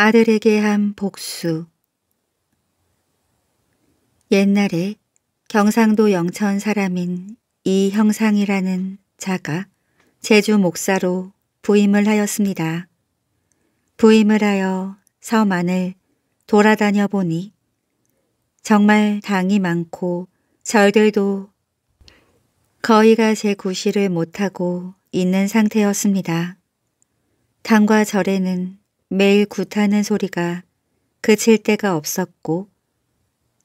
아들에게 한 복수 옛날에 경상도 영천 사람인 이 형상이라는 자가 제주 목사로 부임을 하였습니다. 부임을 하여 서만을 돌아다녀 보니 정말 당이 많고 절들도 거의가 제 구실을 못하고 있는 상태였습니다. 당과 절에는 매일 굿하는 소리가 그칠 때가 없었고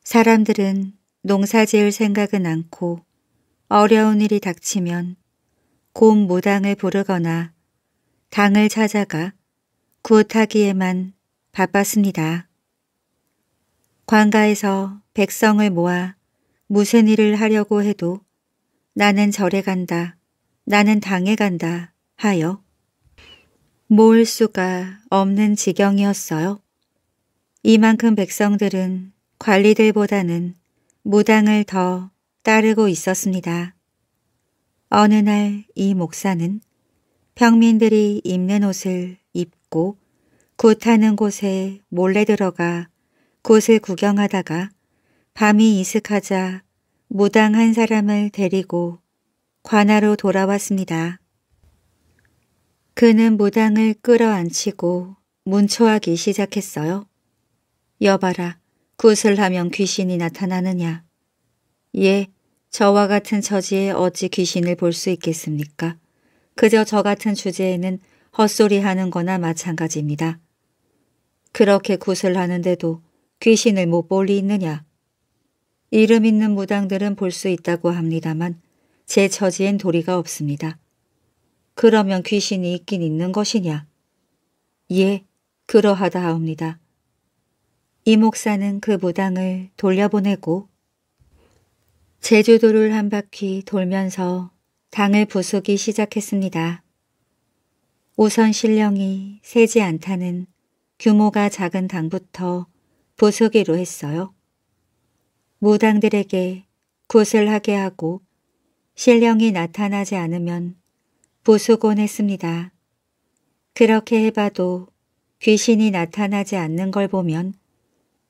사람들은 농사 지을 생각은 않고 어려운 일이 닥치면 곰 무당을 부르거나 당을 찾아가 구타기에만 바빴습니다. 관가에서 백성을 모아 무슨 일을 하려고 해도 나는 절에 간다, 나는 당에 간다 하여 모을 수가 없는 지경이었어요. 이만큼 백성들은 관리들보다는 무당을 더 따르고 있었습니다. 어느 날 이 목사는 평민들이 입는 옷을 입고 굿하는 곳에 몰래 들어가 굿을 구경하다가 밤이 이슥하자 무당 한 사람을 데리고 관아로 돌아왔습니다. 그는 무당을 끌어안치고 문초하기 시작했어요. 여봐라, 구슬 하면 귀신이 나타나느냐. 예, 저와 같은 처지에 어찌 귀신을 볼 수 있겠습니까? 그저 저 같은 주제에는 헛소리하는 거나 마찬가지입니다. 그렇게 구슬 하는데도 귀신을 못 볼 리 있느냐. 이름 있는 무당들은 볼 수 있다고 합니다만 제 처지엔 도리가 없습니다. 그러면 귀신이 있긴 있는 것이냐? 예, 그러하다 하옵니다. 이 목사는 그 무당을 돌려보내고 제주도를 한 바퀴 돌면서 당을 부수기 시작했습니다. 우선 신령이 세지 않다는 규모가 작은 당부터 부수기로 했어요. 무당들에게 굿을 하게 하고 신령이 나타나지 않으면 부수곤 했습니다. 그렇게 해봐도 귀신이 나타나지 않는 걸 보면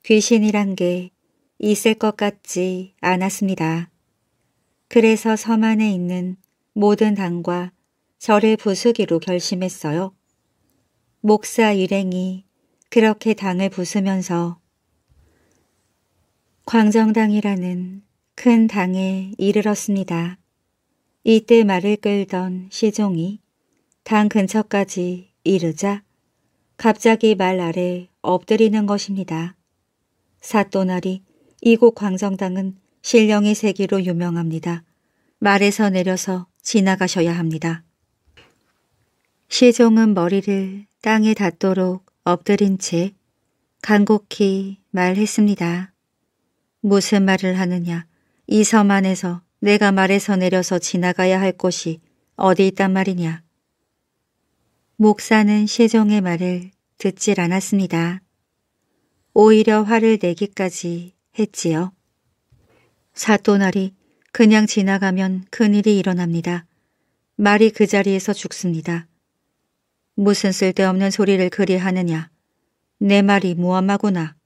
귀신이란 게 있을 것 같지 않았습니다. 그래서 섬 안에 있는 모든 당과 절을 부수기로 결심했어요. 목사 일행이 그렇게 당을 부수면서 광정당이라는 큰 당에 이르렀습니다. 이때 말을 끌던 시종이 당 근처까지 이르자 갑자기 말 아래 엎드리는 것입니다. 사또나리 이곳 광성당은 신령의 세기로 유명합니다. 말에서 내려서 지나가셔야 합니다. 시종은 머리를 땅에 닿도록 엎드린 채 간곡히 말했습니다. 무슨 말을 하느냐 이 섬 안에서 내가 말에서 내려서 지나가야 할 곳이 어디 있단 말이냐. 목사는 시종의 말을 듣질 않았습니다. 오히려 화를 내기까지 했지요. 사또날이 그냥 지나가면 큰일이 일어납니다. 말이 그 자리에서 죽습니다. 무슨 쓸데없는 소리를 그리 하느냐. 내 말이 무엄하구나.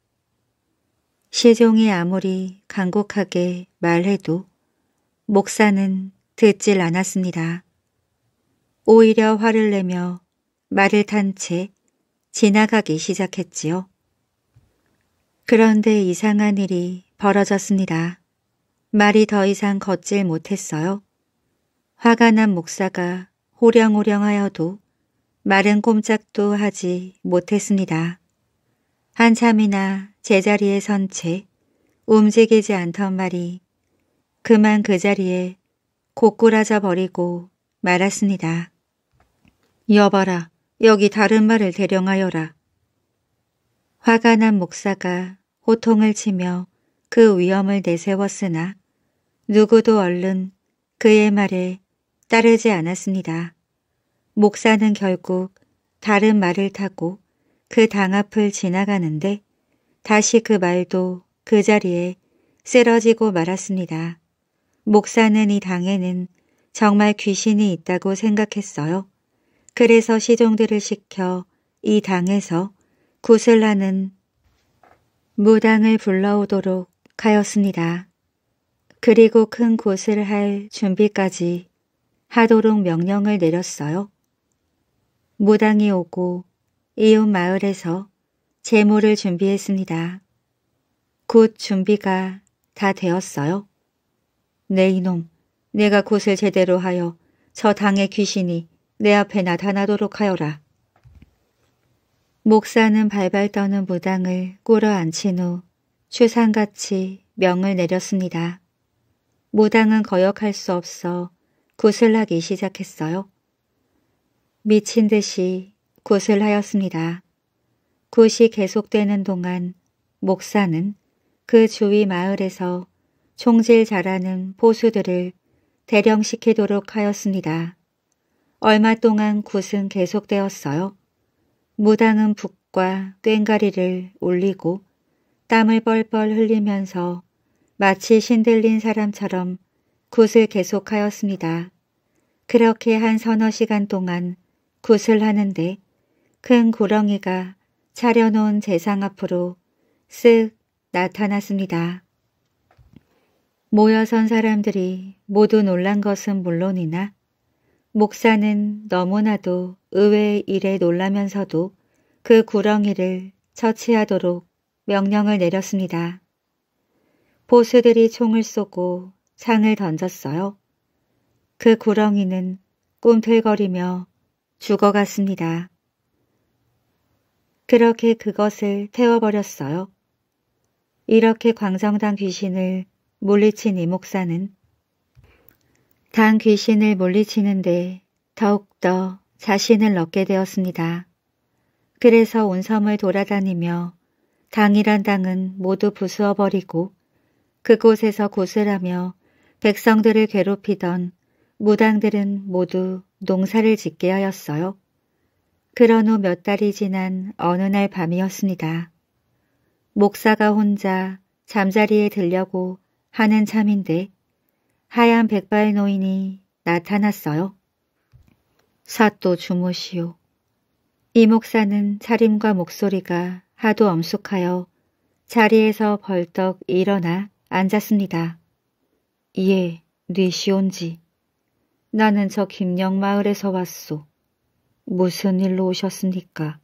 시종이 아무리 간곡하게 말해도 목사는 듣질 않았습니다. 오히려 화를 내며 말을 탄 채 지나가기 시작했지요. 그런데 이상한 일이 벌어졌습니다. 말이 더 이상 걷질 못했어요. 화가 난 목사가 호령호령하여도 말은 꼼짝도 하지 못했습니다. 한참이나 제자리에 선 채 움직이지 않던 말이 그만 그 자리에 고꾸라져 버리고 말았습니다. 여봐라, 여기 다른 말을 대령하여라. 화가 난 목사가 호통을 치며 그 위험을 내세웠으나 누구도 얼른 그의 말에 따르지 않았습니다. 목사는 결국 다른 말을 타고 그 당 앞을 지나가는데 다시 그 말도 그 자리에 쓰러지고 말았습니다. 목사는 이 당에는 정말 귀신이 있다고 생각했어요. 그래서 시종들을 시켜 이 당에서 구슬라는 무당을 불러오도록 하였습니다. 그리고 큰 곳을 할 준비까지 하도록 명령을 내렸어요. 무당이 오고 이웃 마을에서 제물을 준비했습니다. 곧 준비가 다 되었어요. 네, 이놈, 내가 곳을 제대로 하여 저 당의 귀신이 내 앞에 나타나도록 하여라. 목사는 발발 떠는 무당을 꿇어 앉힌 후 추상같이 명을 내렸습니다. 무당은 거역할 수 없어 구슬하기 시작했어요. 미친 듯이 구슬하였습니다. 굿이 계속되는 동안 목사는 그 주위 마을에서 총질 잘하는 보수들을 대령시키도록 하였습니다. 얼마 동안 굿은 계속되었어요. 무당은 북과 꽹가리를 올리고 땀을 뻘뻘 흘리면서 마치 신들린 사람처럼 굿을 계속하였습니다. 그렇게 한 서너 시간 동안 굿을 하는데 큰 구렁이가 차려놓은 재상 앞으로 쓱 나타났습니다. 모여선 사람들이 모두 놀란 것은 물론이나 목사는 너무나도 의외의 일에 놀라면서도 그 구렁이를 처치하도록 명령을 내렸습니다. 보수들이 총을 쏘고 창을 던졌어요. 그 구렁이는 꿈틀거리며 죽어갔습니다. 그렇게 그것을 태워버렸어요. 이렇게 광성당 귀신을 물리친 이 목사는 당 귀신을 물리치는데 더욱더 자신을 얻게 되었습니다. 그래서 온 섬을 돌아다니며 당이란 당은 모두 부수어버리고 그곳에서 구슬하며 백성들을 괴롭히던 무당들은 모두 농사를 짓게 하였어요. 그런 후 몇 달이 지난 어느 날 밤이었습니다. 목사가 혼자 잠자리에 들려고 하는 참인데 하얀 백발 노인이 나타났어요. 사또 주무시오. 이 목사는 차림과 목소리가 하도 엄숙하여 자리에서 벌떡 일어나 앉았습니다. 예, 뉘시온지. 나는 저 김영마을에서 왔소. 무슨 일로 오셨습니까?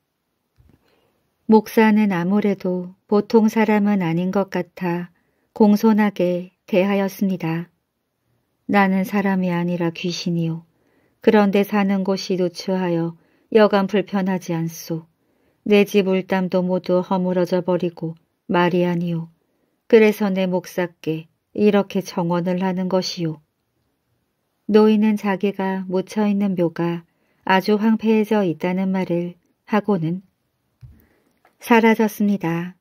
목사는 아무래도 보통 사람은 아닌 것 같아 공손하게 대하였습니다. 나는 사람이 아니라 귀신이요. 그런데 사는 곳이 노추하여 여간 불편하지 않소. 내 집 울담도 모두 허물어져 버리고 말이 아니오 그래서 내 목사께 이렇게 정원을 하는 것이요. 노인은 자기가 묻혀있는 묘가 아주 황폐해져 있다는 말을 하고는 사라졌습니다.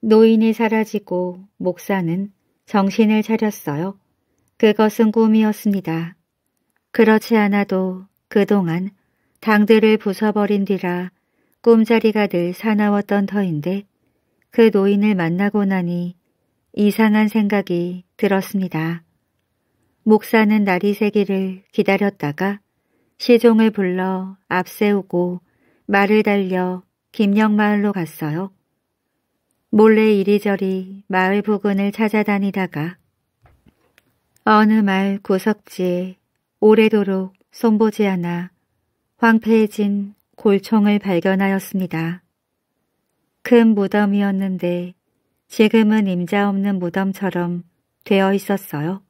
노인이 사라지고 목사는 정신을 차렸어요. 그것은 꿈이었습니다. 그렇지 않아도 그동안 당들을 부숴버린 뒤라 꿈자리가 늘 사나웠던 터인데 그 노인을 만나고 나니 이상한 생각이 들었습니다. 목사는 날이 새기를 기다렸다가 시종을 불러 앞세우고 말을 달려 김영마을로 갔어요. 몰래 이리저리 마을 부근을 찾아다니다가 어느 마을 구석지에 오래도록 손보지 않아 황폐해진 골총을 발견하였습니다. 큰 무덤이었는데 지금은 임자 없는 무덤처럼 되어 있었어요.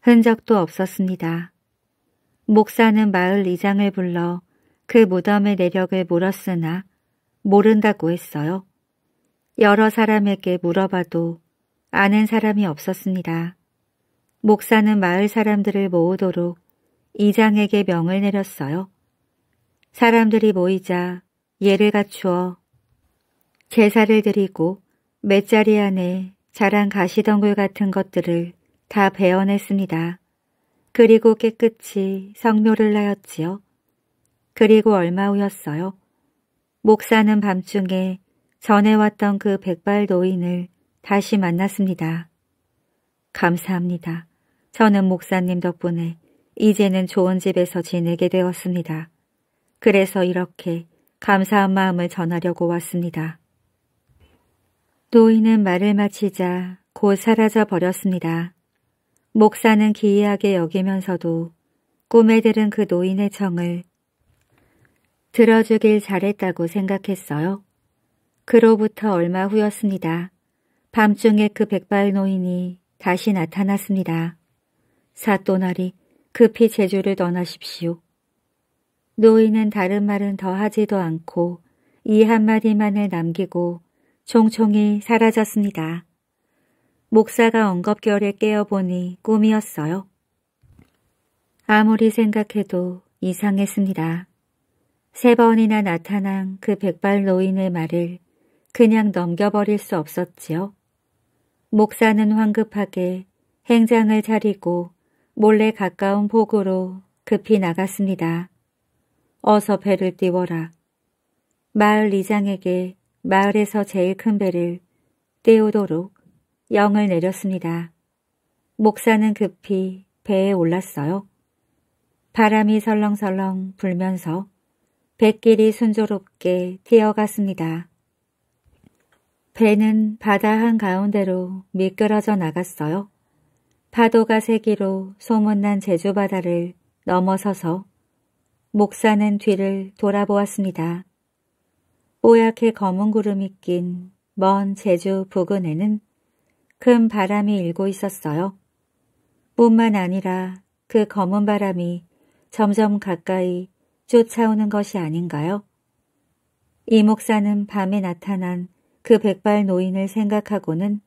흔적도 없었습니다. 목사는 마을 이장을 불러 그 무덤의 내력을 물었으나 모른다고 했어요. 여러 사람에게 물어봐도 아는 사람이 없었습니다. 목사는 마을 사람들을 모으도록 이장에게 명을 내렸어요. 사람들이 모이자 예를 갖추어 제사를 드리고 맷자리 안에 자란 가시덩굴 같은 것들을 다 베어냈습니다. 그리고 깨끗이 성묘를 나였지요. 그리고 얼마 후였어요. 목사는 밤중에 전에 왔던 그 백발 노인을 다시 만났습니다. 감사합니다. 저는 목사님 덕분에 이제는 좋은 집에서 지내게 되었습니다. 그래서 이렇게 감사한 마음을 전하려고 왔습니다. 노인은 말을 마치자 곧 사라져 버렸습니다. 목사는 기이하게 여기면서도 꿈에 들은 그 노인의 청을 들어주길 잘했다고 생각했어요. 그로부터 얼마 후였습니다. 밤중에 그 백발 노인이 다시 나타났습니다. 사또나리 급히 제주를 떠나십시오. 노인은 다른 말은 더 하지도 않고 이 한마디만을 남기고 총총히 사라졌습니다. 목사가 엉겁결에 깨어보니 꿈이었어요. 아무리 생각해도 이상했습니다. 세 번이나 나타난 그 백발 노인의 말을 그냥 넘겨버릴 수 없었지요. 목사는 황급하게 행장을 차리고 몰래 가까운 폭으로 급히 나갔습니다. 어서 배를 띄워라. 마을 이장에게 마을에서 제일 큰 배를 띄우도록 영을 내렸습니다. 목사는 급히 배에 올랐어요. 바람이 설렁설렁 불면서 배길이 순조롭게 튀어갔습니다. 배는 바다 한가운데로 미끄러져 나갔어요. 파도가 세기로 소문난 제주바다를 넘어서서 목사는 뒤를 돌아보았습니다. 뽀얗게 검은 구름이 낀 먼 제주 부근에는 큰 바람이 일고 있었어요. 뿐만 아니라 그 검은 바람이 점점 가까이 쫓아오는 것이 아닌가요? 이 목사는 밤에 나타난 그 백발 노인을 생각하고는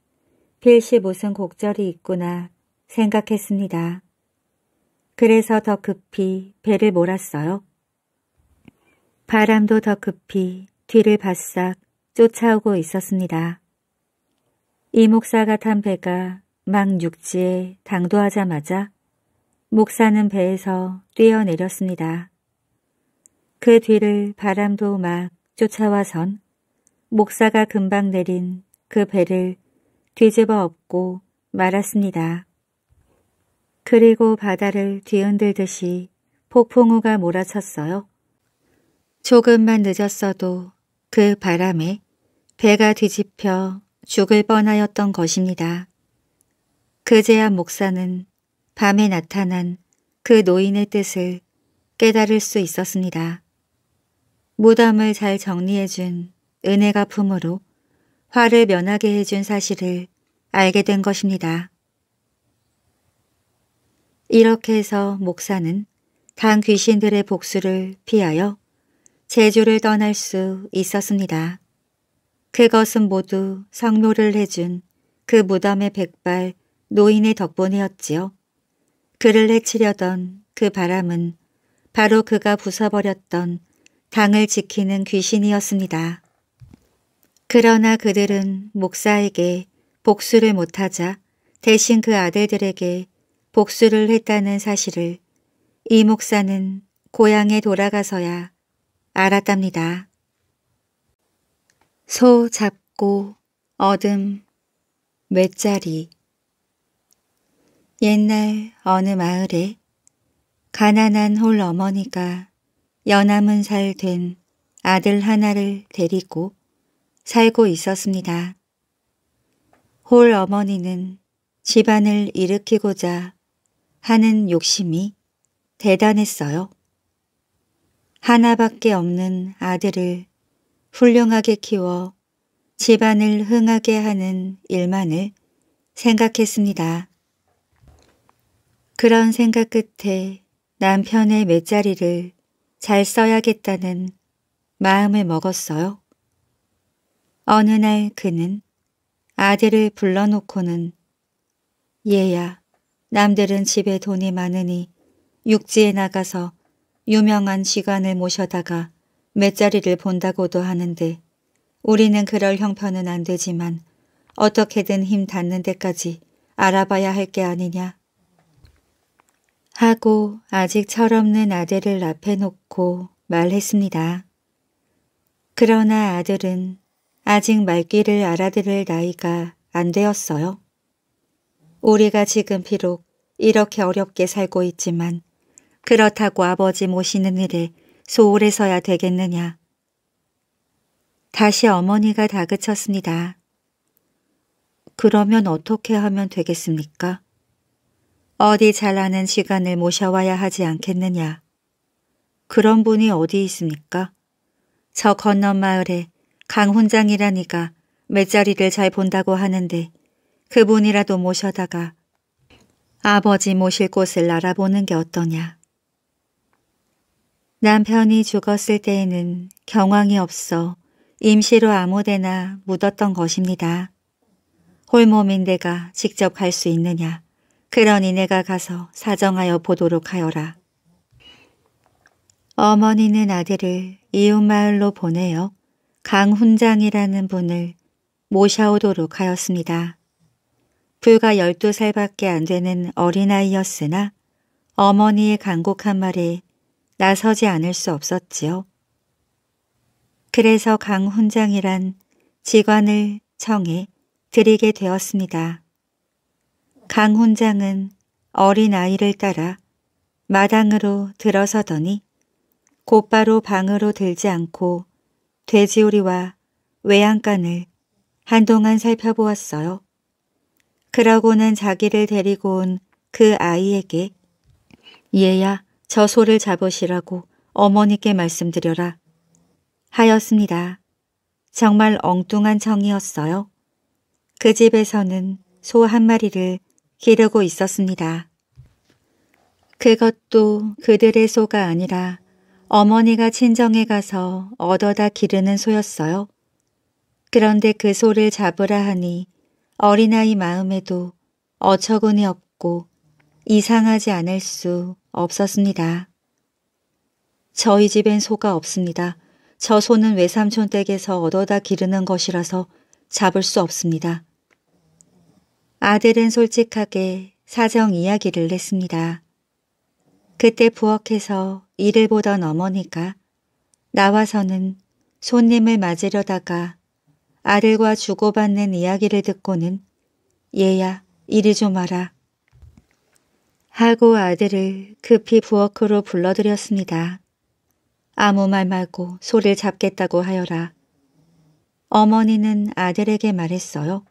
필시 무슨 곡절이 있구나 생각했습니다. 그래서 더 급히 배를 몰았어요. 바람도 더 급히 뒤를 바싹 쫓아오고 있었습니다. 이 목사가 탄 배가 막 육지에 당도하자마자 목사는 배에서 뛰어내렸습니다. 그 뒤를 바람도 막 쫓아와선 목사가 금방 내린 그 배를 뒤집어 엎고 말았습니다. 그리고 바다를 뒤흔들듯이 폭풍우가 몰아쳤어요. 조금만 늦었어도 그 바람에 배가 뒤집혀 죽을 뻔하였던 것입니다. 그제야 목사는 밤에 나타난 그 노인의 뜻을 깨달을 수 있었습니다. 무덤을 잘 정리해준 은혜가 품으로 화를 면하게 해준 사실을 알게 된 것입니다. 이렇게 해서 목사는 당 귀신들의 복수를 피하여 제주를 떠날 수 있었습니다. 그것은 모두 성묘를 해준 그 무덤의 백발 노인의 덕분이었지요. 그를 해치려던 그 바람은 바로 그가 부숴버렸던 당을 지키는 귀신이었습니다. 그러나 그들은 목사에게 복수를 못하자 대신 그 아들들에게 복수를 했다는 사실을 이 목사는 고향에 돌아가서야 알았답니다. 소 잡고 어둠 맷자리 옛날 어느 마을에 가난한 홀 어머니가 연암은 살 된 아들 하나를 데리고 살고 있었습니다. 홀 어머니는 집안을 일으키고자 하는 욕심이 대단했어요. 하나밖에 없는 아들을 훌륭하게 키워 집안을 흥하게 하는 일만을 생각했습니다. 그런 생각 끝에 남편의 맷자리를 잘 써야겠다는 마음을 먹었어요. 어느 날 그는 아들을 불러놓고는 얘야 남들은 집에 돈이 많으니 육지에 나가서 유명한 시간을 모셔다가 몇자리를 본다고도 하는데 우리는 그럴 형편은 안 되지만 어떻게든 힘 닿는 데까지 알아봐야 할 게 아니냐 하고 아직 철없는 아들을 앞에 놓고 말했습니다. 그러나 아들은 아직 말귀를 알아들을 나이가 안 되었어요. 우리가 지금 비록 이렇게 어렵게 살고 있지만 그렇다고 아버지 모시는 일에 소홀해서야 되겠느냐. 다시 어머니가 다그쳤습니다. 그러면 어떻게 하면 되겠습니까? 어디 잘하는 시간을 모셔와야 하지 않겠느냐. 그런 분이 어디 있습니까? 저 건너 마을에 강 훈장이라니가 매자리를 잘 본다고 하는데 그분이라도 모셔다가 아버지 모실 곳을 알아보는 게 어떠냐. 남편이 죽었을 때에는 경황이 없어 임시로 아무데나 묻었던 것입니다. 홀몸인 내가 직접 갈 수 있느냐. 그러니 내가 가서 사정하여 보도록 하여라. 어머니는 아들을 이웃마을로 보내요. 강훈장이라는 분을 모셔오도록 하였습니다. 불과 12살밖에 안 되는 어린아이였으나 어머니의 간곡한 말에 나서지 않을 수 없었지요. 그래서 강훈장이란 직관을 청해 드리게 되었습니다. 강훈장은 어린아이를 따라 마당으로 들어서더니 곧바로 방으로 들지 않고 돼지우리와 외양간을 한동안 살펴보았어요. 그러고는 자기를 데리고 온 그 아이에게 얘야 저 소를 잡으시라고 어머니께 말씀드려라 하였습니다. 정말 엉뚱한 정이었어요. 그 집에서는 소 한 마리를 기르고 있었습니다. 그것도 그들의 소가 아니라 어머니가 친정에 가서 얻어다 기르는 소였어요. 그런데 그 소를 잡으라 하니 어린아이 마음에도 어처구니 없고 이상하지 않을 수 없었습니다. 저희 집엔 소가 없습니다. 저 소는 외삼촌 댁에서 얻어다 기르는 것이라서 잡을 수 없습니다. 아들은 솔직하게 사정 이야기를 했습니다. 그때 부엌에서 일을 보던 어머니가 나와서는 손님을 맞으려다가 아들과 주고받는 이야기를 듣고는 얘야 이리 좀 와라 하고 아들을 급히 부엌으로 불러들였습니다. 아무 말 말고 소를 잡겠다고 하여라. 어머니는 아들에게 말했어요.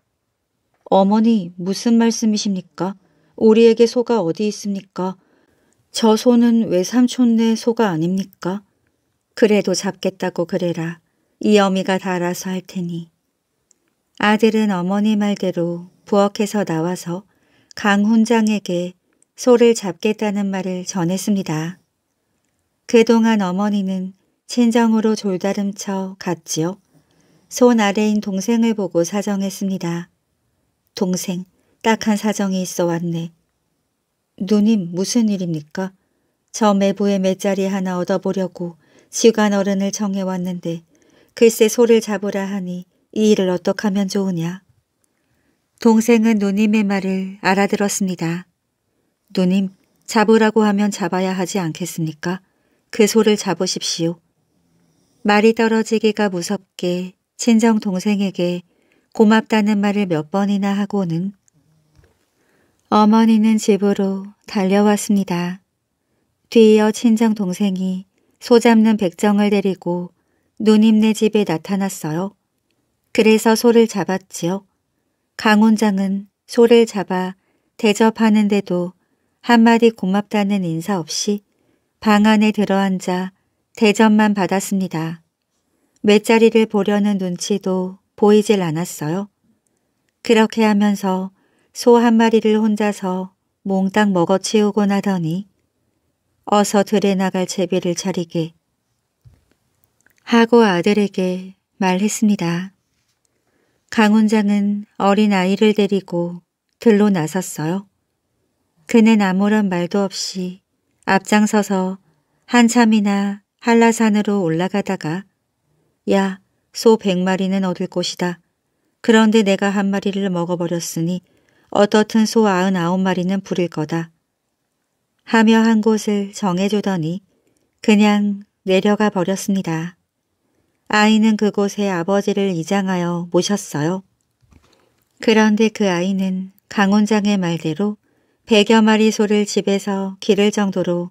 어머니 무슨 말씀이십니까? 우리에게 소가 어디 있습니까? 저 소는 외삼촌네 소가 아닙니까? 그래도 잡겠다고 그래라. 이 어미가 다알아서할 테니. 아들은 어머니 말대로 부엌에서 나와서 강훈장에게 소를 잡겠다는 말을 전했습니다. 그동안 어머니는 친정으로 졸다름쳐 갔지요. 손 아래인 동생을 보고 사정했습니다. 동생, 딱한 사정이 있어 왔네. 누님 무슨 일입니까? 저 매부에 매자리 하나 얻어보려고 시간 어른을 정해왔는데 글쎄 소를 잡으라 하니 이 일을 어떡 하면 좋으냐. 동생은 누님의 말을 알아들었습니다. 누님, 잡으라고 하면 잡아야 하지 않겠습니까? 그 소를 잡으십시오. 말이 떨어지기가 무섭게 친정 동생에게 고맙다는 말을 몇 번이나 하고는 어머니는 집으로 달려왔습니다. 뒤이어 친정 동생이 소 잡는 백정을 데리고 누님네 집에 나타났어요. 그래서 소를 잡았지요. 강원장은 소를 잡아 대접하는데도 한마디 고맙다는 인사 없이 방 안에 들어앉아 대접만 받았습니다. 몇자리를 보려는 눈치도 보이질 않았어요. 그렇게 하면서 소한 마리를 혼자서 몽땅 먹어치우고나더니 어서 들에 나갈 제비를 차리게 하고 아들에게 말했습니다. 강훈장은 어린 아이를 데리고 들로 나섰어요. 그는 아무런 말도 없이 앞장서서 한참이나 한라산으로 올라가다가 야, 소 백마리는 얻을 것이다. 그런데 내가 한 마리를 먹어버렸으니 어떻든 소9 9 마리는 부릴 거다. 하며 한 곳을 정해주더니 그냥 내려가 버렸습니다. 아이는 그곳에 아버지를 이장하여 모셨어요. 그런데 그 아이는 강원장의 말대로 백여 마리 소를 집에서 기를 정도로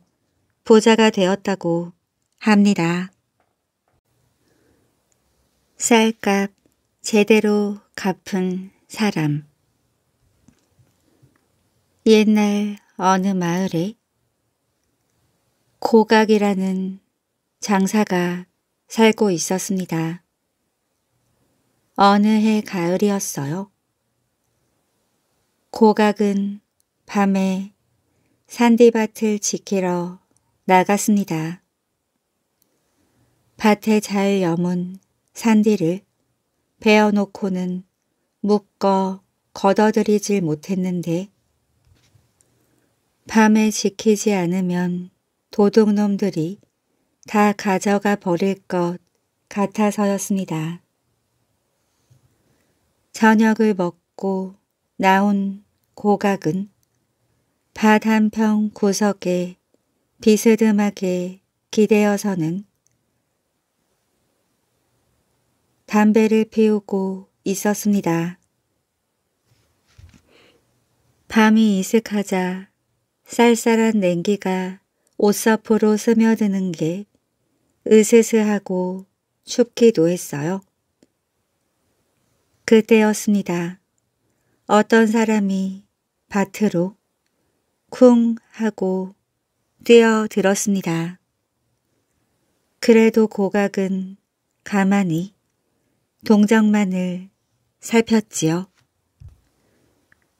부자가 되었다고 합니다. 쌀값 제대로 갚은 사람 옛날 어느 마을에 고각이라는 장사가 살고 있었습니다. 어느 해 가을이었어요. 고각은 밤에 산디밭을 지키러 나갔습니다. 밭에 잘 여문 산디를 베어놓고는 묶어 걷어들이질 못했는데 밤에 지키지 않으면 도둑놈들이 다 가져가 버릴 것 같아서였습니다. 저녁을 먹고 나온 고각은 밭 한평 구석에 비스듬하게 기대어서는 담배를 피우고 있었습니다. 밤이 이슥하자 쌀쌀한 냉기가 옷사포로 스며드는 게 으스스하고 춥기도 했어요. 그때였습니다. 어떤 사람이 밭으로 쿵 하고 뛰어들었습니다. 그래도 고각은 가만히 동정만을 살폈지요.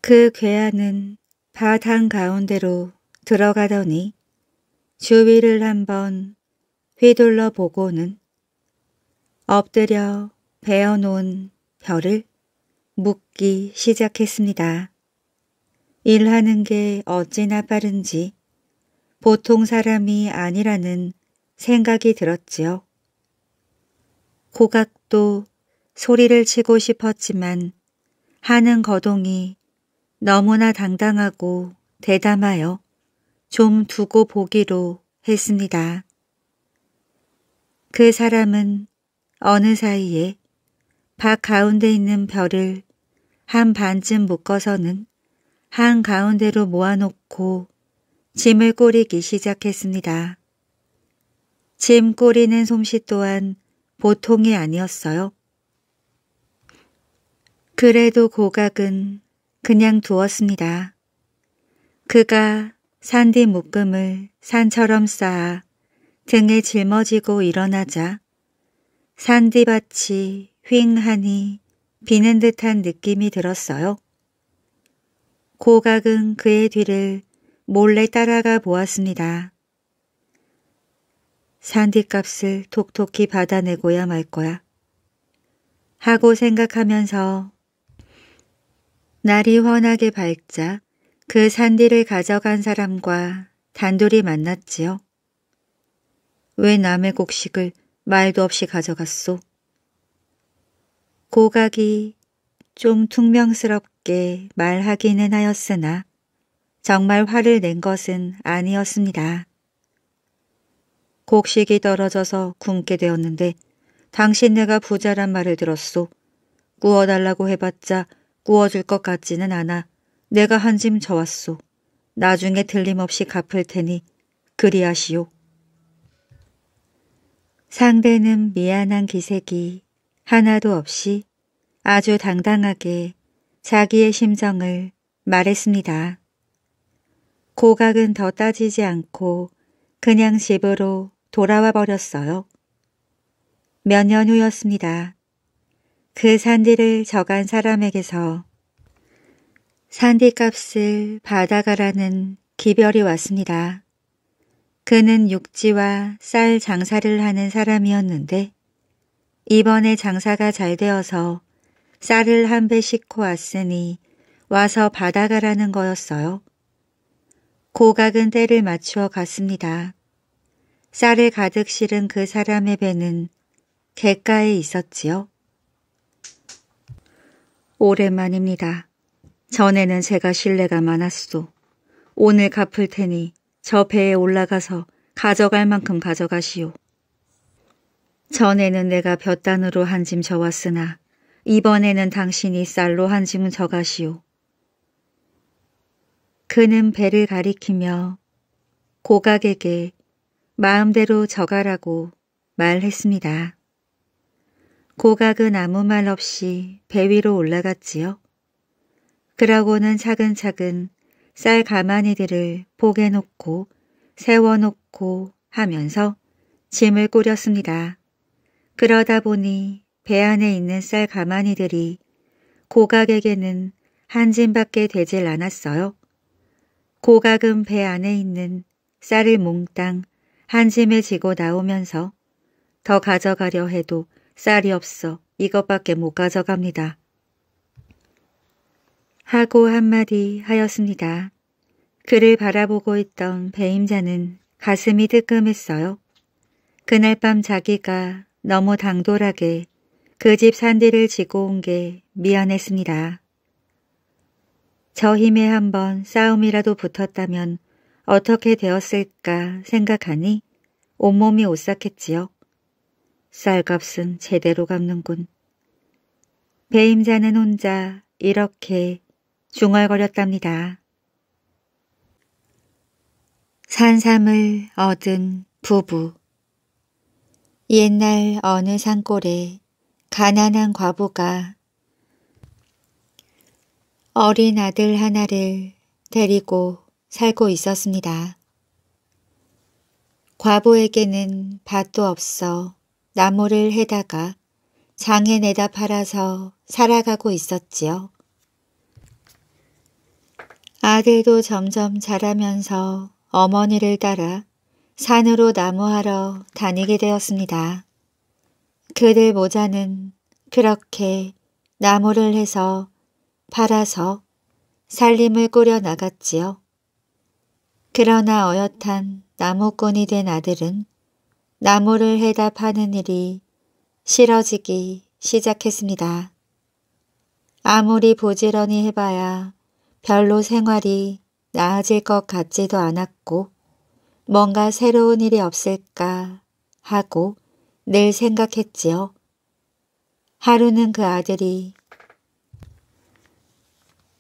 그 괴한은 바탕 가운데로 들어가더니 주위를 한번 휘둘러 보고는 엎드려 베어놓은 별을 묶기 시작했습니다. 일하는 게 어찌나 빠른지 보통 사람이 아니라는 생각이 들었지요. 고각도 소리를 치고 싶었지만 하는 거동이 너무나 당당하고 대담하여 좀 두고 보기로 했습니다. 그 사람은 어느 사이에 밭 가운데 있는 별을 한 반쯤 묶어서는 한 가운데로 모아놓고 짐을 꼬리기 시작했습니다. 짐 꼬리는 솜씨 또한 보통이 아니었어요. 그래도 고각은 그냥 두었습니다. 그가 산뒤 묶음을 산처럼 쌓아 등에 짊어지고 일어나자 산디밭이 휑하니 비는 듯한 느낌이 들었어요. 고각은 그의 뒤를 몰래 따라가 보았습니다. 산디값을 톡톡히 받아내고야 말 거야. 하고 생각하면서 날이 훤하게 밝자 그 산디를 가져간 사람과 단둘이 만났지요. 왜 남의 곡식을 말도 없이 가져갔소? 고각이 좀 퉁명스럽게 말하기는 하였으나 정말 화를 낸 것은 아니었습니다. 곡식이 떨어져서 굶게 되었는데 당신네가 부자란 말을 들었소. 구워달라고 해봤자 바꾸어줄 것 같지는 않아 내가 한짐 져왔소. 나중에 들림없이 갚을 테니 그리하시오. 상대는 미안한 기색이 하나도 없이 아주 당당하게 자기의 심정을 말했습니다. 고각은 더 따지지 않고 그냥 집으로 돌아와 버렸어요. 몇 년 후였습니다. 그 산디를 저간 사람에게서 산디값을 받아가라는 기별이 왔습니다. 그는 육지와 쌀 장사를 하는 사람이었는데 이번에 장사가 잘 되어서 쌀을 한 배 싣고 왔으니 와서 받아가라는 거였어요. 고각은 때를 맞추어 갔습니다. 쌀을 가득 실은 그 사람의 배는 객가에 있었지요. 오랜만입니다. 전에는 제가 신뢰가 많았소. 오늘 갚을 테니 저 배에 올라가서 가져갈 만큼 가져가시오. 전에는 내가 볕단으로 한 짐저왔으나 이번에는 당신이 쌀로 한 짐저가시오 그는 배를 가리키며 고각에게 마음대로 저가라고 말했습니다. 고각은 아무 말 없이 배 위로 올라갔지요. 그러고는 차근차근 쌀 가마니들을 포개 놓고 세워놓고 하면서 짐을 꾸렸습니다. 그러다 보니 배 안에 있는 쌀 가마니들이 고각에게는 한 짐밖에 되질 않았어요. 고각은 배 안에 있는 쌀을 몽땅 한 짐에 지고 나오면서 더 가져가려 해도 쌀이 없어 이것밖에 못 가져갑니다. 하고 한마디 하였습니다. 그를 바라보고 있던 배임자는 가슴이 뜨끔했어요. 그날 밤 자기가 너무 당돌하게 그 집 산디를 지고 온 게 미안했습니다. 저 힘에 한번 싸움이라도 붙었다면 어떻게 되었을까 생각하니 온몸이 오싹했지요. 쌀값은 제대로 갚는군. 배임자는 혼자 이렇게 중얼거렸답니다. 산삼을 얻은 부부 옛날 어느 산골에 가난한 과부가 어린 아들 하나를 데리고 살고 있었습니다. 과부에게는 밭도 없어 나무를 해다가 장에 내다 팔아서 살아가고 있었지요. 아들도 점점 자라면서 어머니를 따라 산으로 나무하러 다니게 되었습니다. 그들 모자는 그렇게 나무를 해서 팔아서 살림을 꾸려 나갔지요. 그러나 어엿한 나무꾼이 된 아들은 나무를 해답하는 일이 싫어지기 시작했습니다. 아무리 부지런히 해봐야 별로 생활이 나아질 것 같지도 않았고 뭔가 새로운 일이 없을까 하고 늘 생각했지요. 하루는 그 아들이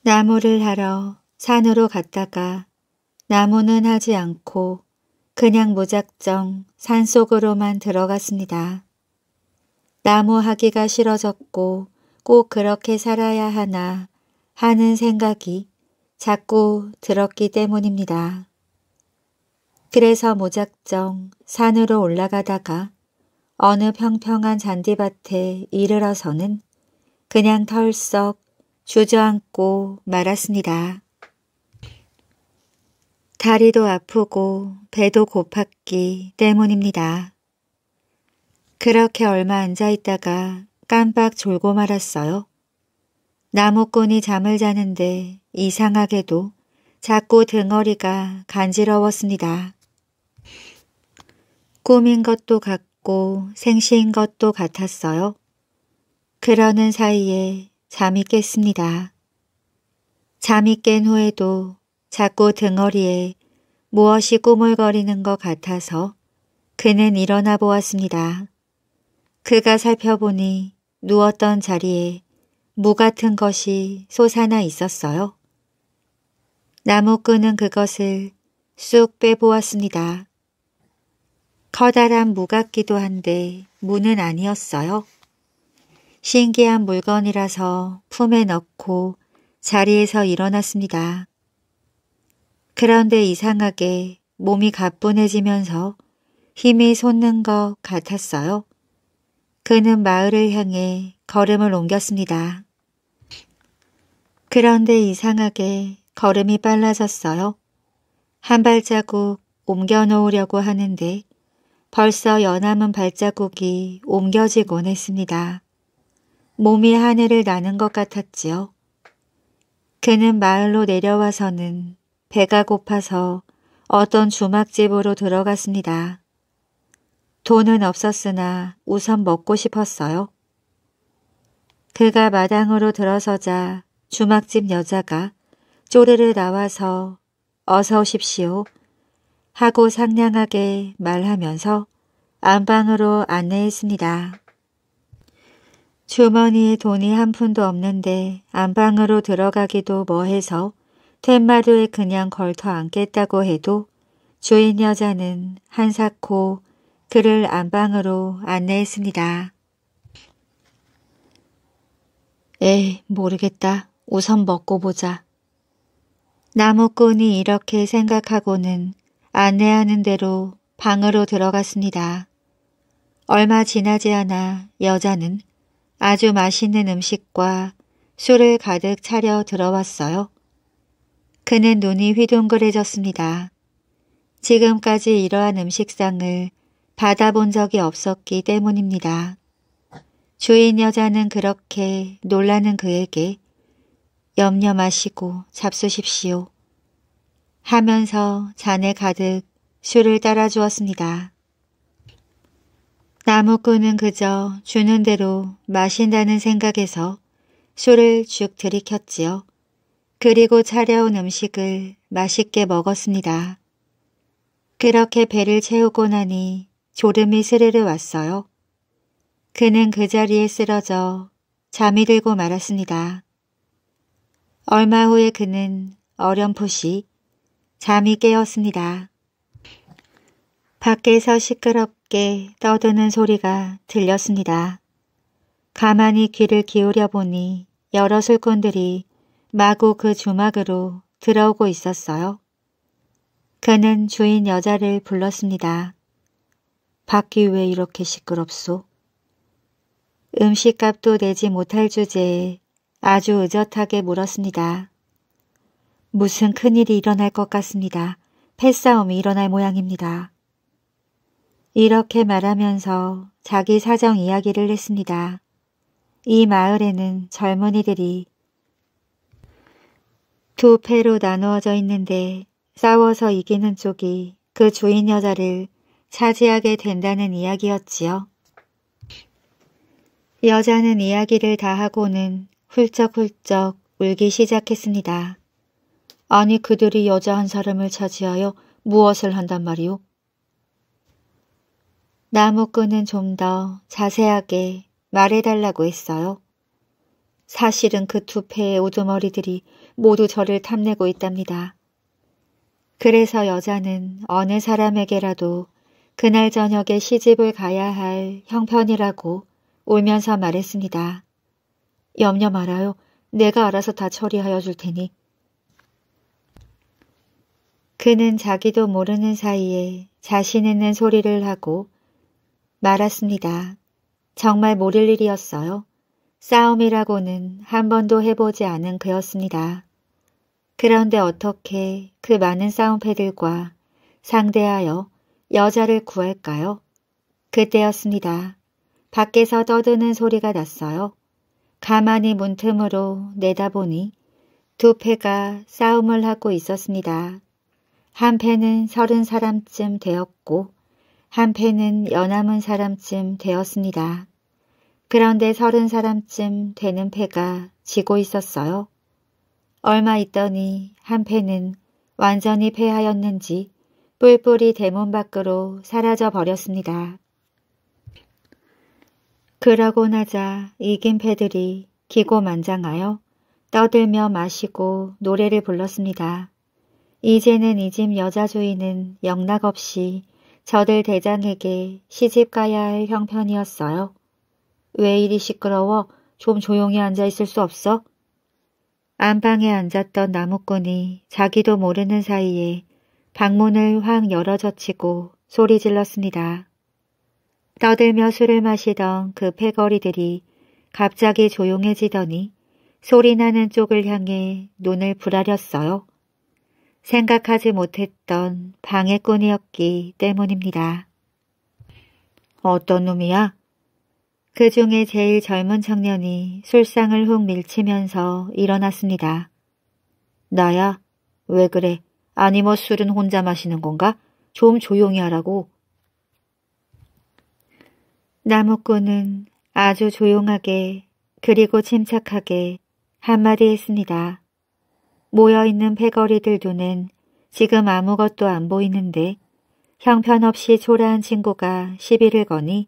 나무를 하러 산으로 갔다가 나무는 하지 않고 그냥 무작정 산속으로만 들어갔습니다. 나무하기가 싫어졌고 꼭 그렇게 살아야 하나 하는 생각이 자꾸 들었기 때문입니다. 그래서 무작정 산으로 올라가다가 어느 평평한 잔디밭에 이르러서는 그냥 털썩 주저앉고 말았습니다. 다리도 아프고 배도 고팠기 때문입니다. 그렇게 얼마 앉아있다가 깜빡 졸고 말았어요. 나무꾼이 잠을 자는데 이상하게도 자꾸 등어리가 간지러웠습니다. 꿈인 것도 같고 생시인 것도 같았어요. 그러는 사이에 잠이 깼습니다. 잠이 깬 후에도 자꾸 등허리에 무엇이 꾸물거리는 것 같아서 그는 일어나 보았습니다. 그가 살펴보니 누웠던 자리에 무 같은 것이 솟아나 있었어요. 나무끈은 그것을 쑥 빼보았습니다. 커다란 무 같기도 한데 무는 아니었어요. 신기한 물건이라서 품에 넣고 자리에서 일어났습니다. 그런데 이상하게 몸이 가뿐해지면서 힘이 솟는 것 같았어요. 그는 마을을 향해 걸음을 옮겼습니다. 그런데 이상하게 걸음이 빨라졌어요. 한 발자국 옮겨 놓으려고 하는데 벌써 연함은 발자국이 옮겨지곤 했습니다. 몸이 하늘을 나는 것 같았지요. 그는 마을로 내려와서는 배가 고파서 어떤 주막집으로 들어갔습니다. 돈은 없었으나 우선 먹고 싶었어요. 그가 마당으로 들어서자 주막집 여자가 쪼르르 나와서 어서 오십시오 하고 상냥하게 말하면서 안방으로 안내했습니다. 주머니에 돈이 한 푼도 없는데 안방으로 들어가기도 뭐해서 툇마루에 그냥 걸터 앉겠다고 해도 주인 여자는 한사코 그를 안방으로 안내했습니다. 에이, 모르겠다. 우선 먹고 보자. 나무꾼이 이렇게 생각하고는 안내하는 대로 방으로 들어갔습니다. 얼마 지나지 않아 여자는 아주 맛있는 음식과 술을 가득 차려 들어왔어요. 그는 눈이 휘둥그레졌습니다. 지금까지 이러한 음식상을 받아본 적이 없었기 때문입니다. 주인 여자는 그렇게 놀라는 그에게 염려 마시고 잡수십시오. 하면서 잔에 가득 술을 따라 주었습니다. 나무꾼은 그저 주는 대로 마신다는 생각에서 술을 죽 들이켰지요. 그리고 차려온 음식을 맛있게 먹었습니다. 그렇게 배를 채우고 나니 졸음이 스르르 왔어요. 그는 그 자리에 쓰러져 잠이 들고 말았습니다. 얼마 후에 그는 어렴풋이 잠이 깨었습니다. 밖에서 시끄럽게 떠드는 소리가 들렸습니다. 가만히 귀를 기울여 보니 여러 술꾼들이 마구 그 주막으로 들어오고 있었어요. 그는 주인 여자를 불렀습니다. 밖이 왜 이렇게 시끄럽소? 음식값도 내지 못할 주제에 아주 의젓하게 물었습니다. 무슨 큰일이 일어날 것 같습니다. 패싸움이 일어날 모양입니다. 이렇게 말하면서 자기 사정 이야기를 했습니다. 이 마을에는 젊은이들이 두 패로 나누어져 있는데 싸워서 이기는 쪽이 그 주인 여자를 차지하게 된다는 이야기였지요. 여자는 이야기를 다 하고는 훌쩍훌쩍 울기 시작했습니다. 아니 그들이 여자 한 사람을 차지하여 무엇을 한단 말이오? 나무꾼은 좀 더 자세하게 말해달라고 했어요. 사실은 그 두 패의 오두머리들이 모두 저를 탐내고 있답니다. 그래서 여자는 어느 사람에게라도 그날 저녁에 시집을 가야 할 형편이라고 울면서 말했습니다. 염려 말아요. 내가 알아서 다 처리하여 줄 테니. 그는 자기도 모르는 사이에 자신 있는 소리를 하고 말았습니다. 정말 모를 일이었어요. 싸움이라고는 한 번도 해보지 않은 그였습니다. 그런데 어떻게 그 많은 싸움패들과 상대하여 여자를 구할까요? 그때였습니다. 밖에서 떠드는 소리가 났어요. 가만히 문틈으로 내다보니 두 패가 싸움을 하고 있었습니다. 한 패는 서른 사람쯤 되었고 한 패는 여남은 사람쯤 되었습니다. 그런데 서른 사람쯤 되는 패가 지고 있었어요. 얼마 있더니 한 패는 완전히 패하였는지 뿔뿔이 대문 밖으로 사라져 버렸습니다. 그러고 나자 이긴 패들이 기고만장하여 떠들며 마시고 노래를 불렀습니다. 이제는 이 집 여자 주인은 영락 없이 저들 대장에게 시집 가야 할 형편이었어요. 왜 이리 시끄러워? 좀 조용히 앉아 있을 수 없어? 안방에 앉았던 나무꾼이 자기도 모르는 사이에 방문을 확 열어젖히고 소리 질렀습니다. 떠들며 술을 마시던 그 패거리들이 갑자기 조용해지더니 소리나는 쪽을 향해 눈을 부라렸어요. 생각하지 못했던 방해꾼이었기 때문입니다. 어떤 놈이야? 그 중에 제일 젊은 청년이 술상을 훅 밀치면서 일어났습니다. 나야? 왜 그래? 아니 뭐 술은 혼자 마시는 건가? 좀 조용히 하라고. 나무꾼은 아주 조용하게 그리고 침착하게 한마디 했습니다. 모여있는 패거리들 눈엔 지금 아무것도 안 보이는데 형편없이 초라한 친구가 시비를 거니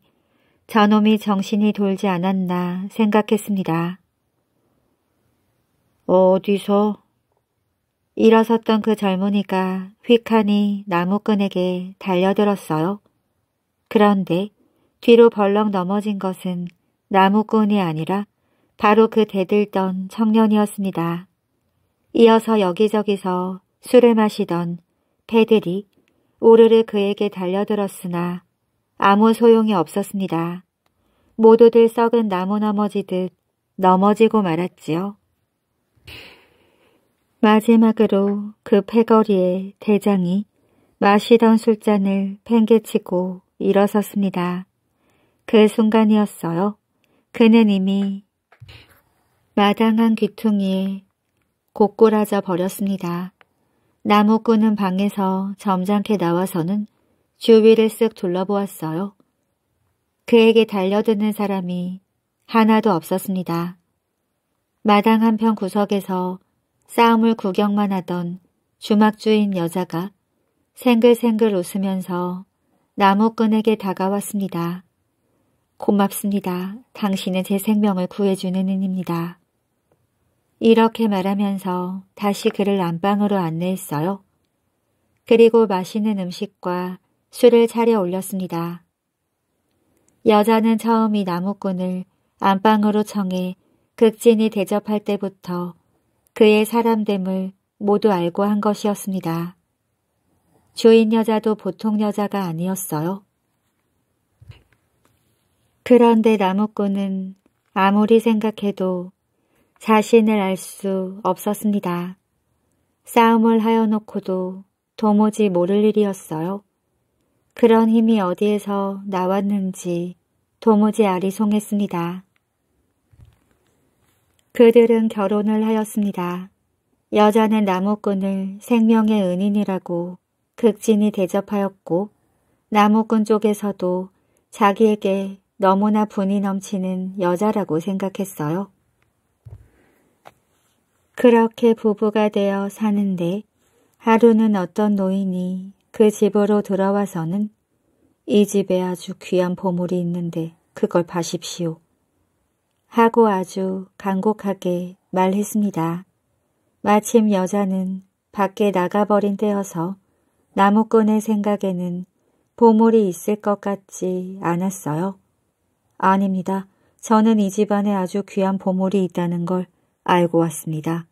저놈이 정신이 돌지 않았나 생각했습니다. 어디서? 일어섰던 그 젊은이가 휘하니 나무꾼에게 달려들었어요. 그런데 뒤로 벌렁 넘어진 것은 나무꾼이 아니라 바로 그 대들던 청년이었습니다. 이어서 여기저기서 술을 마시던 패들이 오르르 그에게 달려들었으나 아무 소용이 없었습니다. 모두들 썩은 나무 넘어지듯 넘어지고 말았지요. 마지막으로 그 패거리에 대장이 마시던 술잔을 팽개치고 일어섰습니다. 그 순간이었어요. 그는 이미 마당한 귀퉁이에 고꾸라져 버렸습니다. 나무꾼은 방에서 점잖게 나와서는 주위를 쓱 둘러보았어요. 그에게 달려드는 사람이 하나도 없었습니다. 마당 한편 구석에서 싸움을 구경만 하던 주막주인 여자가 생글생글 웃으면서 나무끈에게 다가왔습니다. 고맙습니다. 당신은 제 생명을 구해주는 은입니다. 이렇게 말하면서 다시 그를 안방으로 안내했어요. 그리고 맛있는 음식과 술을 차려 올렸습니다. 여자는 처음 이 나무꾼을 안방으로 청해 극진히 대접할 때부터 그의 사람됨을 모두 알고 한 것이었습니다. 주인 여자도 보통 여자가 아니었어요. 그런데 나무꾼은 아무리 생각해도 자신을 알 수 없었습니다. 싸움을 하여놓고도 도무지 모를 일이었어요. 그런 힘이 어디에서 나왔는지 도무지 아리송했습니다. 그들은 결혼을 하였습니다. 여자는 나무꾼을 생명의 은인이라고 극진히 대접하였고 나무꾼 쪽에서도 자기에게 너무나 분이 넘치는 여자라고 생각했어요. 그렇게 부부가 되어 사는데 하루는 어떤 노인이 그 집으로 들어와서는 이 집에 아주 귀한 보물이 있는데 그걸 봐십시오. 하고 아주 간곡하게 말했습니다. 마침 여자는 밖에 나가버린 때여서 나무꾼의 생각에는 보물이 있을 것 같지 않았어요. 아닙니다. 저는 이 집안에 아주 귀한 보물이 있다는 걸 알고 왔습니다.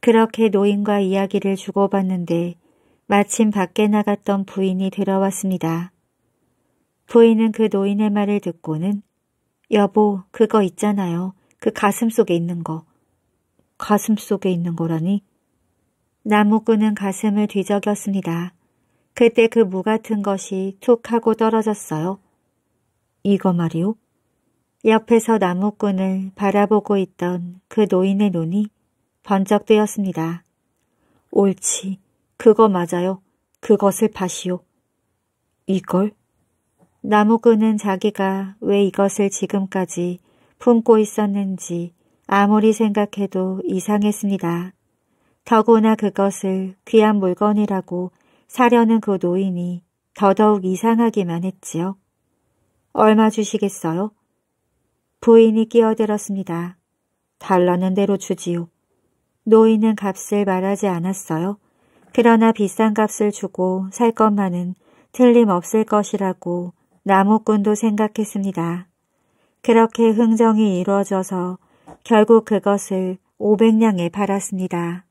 그렇게 노인과 이야기를 주고받는데 마침 밖에 나갔던 부인이 들어왔습니다. 부인은 그 노인의 말을 듣고는 여보 그거 있잖아요. 그 가슴 속에 있는 거. 가슴 속에 있는 거라니? 나무꾼은 가슴을 뒤적였습니다. 그때 그 무 같은 것이 툭 하고 떨어졌어요. 이거 말이오? 옆에서 나무꾼을 바라보고 있던 그 노인의 눈이 번쩍 뜨였습니다. 옳지, 그거 맞아요. 그것을 파시오. 이걸? 나무꾼은 자기가 왜 이것을 지금까지 품고 있었는지 아무리 생각해도 이상했습니다. 더구나 그것을 귀한 물건이라고 사려는 그 노인이 더더욱 이상하기만 했지요. 얼마 주시겠어요? 부인이 끼어들었습니다. 달라는 대로 주지요. 노인은 값을 말하지 않았어요. 그러나 비싼 값을 주고 살 것만은 틀림없을 것이라고 나무꾼도 생각했습니다. 그렇게 흥정이 이루어져서 결국 그것을 500냥에 팔았습니다.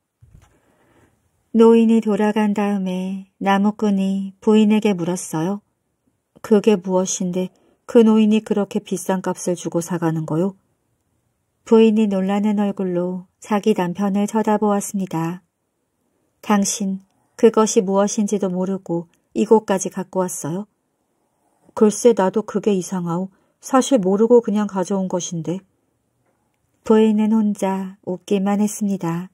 노인이 돌아간 다음에 나무꾼이 부인에게 물었어요. 그게 무엇인데 그 노인이 그렇게 비싼 값을 주고 사가는 거요? 부인이 놀라는 얼굴로 자기 남편을 쳐다보았습니다. 당신, 그것이 무엇인지도 모르고 이곳까지 갖고 왔어요? 글쎄 나도 그게 이상하오. 사실 모르고 그냥 가져온 것인데. 도인은 혼자 웃기만 했습니다.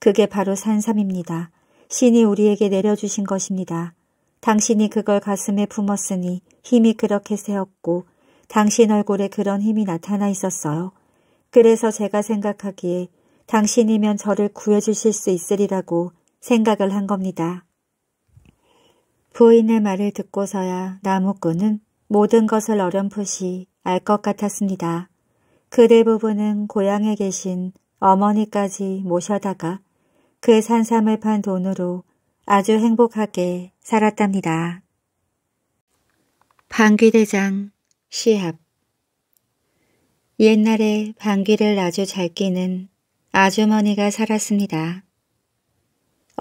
그게 바로 산삼입니다. 신이 우리에게 내려주신 것입니다. 당신이 그걸 가슴에 품었으니 힘이 그렇게 세었고 당신 얼굴에 그런 힘이 나타나 있었어요. 그래서 제가 생각하기에 당신이면 저를 구해주실 수 있으리라고 생각을 한 겁니다. 부인의 말을 듣고서야 나무꾼은 모든 것을 어렴풋이 알 것 같았습니다. 그대 부부는 고향에 계신 어머니까지 모셔다가 그 산삼을 판 돈으로 아주 행복하게 살았답니다. 방귀대장 시합 옛날에 방귀를 아주 잘 끼는 아주머니가 살았습니다.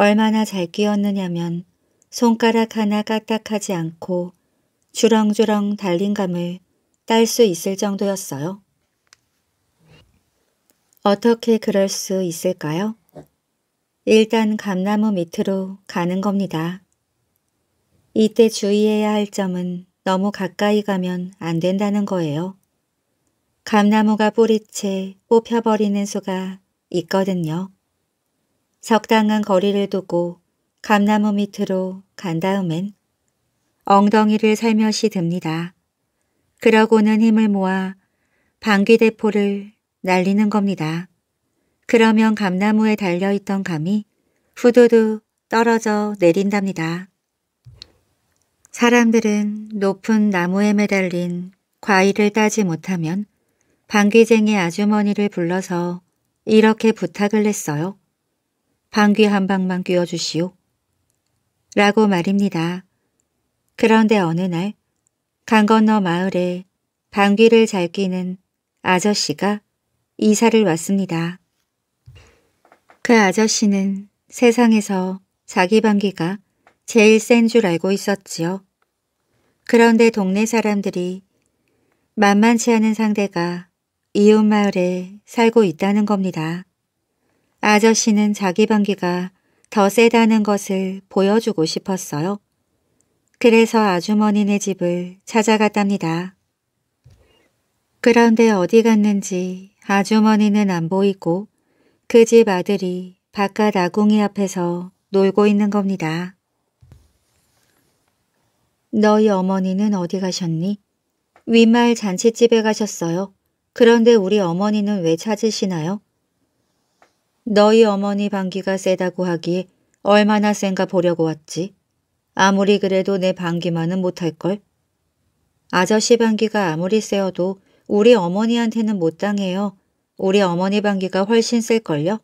얼마나 잘 끼었느냐면 손가락 하나 까딱하지 않고 주렁주렁 달린 감을 딸 수 있을 정도였어요. 어떻게 그럴 수 있을까요? 일단 감나무 밑으로 가는 겁니다. 이때 주의해야 할 점은 너무 가까이 가면 안 된다는 거예요. 감나무가 뿌리채 뽑혀버리는 수가 있거든요. 적당한 거리를 두고 감나무 밑으로 간 다음엔 엉덩이를 살며시 듭니다. 그러고는 힘을 모아 방귀대포를 날리는 겁니다. 그러면 감나무에 달려있던 감이 후두두 떨어져 내린답니다. 사람들은 높은 나무에 매달린 과일을 따지 못하면 방귀쟁이 아주머니를 불러서 이렇게 부탁을 했어요. 방귀 한 방만 뀌어주시오. 라고 말입니다. 그런데 어느 날 강 건너 마을에 방귀를 잘 끼는 아저씨가 이사를 왔습니다. 그 아저씨는 세상에서 자기 방귀가 제일 센 줄 알고 있었지요. 그런데 동네 사람들이 만만치 않은 상대가 이웃 마을에 살고 있다는 겁니다. 아저씨는 자기 방귀가더 세다는 것을 보여주고 싶었어요. 그래서 아주머니네 집을 찾아갔답니다. 그런데 어디 갔는지 아주머니는 안 보이고 그 집 아들이 바깥 아궁이 앞에서 놀고 있는 겁니다. 너희 어머니는 어디 가셨니? 윗마을 잔치집에 가셨어요. 그런데 우리 어머니는 왜 찾으시나요? 너희 어머니 방귀가 세다고 하기에 얼마나 센가 보려고 왔지. 아무리 그래도 내 방귀만은 못할걸. 아저씨 방귀가 아무리 세어도 우리 어머니한테는 못 당해요. 우리 어머니 방귀가 훨씬 셀걸요?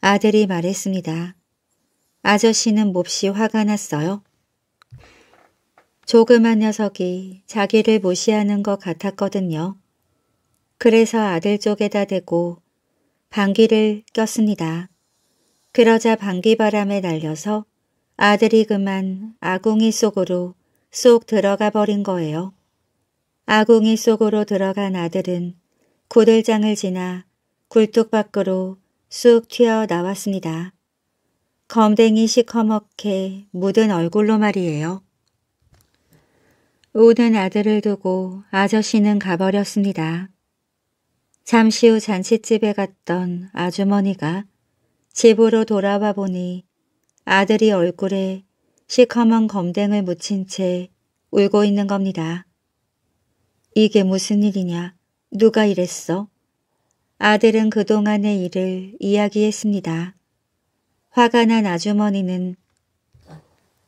아들이 말했습니다. 아저씨는 몹시 화가 났어요. 조그만 녀석이 자기를 무시하는 것 같았거든요. 그래서 아들 쪽에다 대고 방귀를 꼈습니다. 그러자 방귀바람에 날려서 아들이 그만 아궁이 속으로 쏙 들어가 버린 거예요. 아궁이 속으로 들어간 아들은 구들장을 지나 굴뚝 밖으로 쑥 튀어나왔습니다. 검댕이 시커멓게 묻은 얼굴로 말이에요. 우는 아들을 두고 아저씨는 가버렸습니다. 잠시 후잔칫집에 갔던 아주머니가 집으로 돌아와 보니 아들이 얼굴에 시커먼 검댕을 묻힌 채 울고 있는 겁니다. 이게 무슨 일이냐? 누가 이랬어? 아들은 그동안의 일을 이야기했습니다. 화가 난 아주머니는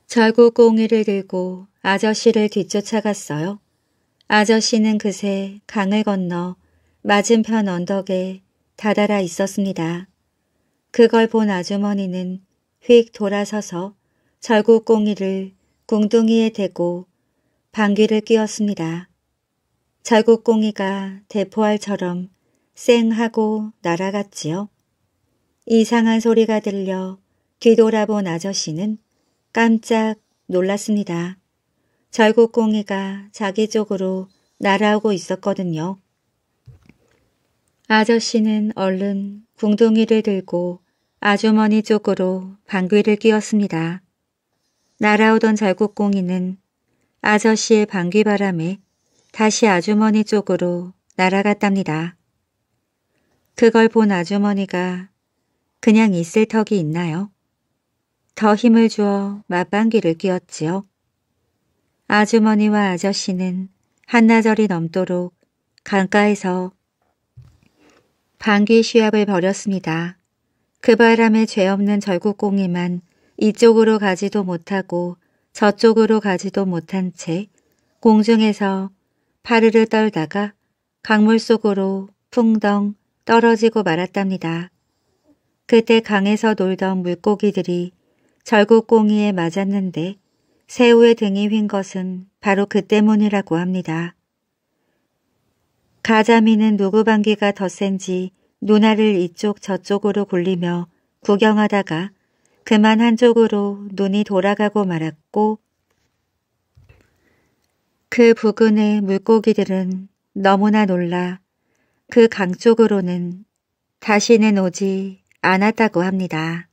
절구 공이를 들고 아저씨를 뒤쫓아갔어요. 아저씨는 그새 강을 건너 맞은편 언덕에 다다라 있었습니다. 그걸 본 아주머니는 휙 돌아서서 절구공이를 궁둥이에 대고 방귀를 뀌었습니다. 절구공이가 대포알처럼 쌩 하고 날아갔지요. 이상한 소리가 들려 뒤돌아본 아저씨는 깜짝 놀랐습니다. 절구공이가 자기 쪽으로 날아오고 있었거든요. 아저씨는 얼른 궁둥이를 들고 아주머니 쪽으로 방귀를 뀌었습니다. 날아오던 절곡공이는 아저씨의 방귀 바람에 다시 아주머니 쪽으로 날아갔답니다. 그걸 본 아주머니가 그냥 있을 턱이 있나요? 더 힘을 주어 맞방귀를 뀌었지요. 아주머니와 아저씨는 한나절이 넘도록 강가에서 방귀 시합을 벌였습니다. 그 바람에 죄 없는 절구공이만 이쪽으로 가지도 못하고 저쪽으로 가지도 못한 채 공중에서 파르르 떨다가 강물 속으로 풍덩 떨어지고 말았답니다. 그때 강에서 놀던 물고기들이 절구공이에 맞았는데 새우의 등이 휜 것은 바로 그 때문이라고 합니다. 가자미는 누구 방귀가더 센지 누나를 이쪽 저쪽으로 굴리며 구경하다가 그만 한쪽으로 눈이 돌아가고 말았고 그 부근의 물고기들은 너무나 놀라 그 강 쪽으로는 다시는 오지 않았다고 합니다.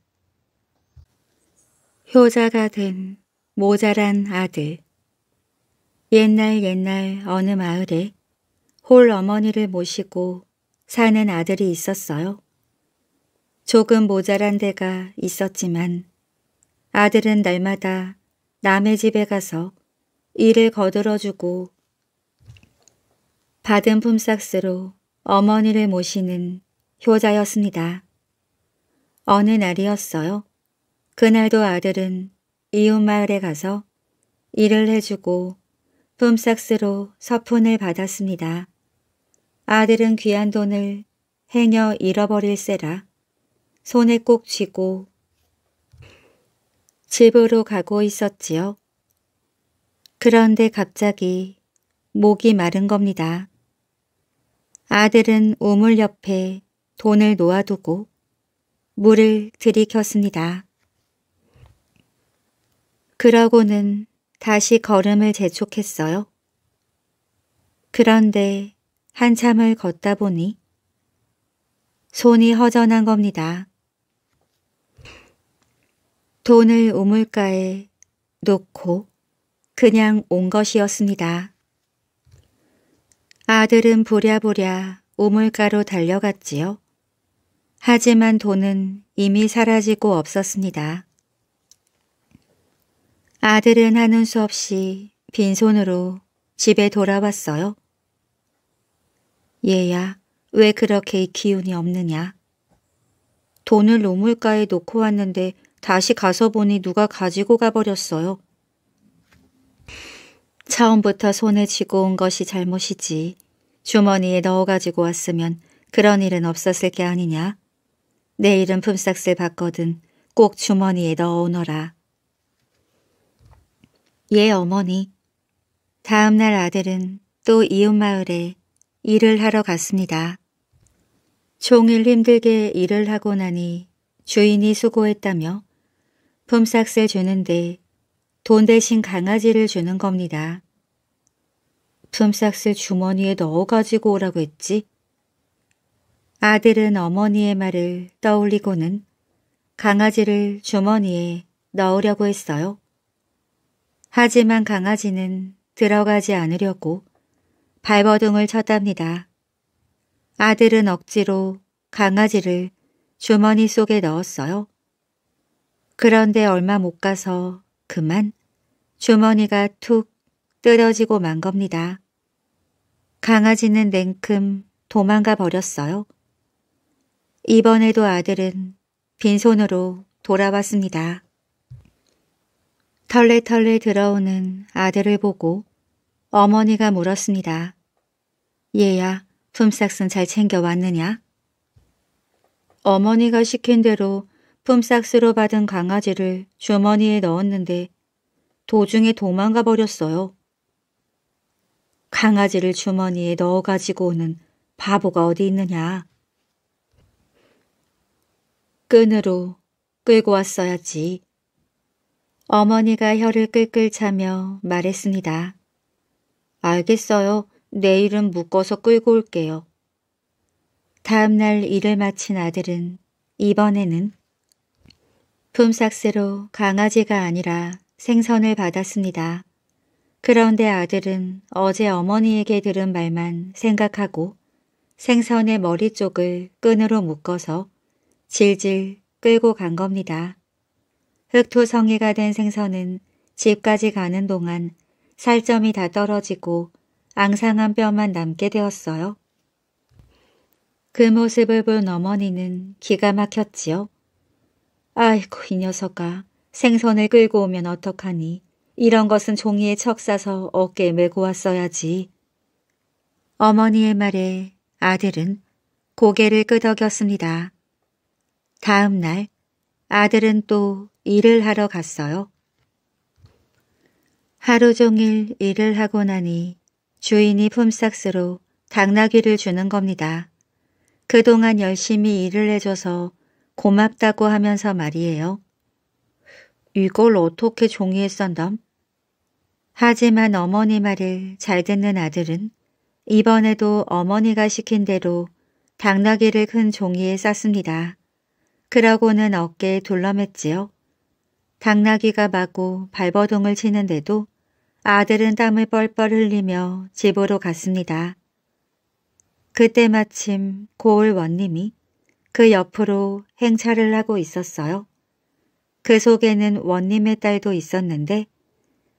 효자가 된 모자란 아들 옛날 옛날 어느 마을에 홀 어머니를 모시고 사는 아들이 있었어요. 조금 모자란 데가 있었지만 아들은 날마다 남의 집에 가서 일을 거들어주고 받은 품삯으로 어머니를 모시는 효자였습니다. 어느 날이었어요. 그날도 아들은 이웃마을에 가서 일을 해주고 품삯으로 서푼을 받았습니다. 아들은 귀한 돈을 행여 잃어버릴세라 손에 꼭 쥐고 집으로 가고 있었지요. 그런데 갑자기 목이 마른 겁니다. 아들은 우물 옆에 돈을 놓아두고 물을 들이켰습니다. 그러고는 다시 걸음을 재촉했어요. 그런데 한참을 걷다 보니 손이 허전한 겁니다. 돈을 우물가에 놓고 그냥 온 것이었습니다. 아들은 부랴부랴 우물가로 달려갔지요. 하지만 돈은 이미 사라지고 없었습니다. 아들은 하는 수 없이 빈손으로 집에 돌아왔어요. 얘야, 왜 그렇게 기운이 없느냐? 돈을 노물가에 놓고 왔는데 다시 가서 보니 누가 가지고 가버렸어요. 처음부터 손에 쥐고 온 것이 잘못이지. 주머니에 넣어가지고 왔으면 그런 일은 없었을 게 아니냐. 내일은 품삯을 받거든 꼭 주머니에 넣어오너라. 예, 어머니. 다음날 아들은 또 이웃마을에 일을 하러 갔습니다. 종일 힘들게 일을 하고 나니 주인이 수고했다며 품삯을 주는데 돈 대신 강아지를 주는 겁니다. 품삯을 주머니에 넣어 가지고 오라고 했지. 아들은 어머니의 말을 떠올리고는 강아지를 주머니에 넣으려고 했어요. 하지만 강아지는 들어가지 않으려고 발버둥을 쳤답니다. 아들은 억지로 강아지를 주머니 속에 넣었어요. 그런데 얼마 못 가서 그만 주머니가 툭 뜯어지고 만 겁니다. 강아지는 냉큼 도망가 버렸어요. 이번에도 아들은 빈손으로 돌아왔습니다. 털레털레 들어오는 아들을 보고 어머니가 물었습니다. 얘야, 품삯은 잘 챙겨왔느냐? 어머니가 시킨 대로 품삯으로 받은 강아지를 주머니에 넣었는데 도중에 도망가 버렸어요. 강아지를 주머니에 넣어가지고 오는 바보가 어디 있느냐. 끈으로 끌고 왔어야지. 어머니가 혀를 끌끌 차며 말했습니다. 알겠어요. 내일은 묶어서 끌고 올게요. 다음 날 일을 마친 아들은 이번에는 품삯으로 강아지가 아니라 생선을 받았습니다. 그런데 아들은 어제 어머니에게 들은 말만 생각하고 생선의 머리 쪽을 끈으로 묶어서 질질 끌고 간 겁니다. 흑토성이가 된 생선은 집까지 가는 동안 살점이 다 떨어지고 앙상한 뼈만 남게 되었어요. 그 모습을 본 어머니는 기가 막혔지요. 아이고 이 녀석아 생선을 끌고 오면 어떡하니 이런 것은 종이에 척 싸서 어깨에 메고 왔어야지. 어머니의 말에 아들은 고개를 끄덕였습니다. 다음 날 아들은 또 일을 하러 갔어요. 하루 종일 일을 하고 나니 주인이 품삯으로 당나귀를 주는 겁니다. 그동안 열심히 일을 해줘서 고맙다고 하면서 말이에요. 이걸 어떻게 종이에 썬담? 하지만 어머니 말을 잘 듣는 아들은 이번에도 어머니가 시킨 대로 당나귀를 큰 종이에 쌌습니다. 그러고는 어깨에 둘러맸지요. 당나귀가 마구 발버둥을 치는데도 아들은 땀을 뻘뻘 흘리며 집으로 갔습니다. 그때 마침 고을 원님이 그 옆으로 행차를 하고 있었어요. 그 속에는 원님의 딸도 있었는데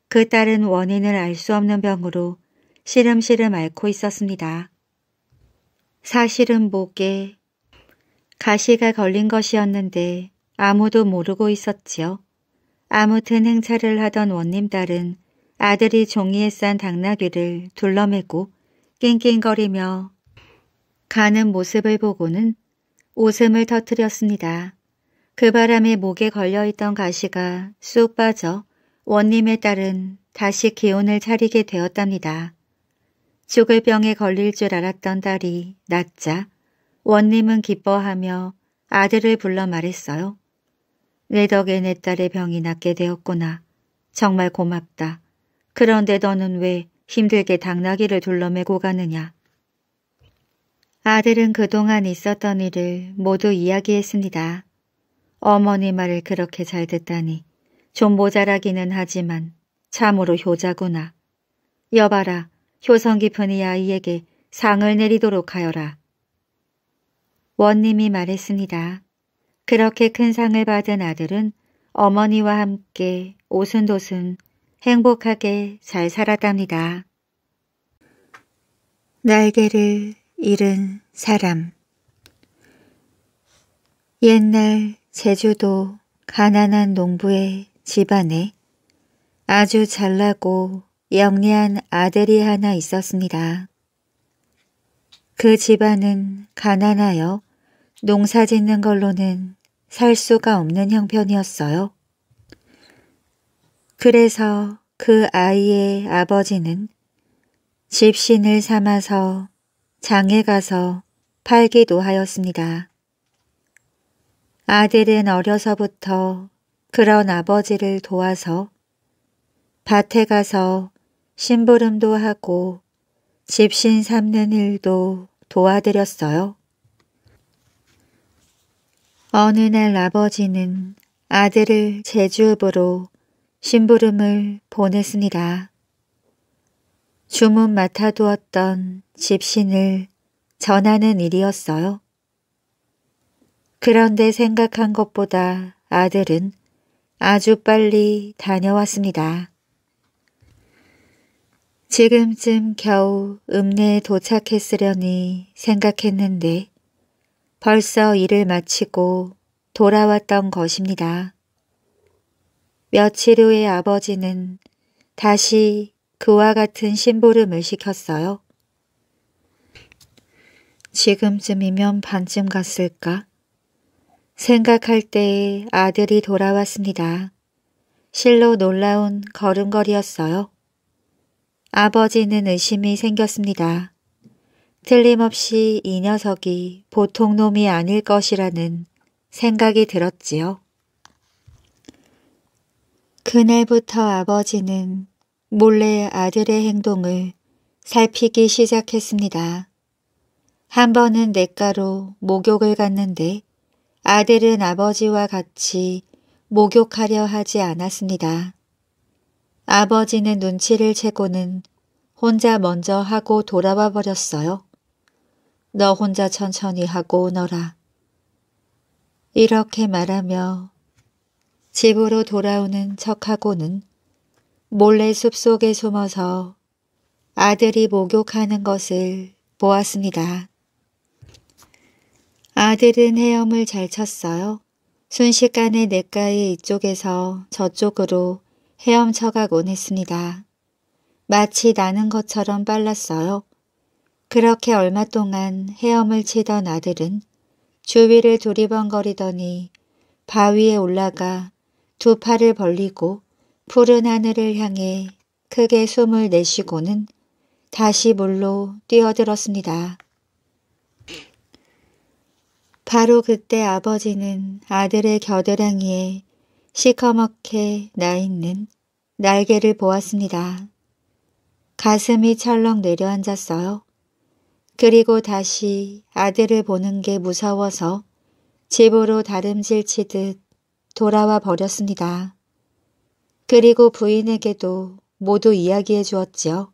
그 딸은 원인을 알 수 없는 병으로 시름시름 앓고 있었습니다. 사실은 목에 가시가 걸린 것이었는데 아무도 모르고 있었지요. 아무튼 행차를 하던 원님 딸은 아들이 종이에 싼 당나귀를 둘러매고 낑낑거리며 가는 모습을 보고는 웃음을 터뜨렸습니다. 그 바람에 목에 걸려있던 가시가 쑥 빠져 원님의 딸은 다시 기운을 차리게 되었답니다. 죽을 병에 걸릴 줄 알았던 딸이 낫자 원님은 기뻐하며 아들을 불러 말했어요. 내 덕에 내 딸의 병이 낫게 되었구나. 정말 고맙다. 그런데 너는 왜 힘들게 당나귀를 둘러매고 가느냐. 아들은 그동안 있었던 일을 모두 이야기했습니다. 어머니 말을 그렇게 잘 듣다니 좀 모자라기는 하지만 참으로 효자구나. 여봐라, 효성 깊은 이 아이에게 상을 내리도록 하여라. 원님이 말했습니다. 그렇게 큰 상을 받은 아들은 어머니와 함께 오순도순 행복하게 잘 살았답니다. 날개를 잃은 사람 옛날 제주도 가난한 농부의 집안에 아주 잘나고 영리한 아들이 하나 있었습니다. 그 집안은 가난하여 농사 짓는 걸로는 살 수가 없는 형편이었어요. 그래서 그 아이의 아버지는 집신을 삼아서 장에 가서 팔기도 하였습니다. 아들은 어려서부터 그런 아버지를 도와서 밭에 가서 심부름도 하고 집신 삼는 일도 도와드렸어요. 어느 날 아버지는 아들을 제주읍으로 심부름을 보냈습니다. 주문 맡아두었던 집신을 전하는 일이었어요. 그런데 생각한 것보다 아들은 아주 빨리 다녀왔습니다. 지금쯤 겨우 읍내에 도착했으려니 생각했는데 벌써 일을 마치고 돌아왔던 것입니다. 며칠 후에 아버지는 다시 그와 같은 심부름을 시켰어요. 지금쯤이면 반쯤 갔을까? 생각할 때에 아들이 돌아왔습니다. 실로 놀라운 걸음걸이였어요. 아버지는 의심이 생겼습니다. 틀림없이 이 녀석이 보통 놈이 아닐 것이라는 생각이 들었지요. 그날부터 아버지는 몰래 아들의 행동을 살피기 시작했습니다. 한 번은 냇가로 목욕을 갔는데 아들은 아버지와 같이 목욕하려 하지 않았습니다. 아버지는 눈치를 채고는 혼자 먼저 하고 돌아와 버렸어요. 너 혼자 천천히 하고 오너라. 이렇게 말하며 집으로 돌아오는 척하고는 몰래 숲속에 숨어서 아들이 목욕하는 것을 보았습니다. 아들은 헤엄을 잘 쳤어요. 순식간에 냇가의 이쪽에서 저쪽으로 헤엄쳐가곤 했습니다. 마치 나는 것처럼 빨랐어요. 그렇게 얼마 동안 헤엄을 치던 아들은 주위를 두리번거리더니 바위에 올라가 두 팔을 벌리고 푸른 하늘을 향해 크게 숨을 내쉬고는 다시 물로 뛰어들었습니다. 바로 그때 아버지는 아들의 겨드랑이에 시커멓게 나있는 날개를 보았습니다. 가슴이 철렁 내려앉았어요. 그리고 다시 아들을 보는 게 무서워서 집으로 다름질 치듯 돌아와 버렸습니다. 그리고 부인에게도 모두 이야기해 주었지요.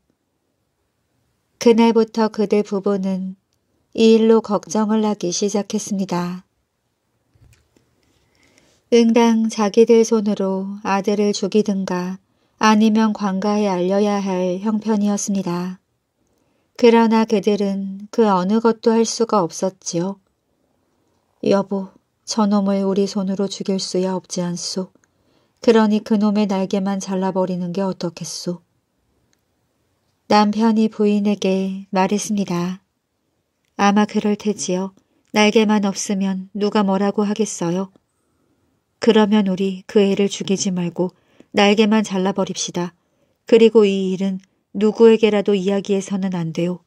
그날부터 그들 부부는 이 일로 걱정을 하기 시작했습니다. 응당 자기들 손으로 아들을 죽이든가 아니면 관가에 알려야 할 형편이었습니다. 그러나 그들은 그 어느 것도 할 수가 없었지요. 여보, 저놈을 우리 손으로 죽일 수야 없지 않소. 그러니 그놈의 날개만 잘라버리는 게 어떻겠소. 남편이 부인에게 말했습니다. 아마 그럴 테지요. 날개만 없으면 누가 뭐라고 하겠어요. 그러면 우리 그 애를 죽이지 말고 날개만 잘라버립시다. 그리고 이 일은 누구에게라도 이야기해서는 안 돼요.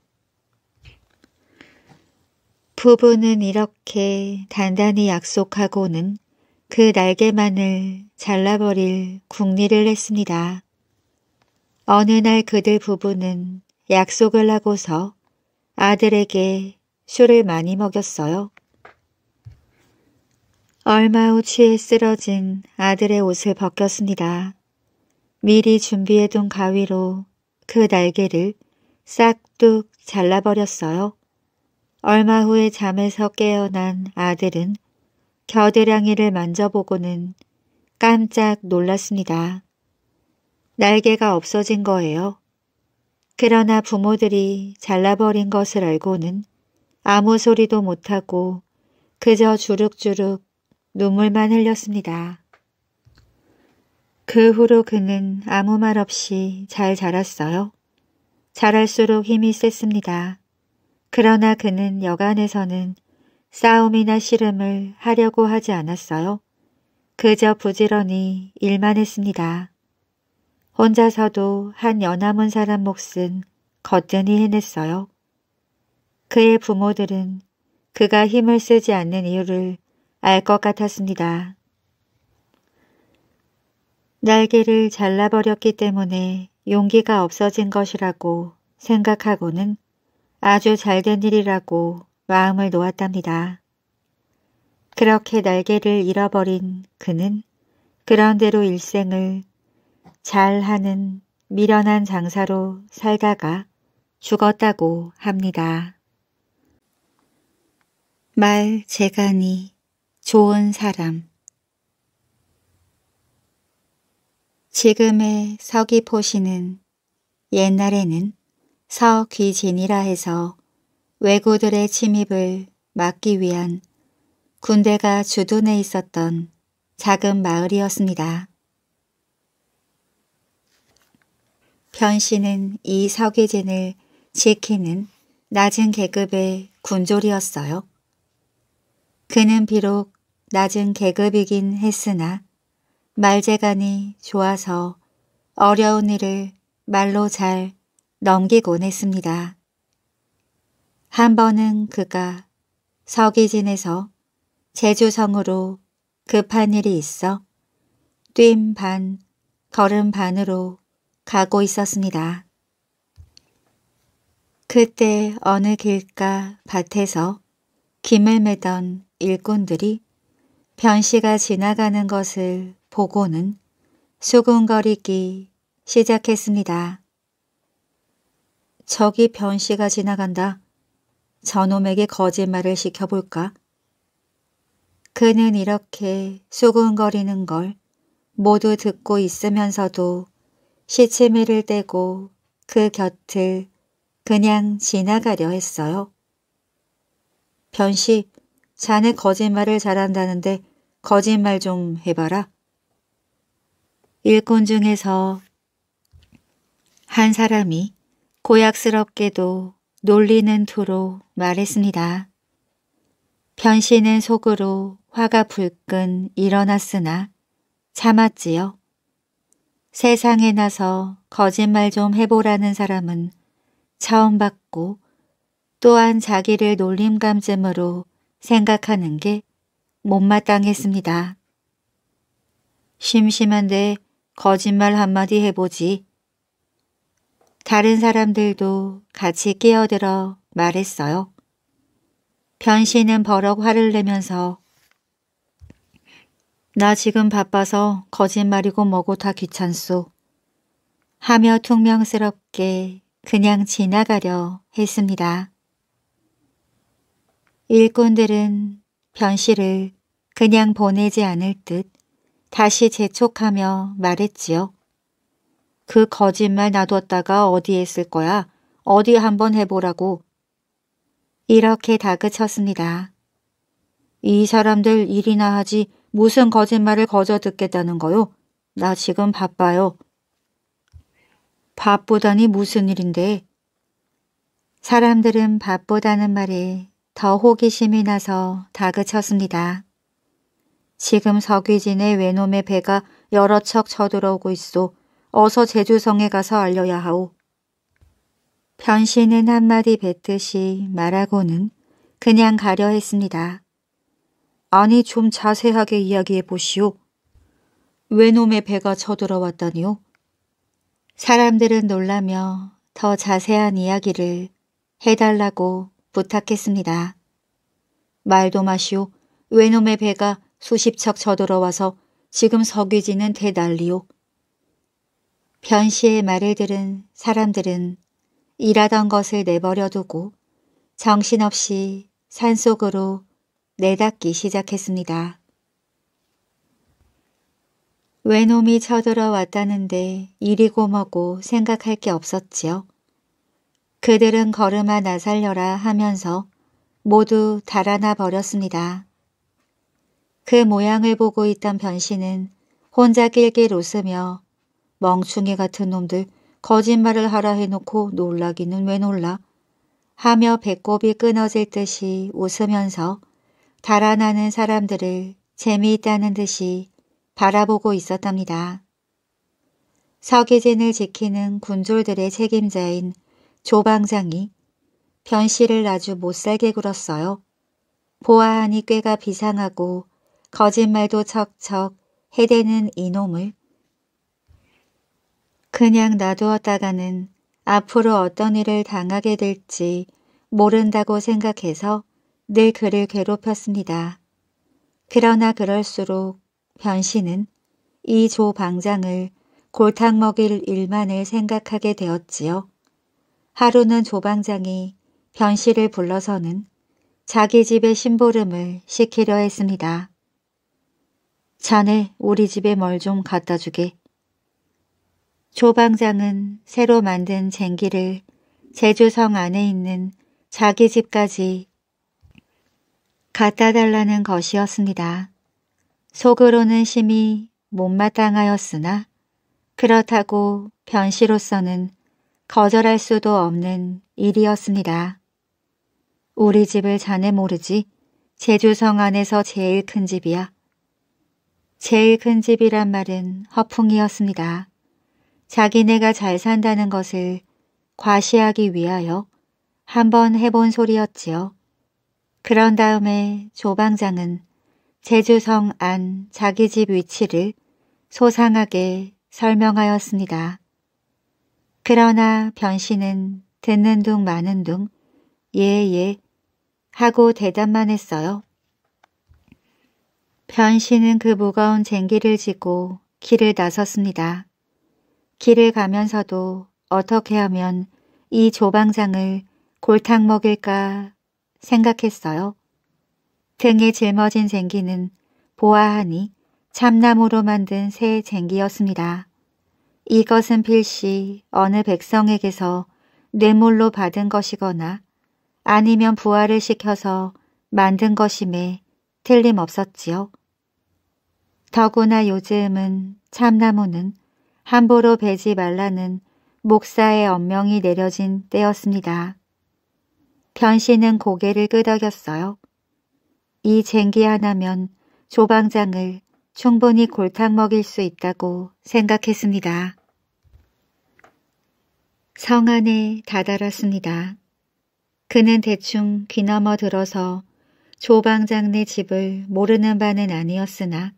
부부는 이렇게 단단히 약속하고는 그 날개만을 잘라버릴 궁리를 했습니다. 어느 날 그들 부부는 약속을 하고서 아들에게 술을 많이 먹였어요. 얼마 후 취해 쓰러진 아들의 옷을 벗겼습니다. 미리 준비해둔 가위로 그 날개를 싹둑 잘라버렸어요. 얼마 후에 잠에서 깨어난 아들은 겨드랑이를 만져보고는 깜짝 놀랐습니다. 날개가 없어진 거예요. 그러나 부모들이 잘라버린 것을 알고는 아무 소리도 못하고 그저 주룩주룩 눈물만 흘렸습니다. 그 후로 그는 아무 말 없이 잘 자랐어요. 자랄수록 힘이 셌습니다. 그러나 그는 여간에서는 싸움이나 씨름을 하려고 하지 않았어요. 그저 부지런히 일만 했습니다. 혼자서도 한 연하문 사람 몫은 거뜬히 해냈어요. 그의 부모들은 그가 힘을 쓰지 않는 이유를 알 것 같았습니다. 날개를 잘라버렸기 때문에 용기가 없어진 것이라고 생각하고는 아주 잘된 일이라고 마음을 놓았답니다. 그렇게 날개를 잃어버린 그는 그런대로 일생을 잘하는 미련한 장사로 살다가 죽었다고 합니다. 말 재간이 좋은 사람 지금의 서귀포시는 옛날에는 서귀진이라 해서 왜구들의 침입을 막기 위한 군대가 주둔해 있었던 작은 마을이었습니다. 변씨는 이 서귀진을 지키는 낮은 계급의 군졸이었어요. 그는 비록 낮은 계급이긴 했으나 말재간이 좋아서 어려운 일을 말로 잘 넘기곤 했습니다. 한 번은 그가 서기진에서 제주성으로 급한 일이 있어 뛴 반, 걸음 반으로 가고 있었습니다. 그때 어느 길가 밭에서 김을 매던 일꾼들이 변씨가 지나가는 것을 보고는 수군거리기 시작했습니다. 저기 변씨가 지나간다. 저놈에게 거짓말을 시켜볼까? 그는 이렇게 수근거리는 걸 모두 듣고 있으면서도 시치미를 떼고 그 곁을 그냥 지나가려 했어요. 변씨, 자네 거짓말을 잘한다는데 거짓말 좀 해봐라. 일꾼 중에서 한 사람이 고약스럽게도 놀리는 투로 말했습니다. 변신은 속으로 화가 불끈 일어났으나 참았지요. 세상에 나서 거짓말 좀 해보라는 사람은 처음 받고 또한 자기를 놀림감쯤으로 생각하는 게 못마땅했습니다. 심심한데 거짓말 한마디 해보지 다른 사람들도 같이 끼어들어 말했어요. 변신은 버럭 화를 내면서 나 지금 바빠서 거짓말이고 뭐고 다 귀찮소. 하며 퉁명스럽게 그냥 지나가려 했습니다. 일꾼들은 변씨를 그냥 보내지 않을 듯 다시 재촉하며 말했지요. 그 거짓말 놔뒀다가 어디에 쓸 거야? 어디 한번 해보라고. 이렇게 다그쳤습니다. 이 사람들 일이나 하지 무슨 거짓말을 거저 듣겠다는 거요? 나 지금 바빠요. 바쁘다니 무슨 일인데? 사람들은 바쁘다는 말에 더 호기심이 나서 다그쳤습니다. 지금 서귀진의 외놈의 배가 여러 척 쳐들어오고 있어 어서 제주성에 가서 알려야 하오. 변신은 한마디 뱉듯이 말하고는 그냥 가려 했습니다. 아니 좀 자세하게 이야기해 보시오. 외놈의 배가 쳐들어왔다니요? 사람들은 놀라며 더 자세한 이야기를 해달라고 부탁했습니다. 말도 마시오. 외놈의 배가 수십 척 쳐들어와서 지금 서귀지는 대난리요. 변씨의 말을 들은 사람들은 일하던 것을 내버려 두고 정신없이 산속으로 내닫기 시작했습니다. 외놈이 쳐들어왔다는데 이리고 뭐고 생각할 게 없었지요. 그들은 걸음아 나살려라 하면서 모두 달아나 버렸습니다. 그 모양을 보고 있던 변신은 혼자 길길 웃으며 멍충이 같은 놈들 거짓말을 하라 해놓고 놀라기는 왜 놀라 하며 배꼽이 끊어질 듯이 웃으면서 달아나는 사람들을 재미있다는 듯이 바라보고 있었답니다. 서기진을 지키는 군졸들의 책임자인 조방장이 변씨를 아주 못살게 굴었어요. 보아하니 꾀가 비상하고 거짓말도 척척 해대는 이놈을 그냥 놔두었다가는 앞으로 어떤 일을 당하게 될지 모른다고 생각해서 늘 그를 괴롭혔습니다. 그러나 그럴수록 변신은 이조 방장을 골탕 먹일 일만을 생각하게 되었지요. 하루는 조 방장이 변씨를 불러서는 자기 집에 심보름을 시키려 했습니다. 자네 우리 집에 뭘 좀 갖다 주게. 조방장은 새로 만든 쟁기를 제주성 안에 있는 자기 집까지 갖다 달라는 것이었습니다. 속으로는 심히 못마땅하였으나 그렇다고 변시로서는 거절할 수도 없는 일이었습니다. 우리 집을 자네 모르지 제주성 안에서 제일 큰 집이야. 제일 큰 집이란 말은 허풍이었습니다. 자기네가 잘 산다는 것을 과시하기 위하여 한번 해본 소리였지요. 그런 다음에 조방장은 제주성 안 자기 집 위치를 소상하게 설명하였습니다. 그러나 변씨는 듣는 둥 마는 둥 예예 예 하고 대답만 했어요. 변씨는 그 무거운 쟁기를 지고 길을 나섰습니다. 길을 가면서도 어떻게 하면 이 조방장을 골탕 먹일까 생각했어요. 등에 짊어진 쟁기는 보아하니 참나무로 만든 새 쟁기였습니다. 이것은 필시 어느 백성에게서 뇌물로 받은 것이거나 아니면 부하를 시켜서 만든 것임에 틀림없었지요. 더구나 요즘은 참나무는 함부로 베지 말라는 목사의 엄명이 내려진 때였습니다. 변신은 고개를 끄덕였어요. 이 쟁기 하나면 조방장을 충분히 골탕 먹일 수 있다고 생각했습니다. 성 안에 다다랐습니다. 그는 대충 귀 넘어 들어서 조방장네 집을 모르는 바는 아니었으나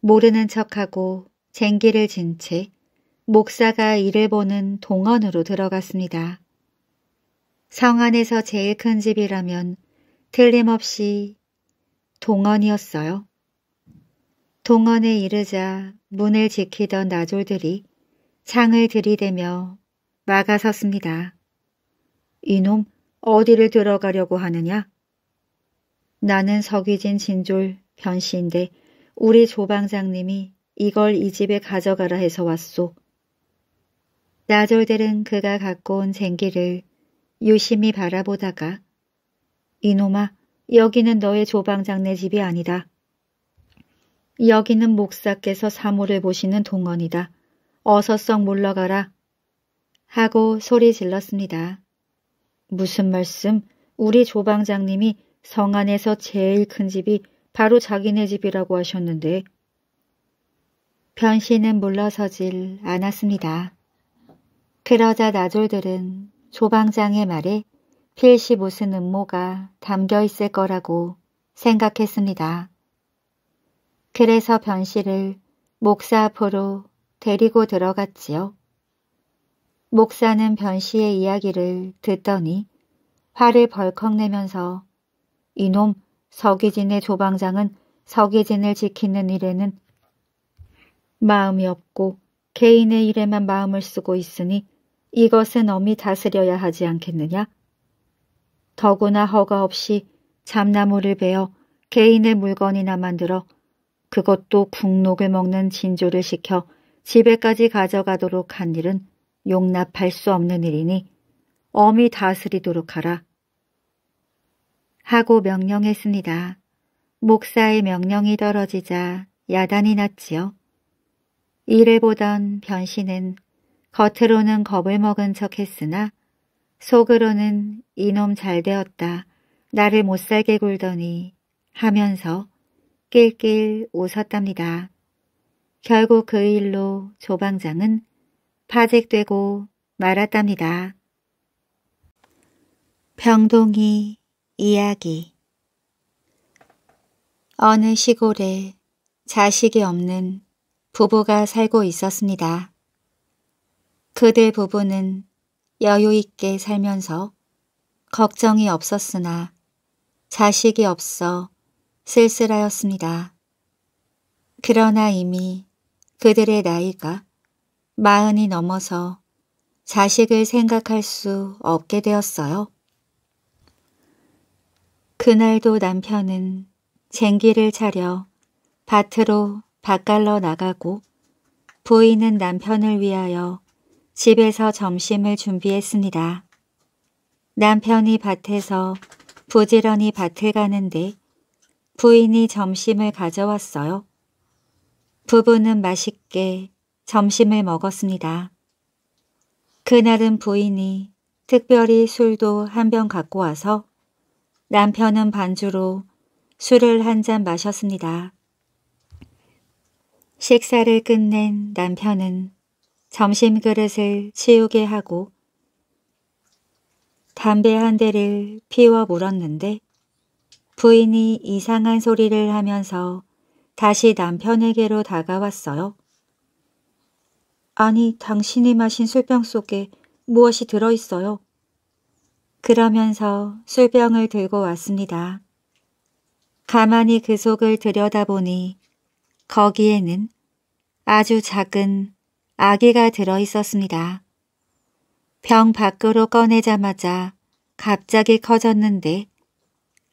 모르는 척하고 쟁기를 진채 목사가 일을 보는 동원으로 들어갔습니다. 성 안에서 제일 큰 집이라면 틀림없이 동원이었어요. 동원에 이르자 문을 지키던 나졸들이 창을 들이대며 막아섰습니다. 이놈 어디를 들어가려고 하느냐? 나는 서귀진 진졸 변씨인데 우리 조방장님이 이걸 이 집에 가져가라 해서 왔소. 나졸들은 그가 갖고 온 쟁기를 유심히 바라보다가 이놈아 여기는 너의 조방장네 집이 아니다. 여기는 목사께서 사물을 보시는 동원이다. 어서 썩 물러가라. 하고 소리 질렀습니다. 무슨 말씀? 우리 조방장님이 성 안에서 제일 큰 집이 바로 자기네 집이라고 하셨는데 변신은 물러서질 않았습니다. 그러자 나졸들은 조방장의 말에 필시 무슨 음모가 담겨 있을 거라고 생각했습니다. 그래서 변씨를 목사 앞으로 데리고 들어갔지요. 목사는 변씨의 이야기를 듣더니 화를 벌컥 내면서 이놈 서기진의 조방장은 서기진을 지키는 일에는 마음이 없고 개인의 일에만 마음을 쓰고 있으니 이것은 어미 다스려야 하지 않겠느냐? 더구나 허가 없이 잡나무를 베어 개인의 물건이나 만들어 그것도 국록을 먹는 진조를 시켜 집에까지 가져가도록 한 일은 용납할 수 없는 일이니 어미 다스리도록 하라. 하고 명령했습니다. 목사의 명령이 떨어지자 야단이 났지요. 이래보던 변신은 겉으로는 겁을 먹은 척 했으나 속으로는 이놈 잘 되었다. 나를 못 살게 굴더니 하면서 낄낄 웃었답니다. 결국 그 일로 조방장은 파직되고 말았답니다. 병동이 이야기 어느 시골에 자식이 없는 부부가 살고 있었습니다. 그대 부부는 여유 있게 살면서 걱정이 없었으나 자식이 없어 쓸쓸하였습니다. 그러나 이미 그들의 나이가 마흔이 넘어서 자식을 생각할 수 없게 되었어요. 그날도 남편은 쟁기를 차려 밭으로 밭갈러 나가고 부인은 남편을 위하여 집에서 점심을 준비했습니다. 남편이 밭에서 부지런히 밭을 가는데 부인이 점심을 가져왔어요. 부부는 맛있게 점심을 먹었습니다. 그날은 부인이 특별히 술도 한 병 갖고 와서 남편은 반주로 술을 한 잔 마셨습니다. 식사를 끝낸 남편은 점심 그릇을 치우게 하고 담배 한 대를 피워 물었는데 부인이 이상한 소리를 하면서 다시 남편에게로 다가왔어요. 아니 당신이 마신 술병 속에 무엇이 들어있어요? 그러면서 술병을 들고 왔습니다. 가만히 그 속을 들여다보니 거기에는 아주 작은 아기가 들어 있었습니다. 병 밖으로 꺼내자마자 갑자기 커졌는데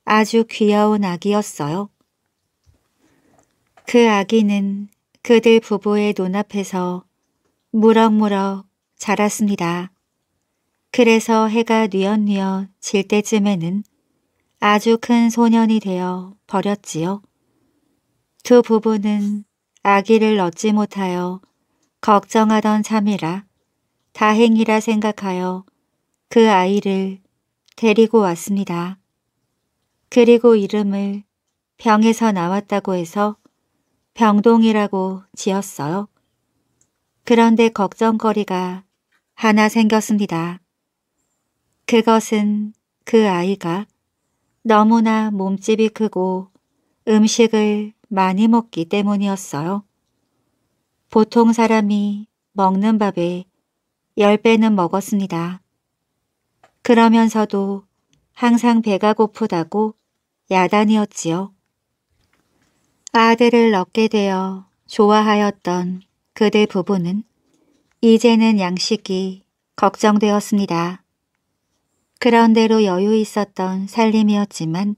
아주 귀여운 아기였어요. 그 아기는 그들 부부의 눈앞에서 무럭무럭 자랐습니다. 그래서 해가 뉘엿뉘엿 질 때쯤에는 아주 큰 소년이 되어 버렸지요. 두 부부는 아기를 얻지 못하여 걱정하던 참이라 다행이라 생각하여 그 아이를 데리고 왔습니다. 그리고 이름을 병에서 나왔다고 해서 병동이라고 지었어요. 그런데 걱정거리가 하나 생겼습니다. 그것은 그 아이가 너무나 몸집이 크고 음식을 많이 먹기 때문이었어요. 보통 사람이 먹는 밥에 10배는 먹었습니다. 그러면서도 항상 배가 고프다고 야단이었지요. 아들을 얻게 되어 좋아하였던 그대 부부는 이제는 양식이 걱정되었습니다. 그런대로 여유 있었던 살림이었지만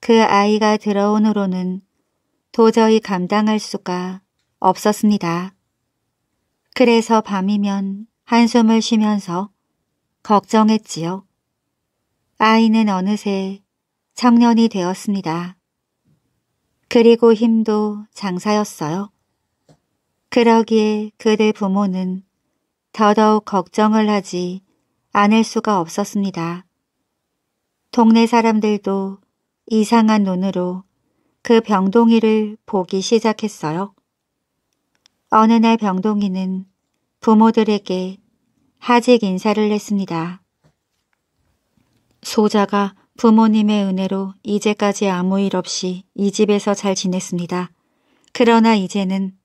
그 아이가 들어온 후로는 도저히 감당할 수가 없었습니다. 그래서 밤이면 한숨을 쉬면서 걱정했지요. 아이는 어느새 청년이 되었습니다. 그리고 힘도 장사였어요. 그러기에 그들 부모는 더더욱 걱정을 하지 않을 수가 없었습니다. 동네 사람들도 이상한 눈으로 그 병동이를 보기 시작했어요. 어느 날 병동이는 부모들에게 하직 인사를 했습니다. 소자가 부모님의 은혜로 이제까지 아무 일 없이 이 집에서 잘 지냈습니다. 그러나 이제는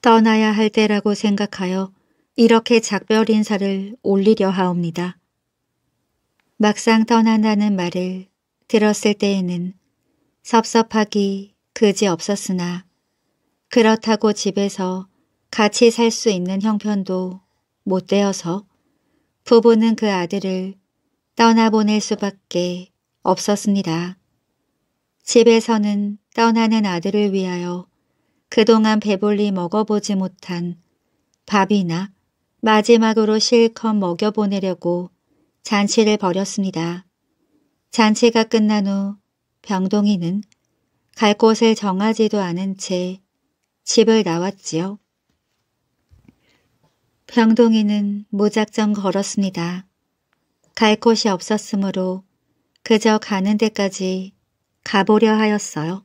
떠나야 할 때라고 생각하여 이렇게 작별 인사를 올리려 하옵니다. 막상 떠난다는 말을 들었을 때에는 섭섭하기 그지 없었으나 그렇다고 집에서 같이 살 수 있는 형편도 못 되어서 부부는 그 아들을 떠나보낼 수밖에 없었습니다. 집에서는 떠나는 아들을 위하여 그동안 배불리 먹어보지 못한 밥이나 마지막으로 실컷 먹여보내려고 잔치를 벌였습니다. 잔치가 끝난 후 병동이는 갈 곳을 정하지도 않은 채 집을 나왔지요. 병동이는 무작정 걸었습니다. 갈 곳이 없었으므로 그저 가는 데까지 가보려 하였어요.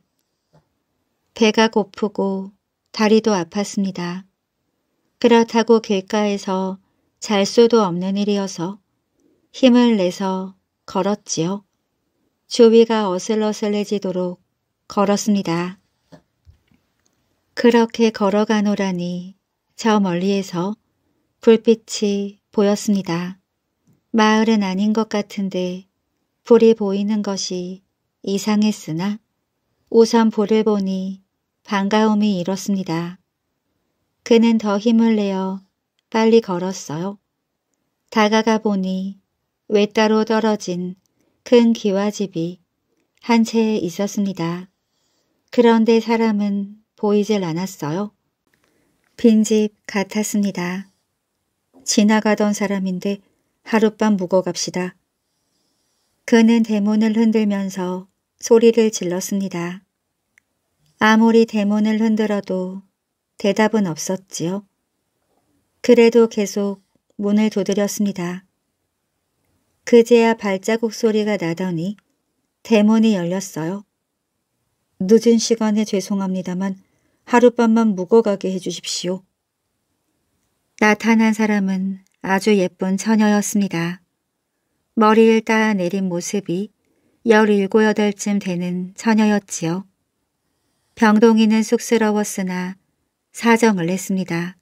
배가 고프고 다리도 아팠습니다. 그렇다고 길가에서 잘 수도 없는 일이어서 힘을 내서 걸었지요. 주위가 어슬러슬해지도록 걸었습니다. 그렇게 걸어가노라니 저 멀리에서 불빛이 보였습니다. 마을은 아닌 것 같은데 불이 보이는 것이 이상했으나 우선 불을 보니 반가움이 잃었습니다 그는 더 힘을 내어 빨리 걸었어요. 다가가 보니 외따로 떨어진 큰 기와집이 한 채 있었습니다. 그런데 사람은 보이질 않았어요. 빈집 같았습니다. 지나가던 사람인데 하룻밤 묵어갑시다. 그는 대문을 흔들면서 소리를 질렀습니다. 아무리 대문을 흔들어도 대답은 없었지요. 그래도 계속 문을 두드렸습니다. 그제야 발자국 소리가 나더니 대문이 열렸어요. 늦은 시간에 죄송합니다만 하룻밤만 묵어가게 해주십시오. 나타난 사람은 아주 예쁜 처녀였습니다. 머리를 따라 내린 모습이 17여덟쯤 되는 처녀였지요. 병동이는 쑥스러웠으나 사정을 냈습니다.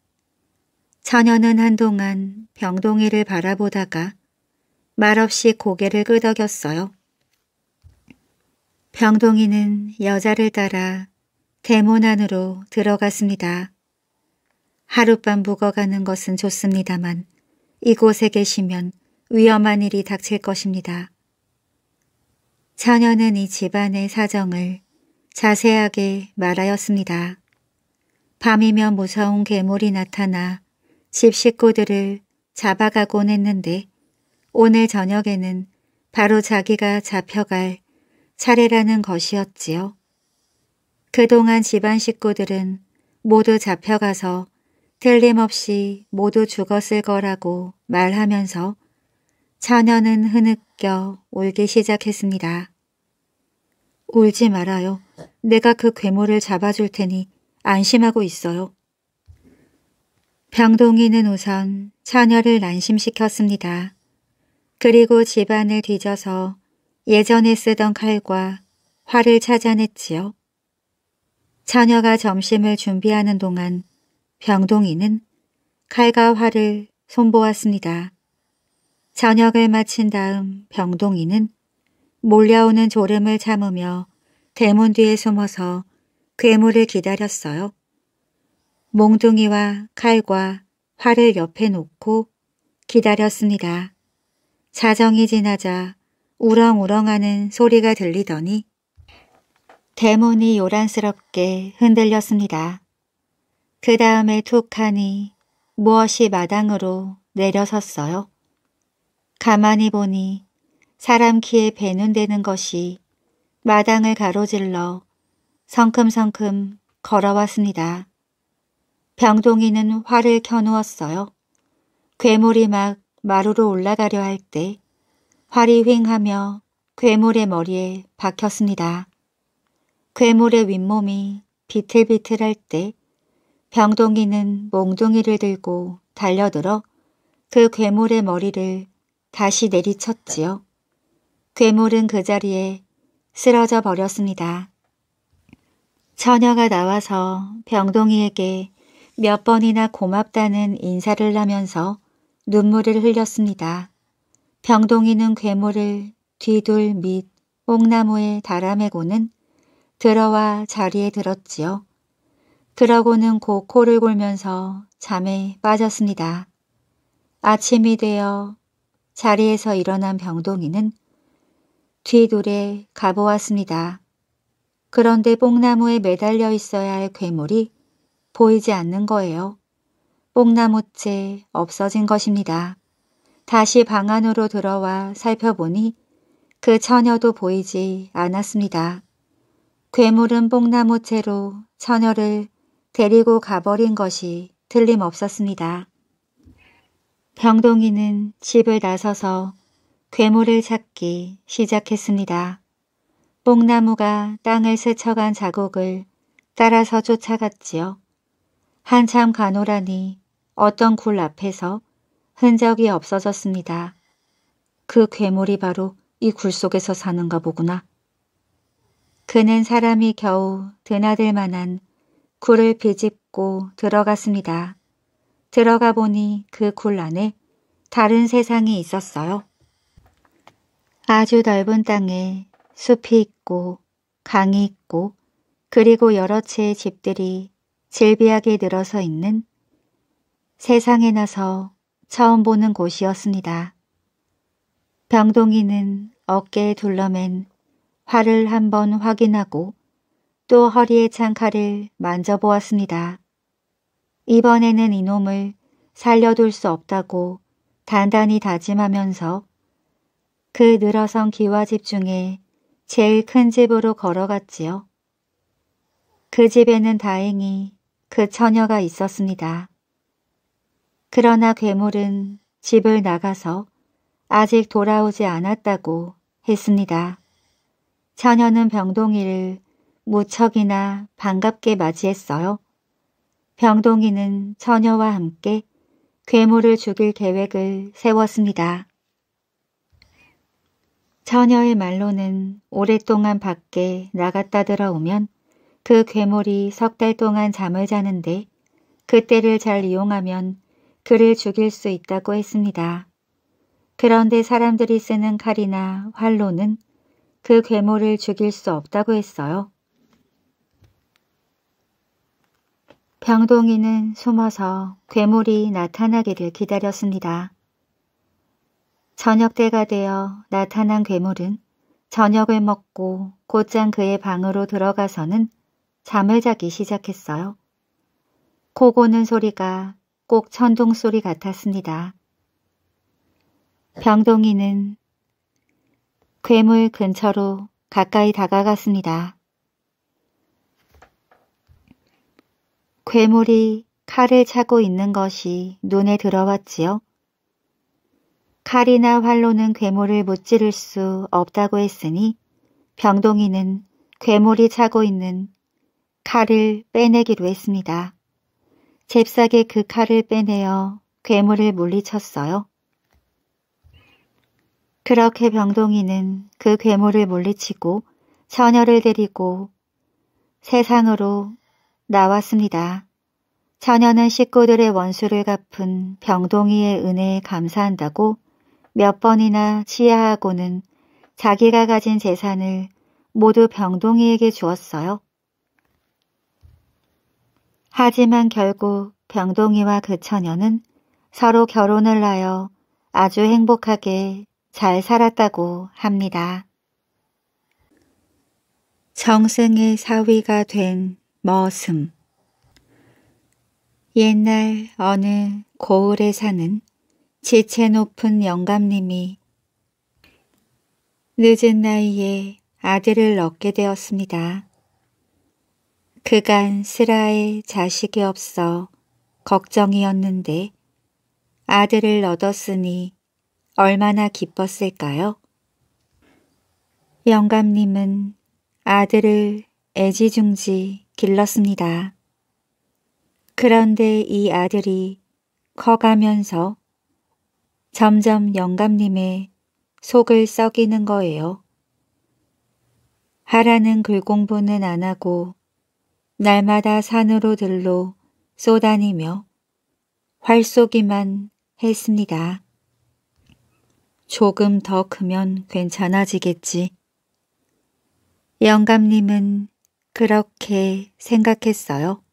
처녀는 한동안 병동이를 바라보다가 말없이 고개를 끄덕였어요. 병동이는 여자를 따라 대문 안으로 들어갔습니다. 하룻밤 묵어가는 것은 좋습니다만 이곳에 계시면 위험한 일이 닥칠 것입니다. 처녀는 이 집안의 사정을 자세하게 말하였습니다. 밤이면 무서운 괴물이 나타나 집 식구들을 잡아가곤 했는데 오늘 저녁에는 바로 자기가 잡혀갈 차례라는 것이었지요. 그동안 집안 식구들은 모두 잡혀가서 틀림없이 모두 죽었을 거라고 말하면서 자녀는 흐느껴 울기 시작했습니다. 울지 말아요. 내가 그 괴물을 잡아줄 테니 안심하고 있어요. 병동이는 우선 처녀를 난심시켰습니다. 그리고 집안을 뒤져서 예전에 쓰던 칼과 활을 찾아냈지요. 처녀가 점심을 준비하는 동안 병동이는 칼과 활을 손보았습니다. 저녁을 마친 다음 병동이는 몰려오는 졸음을 참으며 대문 뒤에 숨어서 괴물을 기다렸어요. 몽둥이와 칼과 활을 옆에 놓고 기다렸습니다. 자정이 지나자 우렁우렁하는 소리가 들리더니 대문이 요란스럽게 흔들렸습니다. 그 다음에 툭하니 무엇이 마당으로 내려섰어요. 가만히 보니 사람 키에 배는되는 것이 마당을 가로질러 성큼성큼 걸어왔습니다. 병동이는 활을 켜놓았어요. 괴물이 막 마루로 올라가려 할 때 활이 휑하며 괴물의 머리에 박혔습니다. 괴물의 윗몸이 비틀비틀할 때 병동이는 몽둥이를 들고 달려들어 그 괴물의 머리를 다시 내리쳤지요. 괴물은 그 자리에 쓰러져 버렸습니다. 처녀가 나와서 병동이에게 몇 번이나 고맙다는 인사를 하면서 눈물을 흘렸습니다. 병동이는 괴물을 뒤돌 및옥나무에 달아매고는 들어와 자리에 들었지요. 그러고는 곧 코를 골면서 잠에 빠졌습니다. 아침이 되어 자리에서 일어난 병동이는 뒤돌에 가보았습니다. 그런데 뽕나무에 매달려 있어야 할 괴물이 보이지 않는 거예요. 뽕나무째 없어진 것입니다. 다시 방 안으로 들어와 살펴보니 그 처녀도 보이지 않았습니다. 괴물은 뽕나무채로 처녀를 데리고 가버린 것이 틀림없었습니다. 병동이는 집을 나서서 괴물을 찾기 시작했습니다. 뽕나무가 땅을 스쳐간 자국을 따라서 쫓아갔지요. 한참 가노라니 어떤 굴 앞에서 흔적이 없어졌습니다. 그 괴물이 바로 이 굴 속에서 사는가 보구나. 그는 사람이 겨우 드나들 만한 굴을 비집고 들어갔습니다. 들어가 보니 그 굴 안에 다른 세상이 있었어요. 아주 넓은 땅에 숲이 있고 강이 있고 그리고 여러 채의 집들이 질비하게 늘어서 있는 세상에 나서 처음 보는 곳이었습니다. 병동이는 어깨에 둘러맨 활을 한번 확인하고 또허리에찬칼을 만져보았습니다. 이번에는 이놈을 살려둘 수 없다고 단단히 다짐하면서 그 늘어선 기와집 중에 제일 큰 집으로 걸어갔지요. 그 집에는 다행히 그 처녀가 있었습니다. 그러나 괴물은 집을 나가서 아직 돌아오지 않았다고 했습니다. 처녀는 병동이를 무척이나 반갑게 맞이했어요. 병동이는 처녀와 함께 괴물을 죽일 계획을 세웠습니다. 처녀의 말로는 오랫동안 밖에 나갔다 들어오면 그 괴물이 석 달 동안 잠을 자는데 그때를 잘 이용하면 그를 죽일 수 있다고 했습니다. 그런데 사람들이 쓰는 칼이나 활로는 그 괴물을 죽일 수 없다고 했어요. 병동이는 숨어서 괴물이 나타나기를 기다렸습니다. 저녁 때가 되어 나타난 괴물은 저녁을 먹고 곧장 그의 방으로 들어가서는 잠을 자기 시작했어요. 고 고는 소리가 꼭 천둥 소리 같았습니다. 병동이는 괴물 근처로 가까이 다가갔습니다. 괴물이 칼을 차고 있는 것이 눈에 들어왔지요. 칼이나 활로는 괴물을 무찌를 수 없다고 했으니 병동이는 괴물이 차고 있는 칼을 빼내기로 했습니다. 잽싸게 그 칼을 빼내어 괴물을 물리쳤어요. 그렇게 병동이는 그 괴물을 물리치고 처녀를 데리고 세상으로 나왔습니다. 처녀는 식구들의 원수를 갚은 병동이의 은혜에 감사한다고 몇 번이나 치아하고는 자기가 가진 재산을 모두 병동이에게 주었어요. 하지만 결국 병동이와 그 처녀는 서로 결혼을 하여 아주 행복하게 잘 살았다고 합니다. 정승의 사위가 된 머슴 옛날 어느 고을에 사는 지체 높은 영감님이 늦은 나이에 아들을 얻게 되었습니다. 그간 슬아의 자식이 없어 걱정이었는데 아들을 얻었으니 얼마나 기뻤을까요? 영감님은 아들을 애지중지 길렀습니다. 그런데 이 아들이 커가면서 점점 영감님의 속을 썩이는 거예요. 하라는 글공부는 안 하고 날마다 산으로 들로 쏘다니며 활쏘기만 했습니다. 조금 더 크면 괜찮아지겠지. 영감님은 그렇게 생각했어요.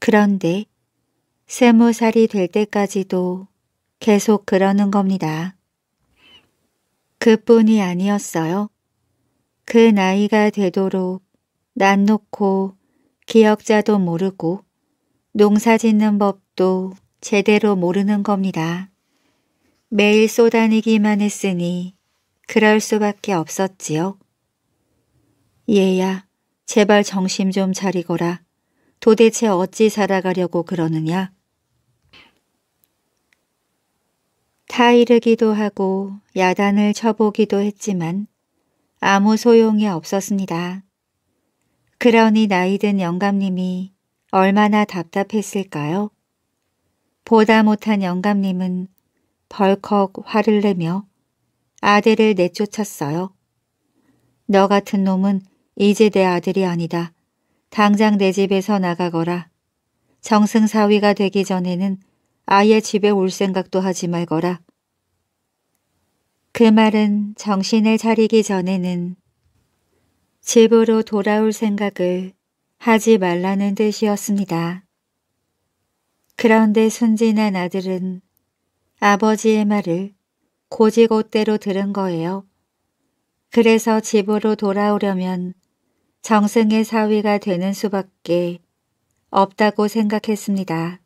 그런데 세무 살이 될 때까지도 계속 그러는 겁니다. 그뿐이 아니었어요. 그 나이가 되도록 난 놓고 기억자도 모르고 농사짓는 법도 제대로 모르는 겁니다. 매일 쏘다니기만 했으니 그럴 수밖에 없었지요. 얘야, 제발 정신 좀 차리거라. 도대체 어찌 살아가려고 그러느냐? 타이르기도 하고 야단을 쳐보기도 했지만 아무 소용이 없었습니다. 그러니 나이든 영감님이 얼마나 답답했을까요? 보다 못한 영감님은 벌컥 화를 내며 아들을 내쫓았어요. 너 같은 놈은 이제 내 아들이 아니다. 당장 내 집에서 나가거라. 정승사위가 되기 전에는 아예 집에 올 생각도 하지 말거라. 그 말은 정신을 차리기 전에는 집으로 돌아올 생각을 하지 말라는 뜻이었습니다. 그런데 순진한 아들은 아버지의 말을 고지고대로 들은 거예요. 그래서 집으로 돌아오려면 정승의 사위가 되는 수밖에 없다고 생각했습니다.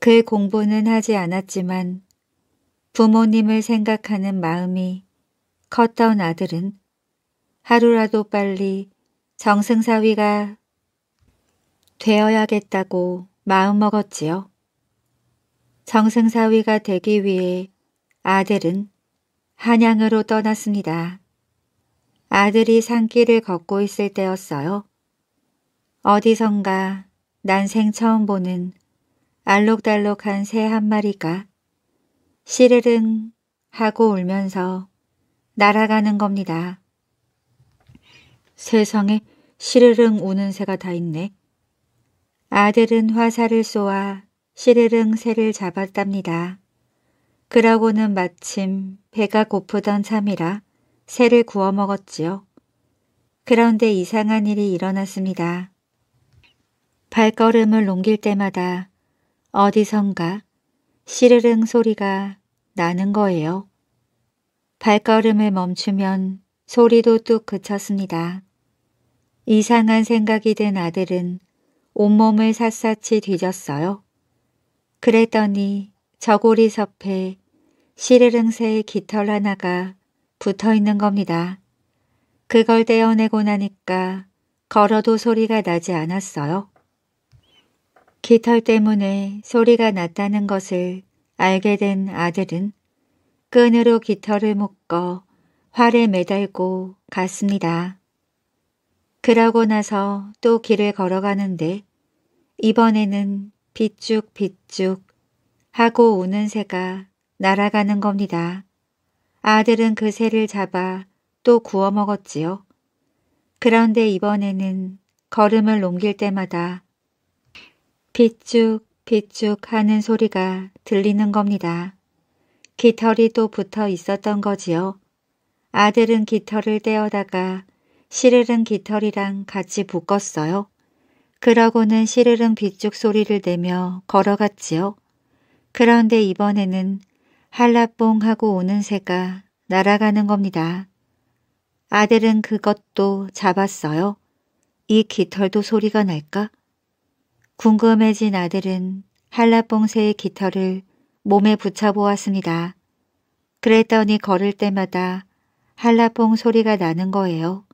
그 공부는 하지 않았지만 부모님을 생각하는 마음이 컸던 아들은 하루라도 빨리 정승사위가 되어야겠다고 마음먹었지요. 정승사위가 되기 위해 아들은 한양으로 떠났습니다. 아들이 산길을 걷고 있을 때였어요. 어디선가 난생 처음 보는 알록달록한 새 한 마리가 시르릉 하고 울면서 날아가는 겁니다. 세상에 시르릉 우는 새가 다 있네. 아들은 화살을 쏘아 시르릉 새를 잡았답니다. 그러고는 마침 배가 고프던 참이라 새를 구워 먹었지요. 그런데 이상한 일이 일어났습니다. 발걸음을 옮길 때마다 어디선가 시르릉 소리가 나는 거예요. 발걸음을 멈추면 소리도 뚝 그쳤습니다. 이상한 생각이 든 아들은 온몸을 샅샅이 뒤졌어요. 그랬더니 저고리 섭에 시르릉새의 깃털 하나가 붙어 있는 겁니다. 그걸 떼어내고 나니까 걸어도 소리가 나지 않았어요. 깃털 때문에 소리가 났다는 것을 알게 된 아들은 끈으로 깃털을 묶어 활에 매달고 갔습니다. 그러고 나서 또 길을 걸어가는데 이번에는 비쭉비쭉 하고 우는 새가 날아가는 겁니다. 아들은 그 새를 잡아 또 구워 먹었지요. 그런데 이번에는 걸음을 옮길 때마다 비쭉비쭉 하는 소리가 들리는 겁니다. 깃털이 또 붙어 있었던 거지요. 아들은 깃털을 떼어다가 시르른 깃털이랑 같이 묶었어요. 그러고는 시르릉 빗죽 소리를 내며 걸어갔지요. 그런데 이번에는 한라뽕 하고 오는 새가 날아가는 겁니다. 아들은 그것도 잡았어요. 이 깃털도 소리가 날까? 궁금해진 아들은 한라뽕 새의 깃털을 몸에 붙여보았습니다. 그랬더니 걸을 때마다 한라뽕 소리가 나는 거예요.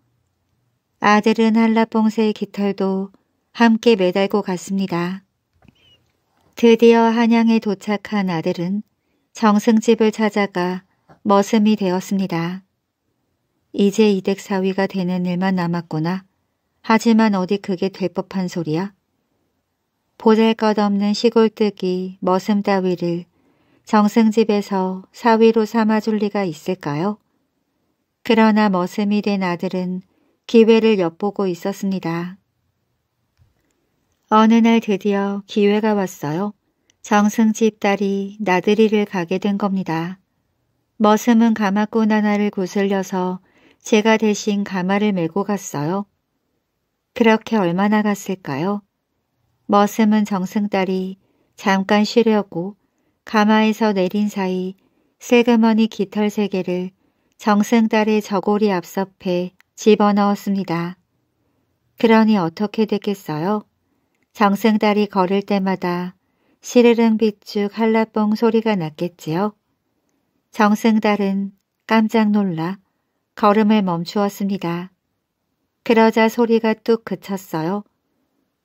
아들은 한라뽕 새의 깃털도 함께 매달고 갔습니다. 드디어 한양에 도착한 아들은 정승집을 찾아가 머슴이 되었습니다. 이제 이댁사위가 되는 일만 남았구나. 하지만 어디 그게 될 법한 소리야? 보잘것없는 시골뜨기 머슴 따위를 정승집에서 사위로 삼아줄 리가 있을까요? 그러나 머슴이 된 아들은 기회를 엿보고 있었습니다. 어느 날 드디어 기회가 왔어요. 정승 집 딸이 나들이를 가게 된 겁니다. 머슴은 가마꾼 하나를 구슬려서 제가 대신 가마를 메고 갔어요. 그렇게 얼마나 갔을까요? 머슴은 정승 딸이 잠깐 쉬려고 가마에서 내린 사이 슬그머니 깃털 세 개를 정승 딸의 저고리 앞섭에 집어넣었습니다. 그러니 어떻게 되겠어요 정승달이 걸을 때마다 시르릉 비축 한라봉 소리가 났겠지요. 정승달은 깜짝 놀라 걸음을 멈추었습니다. 그러자 소리가 뚝 그쳤어요.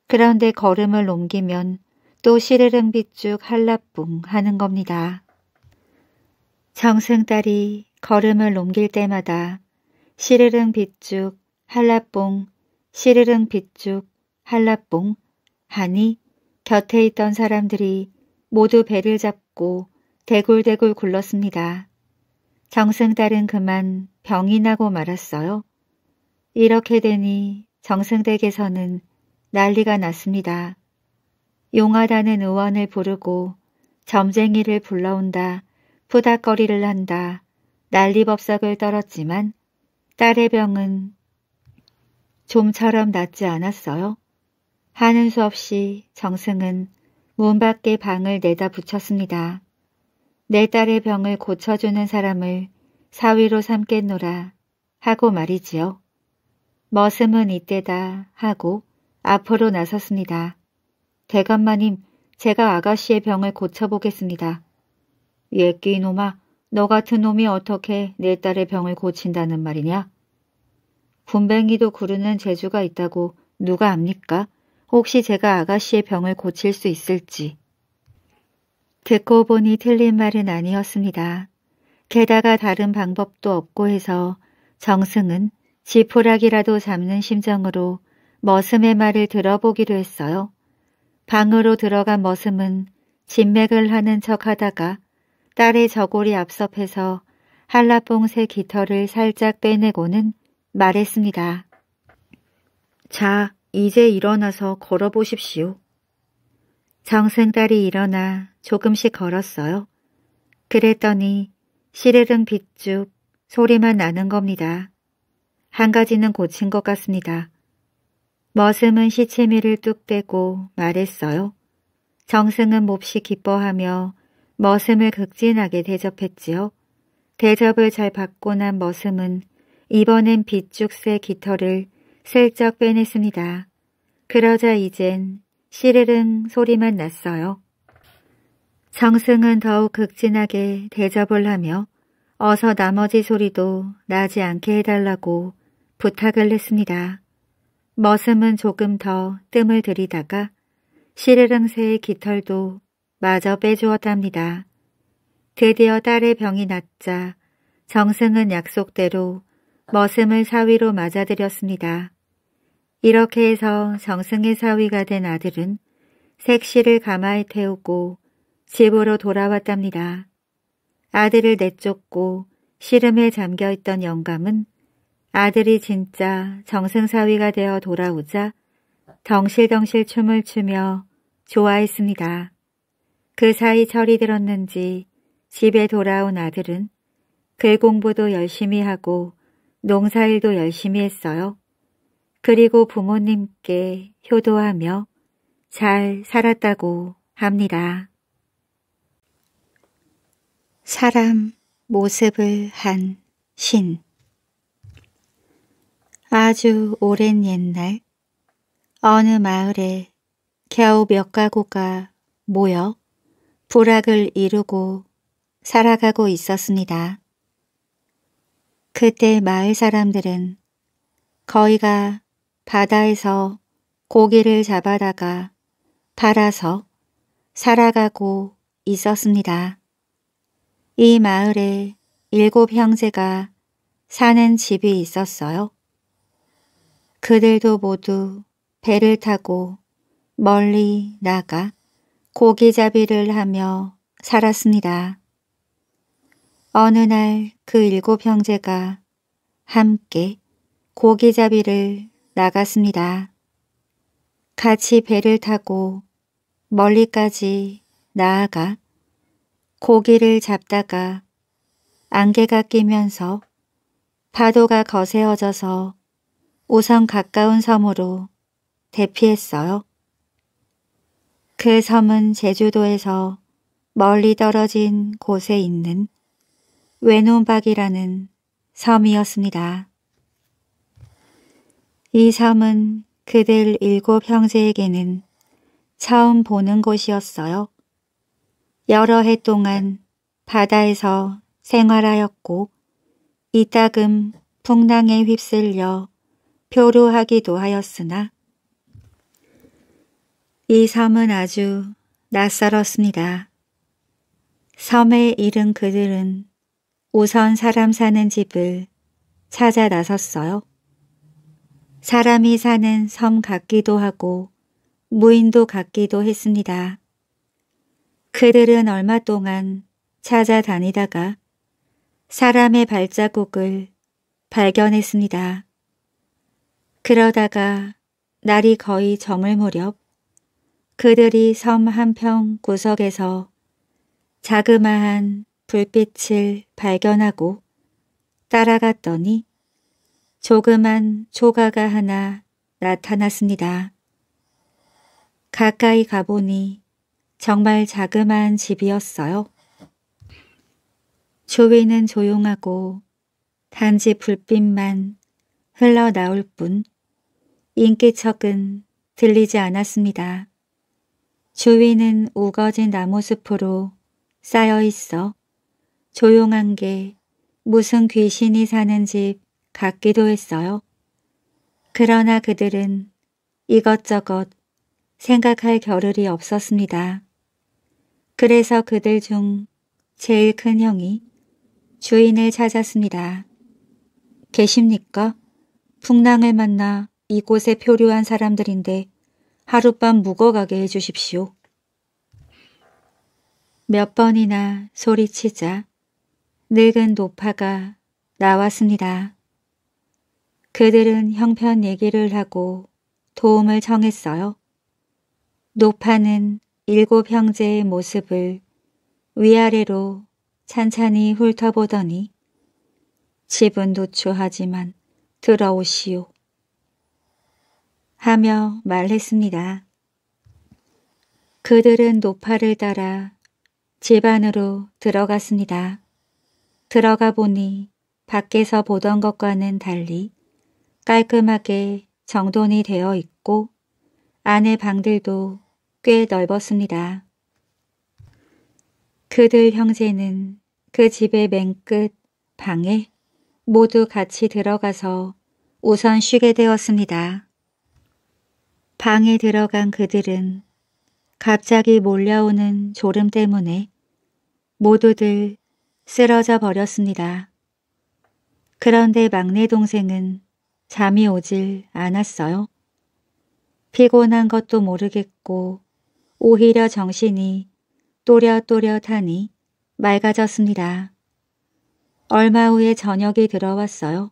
그런데 걸음을 옮기면 또 시르릉 비축 한라봉 하는 겁니다. 정승달이 걸음을 옮길 때마다 시르릉 비축 한라봉 시르릉 비축 한라봉 하니 곁에 있던 사람들이 모두 배를 잡고 대굴대굴 굴렀습니다. 정승달은 그만 병이 나고 말았어요. 이렇게 되니 정승댁에서는 난리가 났습니다. 용하다는 의원을 부르고 점쟁이를 불러온다, 푸닥거리를 한다, 난리법석을 떨었지만 딸의 병은 좀처럼 낫지 않았어요. 하는 수 없이 정승은 문 밖에 방을 내다 붙였습니다. 내 딸의 병을 고쳐주는 사람을 사위로 삼겠노라 하고 말이지요. 머슴은 이때다 하고 앞으로 나섰습니다. 대감마님 제가 아가씨의 병을 고쳐보겠습니다. 예끼 놈아 너 같은 놈이 어떻게 내 딸의 병을 고친다는 말이냐? 군뱅이도 구르는 재주가 있다고 누가 압니까? 혹시 제가 아가씨의 병을 고칠 수 있을지. 듣고 보니 틀린 말은 아니었습니다. 게다가 다른 방법도 없고 해서 정승은 지푸라기라도 잡는 심정으로 머슴의 말을 들어보기로 했어요. 방으로 들어간 머슴은 진맥을 하는 척하다가 딸의 저고리 앞섭해서 한라봉새 깃털을 살짝 빼내고는 말했습니다. 자, 이제 일어나서 걸어보십시오. 정승달이 일어나 조금씩 걸었어요. 그랬더니 시르릉 빗죽 소리만 나는 겁니다. 한 가지는 고친 것 같습니다. 머슴은 시치미를 뚝 떼고 말했어요. 정승은 몹시 기뻐하며 머슴을 극진하게 대접했지요. 대접을 잘 받고 난 머슴은 이번엔 빗죽새 깃털을 슬쩍 빼냈습니다. 그러자 이젠 시르릉 소리만 났어요. 정승은 더욱 극진하게 대접을 하며 어서 나머지 소리도 나지 않게 해달라고 부탁을 했습니다. 머슴은 조금 더 뜸을 들이다가 시르릉새의 깃털도 마저 빼주었답니다. 드디어 딸의 병이 낫자 정승은 약속대로 머슴을 사위로 맞아들였습니다. 이렇게 해서 정승의 사위가 된 아들은 색시를 가마에 태우고 집으로 돌아왔답니다. 아들을 내쫓고 시름에 잠겨있던 영감은 아들이 진짜 정승사위가 되어 돌아오자 덩실덩실 춤을 추며 좋아했습니다. 그 사이 철이 들었는지 집에 돌아온 아들은 글 공부도 열심히 하고 농사일도 열심히 했어요. 그리고 부모님께 효도하며 잘 살았다고 합니다. 사람 모습을 한 신 아주 오랜 옛날 어느 마을에 겨우 몇 가구가 모여 불락을 이루고 살아가고 있었습니다. 그때 마을 사람들은 거위가 바다에서 고기를 잡아다가 팔아서 살아가고 있었습니다. 이 마을에 일곱 형제가 사는 집이 있었어요. 그들도 모두 배를 타고 멀리 나가 고기잡이를 하며 살았습니다. 어느 날 그 일곱 형제가 함께 고기잡이를 나갔습니다. 같이 배를 타고 멀리까지 나아가 고기를 잡다가 안개가 끼면서 파도가 거세어져서 우선 가까운 섬으로 대피했어요. 그 섬은 제주도에서 멀리 떨어진 곳에 있는 외눈박이라는 섬이었습니다. 이 섬은 그들 일곱 형제에게는 처음 보는 곳이었어요. 여러 해 동안 바다에서 생활하였고 이따금 풍랑에 휩쓸려 표류하기도 하였으나 이 섬은 아주 낯설었습니다. 섬에 이른 그들은 우선 사람 사는 집을 찾아 나섰어요. 사람이 사는 섬 같기도 하고 무인도 같기도 했습니다. 그들은 얼마 동안 찾아다니다가 사람의 발자국을 발견했습니다. 그러다가 날이 거의 저물 무렵 그들이 섬 한 평 구석에서 자그마한 불빛을 발견하고 따라갔더니 조그만 조가가 하나 나타났습니다. 가까이 가보니 정말 자그마한 집이었어요. 주위는 조용하고 단지 불빛만 흘러나올 뿐 인기척은 들리지 않았습니다. 주위는 우거진 나무숲으로 쌓여 있어 조용한 게 무슨 귀신이 사는 집 같기도 했어요. 그러나 그들은 이것저것 생각할 겨를이 없었습니다. 그래서 그들 중 제일 큰 형이 주인을 찾았습니다. 계십니까? 풍랑을 만나 이곳에 표류한 사람들인데 하룻밤 묵어가게 해주십시오. 몇 번이나 소리치자 늙은 노파가 나왔습니다. 그들은 형편 얘기를 하고 도움을 청했어요. 노파는 일곱 형제의 모습을 위아래로 찬찬히 훑어보더니 집은 노초하지만 들어오시오. 하며 말했습니다. 그들은 노파를 따라 집 안으로 들어갔습니다. 들어가 보니 밖에서 보던 것과는 달리 깔끔하게 정돈이 되어 있고 안의 방들도 꽤 넓었습니다. 그들 형제는 그 집의 맨 끝 방에 모두 같이 들어가서 우선 쉬게 되었습니다. 방에 들어간 그들은 갑자기 몰려오는 졸음 때문에 모두들 쓰러져 버렸습니다. 그런데 막내 동생은 잠이 오질 않았어요. 피곤한 것도 모르겠고 오히려 정신이 또렷또렷하니 맑아졌습니다. 얼마 후에 저녁이 들어왔어요.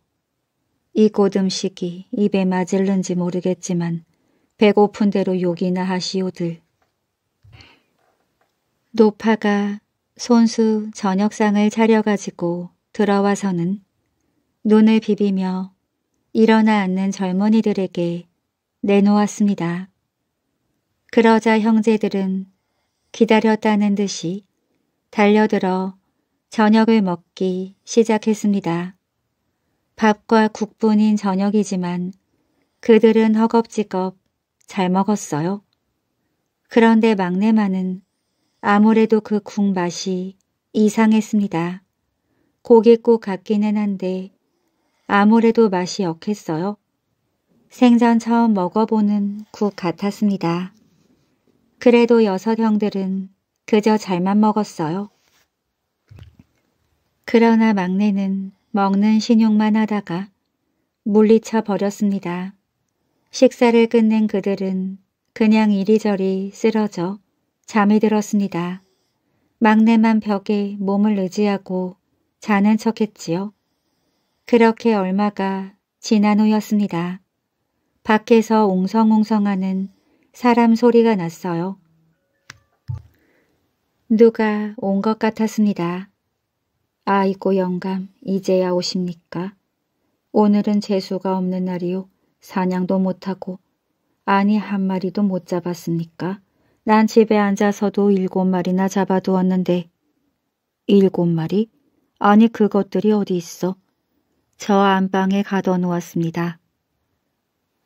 이곳 음식이 입에 맞을는지 모르겠지만 배고픈 대로 욕이나 하시오들. 노파가 손수 저녁상을 차려가지고 들어와서는 눈을 비비며 일어나 앉는 젊은이들에게 내놓았습니다. 그러자 형제들은 기다렸다는 듯이 달려들어 저녁을 먹기 시작했습니다. 밥과 국뿐인 저녁이지만 그들은 허겁지겁 잘 먹었어요. 그런데 막내만은 아무래도 그 국 맛이 이상했습니다. 고깃국 같기는 한데 아무래도 맛이 역했어요. 생전 처음 먹어보는 국 같았습니다. 그래도 여섯 형들은 그저 잘만 먹었어요. 그러나 막내는 먹는 신용만 하다가 물리쳐 버렸습니다. 식사를 끝낸 그들은 그냥 이리저리 쓰러져 잠이 들었습니다. 막내만 벽에 몸을 의지하고 자는 척했지요. 그렇게 얼마가 지난 후였습니다. 밖에서 웅성웅성하는 사람 소리가 났어요. 누가 온 것 같았습니다. 아이고 영감, 이제야 오십니까? 오늘은 재수가 없는 날이요. 사냥도 못하고 아니 한 마리도 못 잡았습니까? 난 집에 앉아서도 일곱 마리나 잡아두었는데. 일곱 마리? 아니 그것들이 어디 있어? 저 안방에 가둬놓았습니다.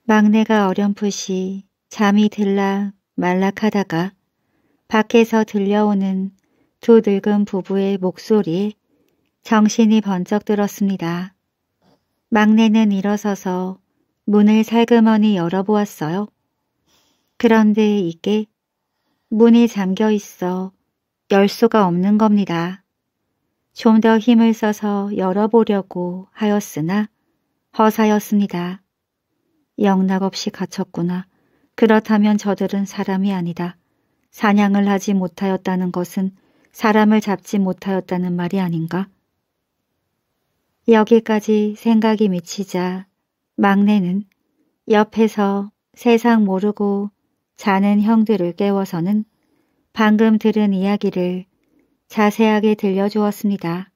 막내가 어렴풋이 잠이 들라 말락하다가 밖에서 들려오는 두 늙은 부부의 목소리에 정신이 번쩍 들었습니다. 막내는 일어서서 문을 살그머니 열어보았어요. 그런데 이게 문이 잠겨 있어 열수가 없는 겁니다. 좀 더 힘을 써서 열어보려고 하였으나 허사였습니다. 영락없이 갇혔구나. 그렇다면 저들은 사람이 아니다. 사냥을 하지 못하였다는 것은 사람을 잡지 못하였다는 말이 아닌가? 여기까지 생각이 미치자 막내는 옆에서 세상 모르고 자는 형들을 깨워서는 방금 들은 이야기를 자세하게 들려주었습니다.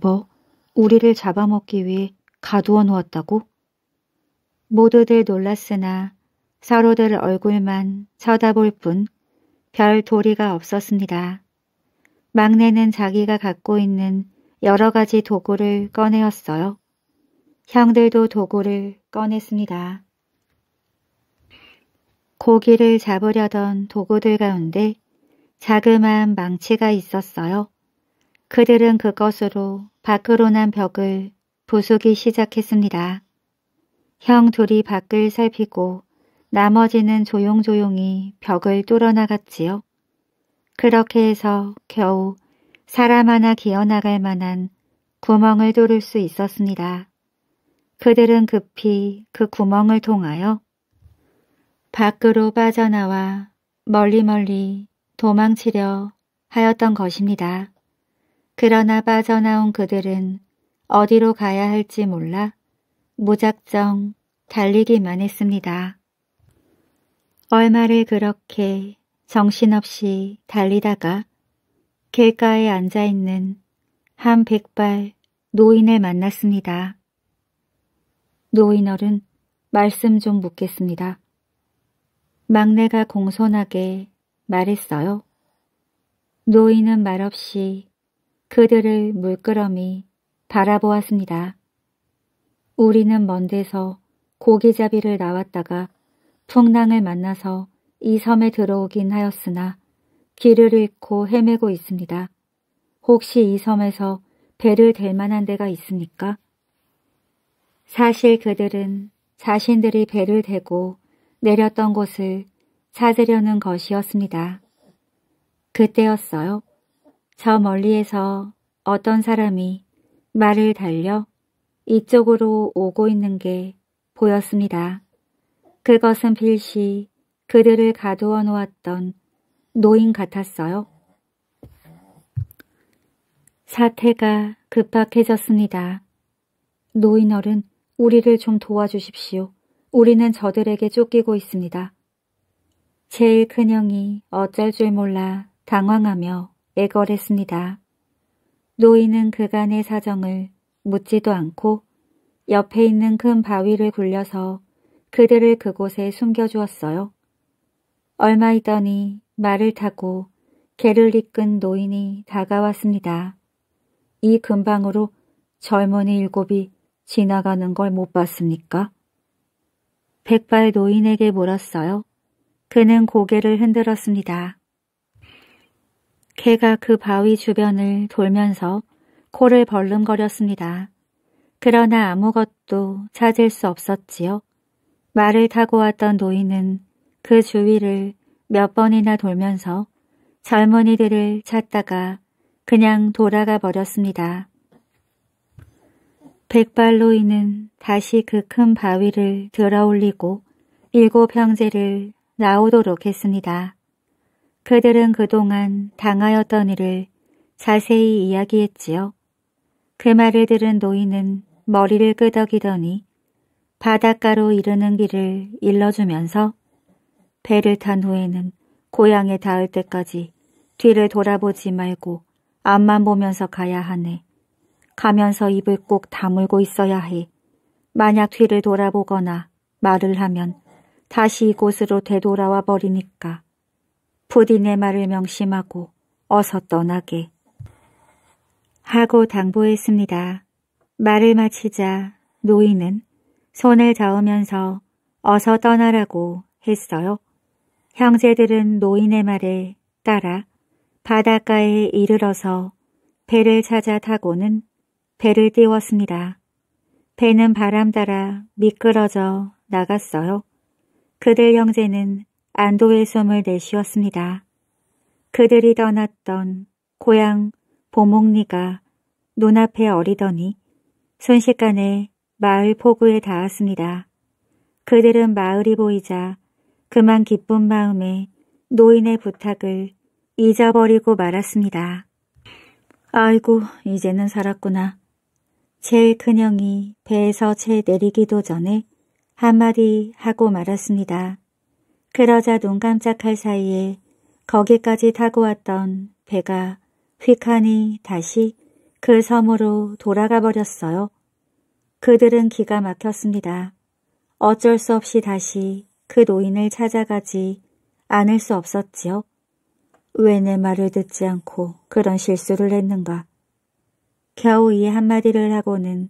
뭐, 우리를 잡아먹기 위해 가두어 놓았다고? 모두들 놀랐으나 서로들 얼굴만 쳐다볼 뿐 별 도리가 없었습니다. 막내는 자기가 갖고 있는 여러 가지 도구를 꺼내었어요. 형들도 도구를 꺼냈습니다. 고기를 잡으려던 도구들 가운데 자그마한 망치가 있었어요. 그들은 그것으로 밖으로 난 벽을 부수기 시작했습니다. 형 둘이 밖을 살피고 나머지는 조용조용히 벽을 뚫어나갔지요. 그렇게 해서 겨우 사람 하나 기어나갈 만한 구멍을 뚫을 수 있었습니다. 그들은 급히 그 구멍을 통하여 밖으로 빠져나와 멀리 멀리 도망치려 하였던 것입니다. 그러나 빠져나온 그들은 어디로 가야 할지 몰라 무작정 달리기만 했습니다. 얼마를 그렇게 정신없이 달리다가 길가에 앉아있는 한 백발 노인을 만났습니다. 노인어른 말씀 좀 묻겠습니다. 막내가 공손하게 말했어요. 노인은 말없이 그들을 물끄러미 바라보았습니다. 우리는 먼 데서 고기잡이를 나왔다가 풍랑을 만나서 이 섬에 들어오긴 하였으나 길을 잃고 헤매고 있습니다. 혹시 이 섬에서 배를 댈 만한 데가 있습니까? 사실 그들은 자신들이 배를 대고 내렸던 곳을 찾으려는 것이었습니다. 그때였어요. 저 멀리에서 어떤 사람이 말을 달려 이쪽으로 오고 있는 게 보였습니다. 그것은 필시 그들을 가두어 놓았던 노인 같았어요. 사태가 급박해졌습니다. 노인어른, 우리를 좀 도와주십시오. 우리는 저들에게 쫓기고 있습니다. 제일 큰 형이 어쩔 줄 몰라 당황하며 애걸했습니다. 노인은 그간의 사정을 묻지도 않고 옆에 있는 큰 바위를 굴려서 그들을 그곳에 숨겨주었어요. 얼마 있더니 말을 타고 개를 이끈 노인이 다가왔습니다. 이 근방으로 젊은이 일곱이 지나가는 걸 못 봤습니까? 백발 노인에게 물었어요. 그는 고개를 흔들었습니다. 개가 그 바위 주변을 돌면서 코를 벌름거렸습니다. 그러나 아무것도 찾을 수 없었지요. 말을 타고 왔던 노인은 그 주위를 몇 번이나 돌면서 젊은이들을 찾다가 그냥 돌아가 버렸습니다. 백발로이는 다시 그 큰 바위를 들어올리고 일곱 형제를 나오도록 했습니다. 그들은 그동안 당하였던 일을 자세히 이야기했지요. 그 말을 들은 노인은 머리를 끄덕이더니 바닷가로 이르는 길을 일러주면서 배를 탄 후에는 고향에 닿을 때까지 뒤를 돌아보지 말고 앞만 보면서 가야 하네. 가면서 입을 꼭 다물고 있어야 해. 만약 뒤를 돌아보거나 말을 하면 다시 이곳으로 되돌아와 버리니까. 부디 내 말을 명심하고 어서 떠나게. 하고 당부했습니다. 말을 마치자 노인은 손을 저으면서 어서 떠나라고 했어요. 형제들은 노인의 말에 따라 바닷가에 이르러서 배를 찾아 타고는 배를 띄웠습니다. 배는 바람 따라 미끄러져 나갔어요. 그들 형제는 안도의 숨을 내쉬었습니다. 그들이 떠났던 고향 보목리가 눈앞에 어리더니 순식간에 마을 포구에 닿았습니다. 그들은 마을이 보이자 그만 기쁜 마음에 노인의 부탁을 잊어버리고 말았습니다. 아이고 이제는 살았구나. 제일 큰 형이 배에서 채 내리기도 전에 한마디 하고 말았습니다. 그러자 눈 깜짝할 사이에 거기까지 타고 왔던 배가 휙하니 다시 그 섬으로 돌아가 버렸어요. 그들은 기가 막혔습니다. 어쩔 수 없이 다시 그 노인을 찾아가지 않을 수 없었지요. 왜 내 말을 듣지 않고 그런 실수를 했는가. 겨우 이 한마디를 하고는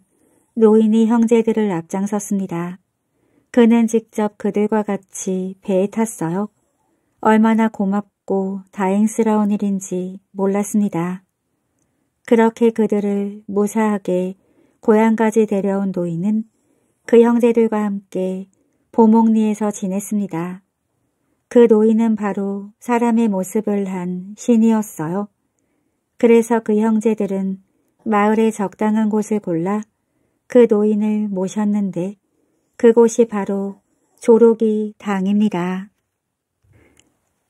노인이 형제들을 앞장섰습니다. 그는 직접 그들과 같이 배에 탔어요. 얼마나 고맙고 다행스러운 일인지 몰랐습니다. 그렇게 그들을 무사하게 고향까지 데려온 노인은 그 형제들과 함께 보목리에서 지냈습니다. 그 노인은 바로 사람의 모습을 한 신이었어요. 그래서 그 형제들은 마을의 적당한 곳을 골라 그 노인을 모셨는데 그곳이 바로 조록이 당입니다.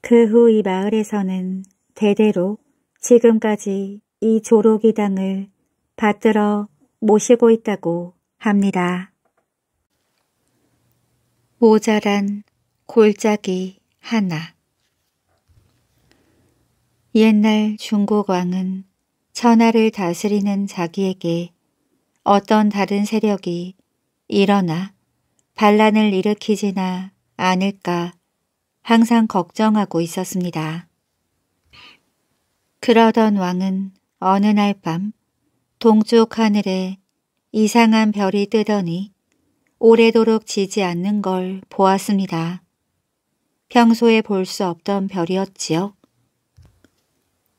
그 후 이 마을에서는 대대로 지금까지 이 조록이 당을 받들어 모시고 있다고 합니다. 모자란 골짜기 하나 옛날 중국 왕은 천하를 다스리는 자기에게 어떤 다른 세력이 일어나 반란을 일으키지나 않을까 항상 걱정하고 있었습니다. 그러던 왕은 어느 날 밤 동쪽 하늘에 이상한 별이 뜨더니 오래도록 지지 않는 걸 보았습니다. 평소에 볼 수 없던 별이었지요.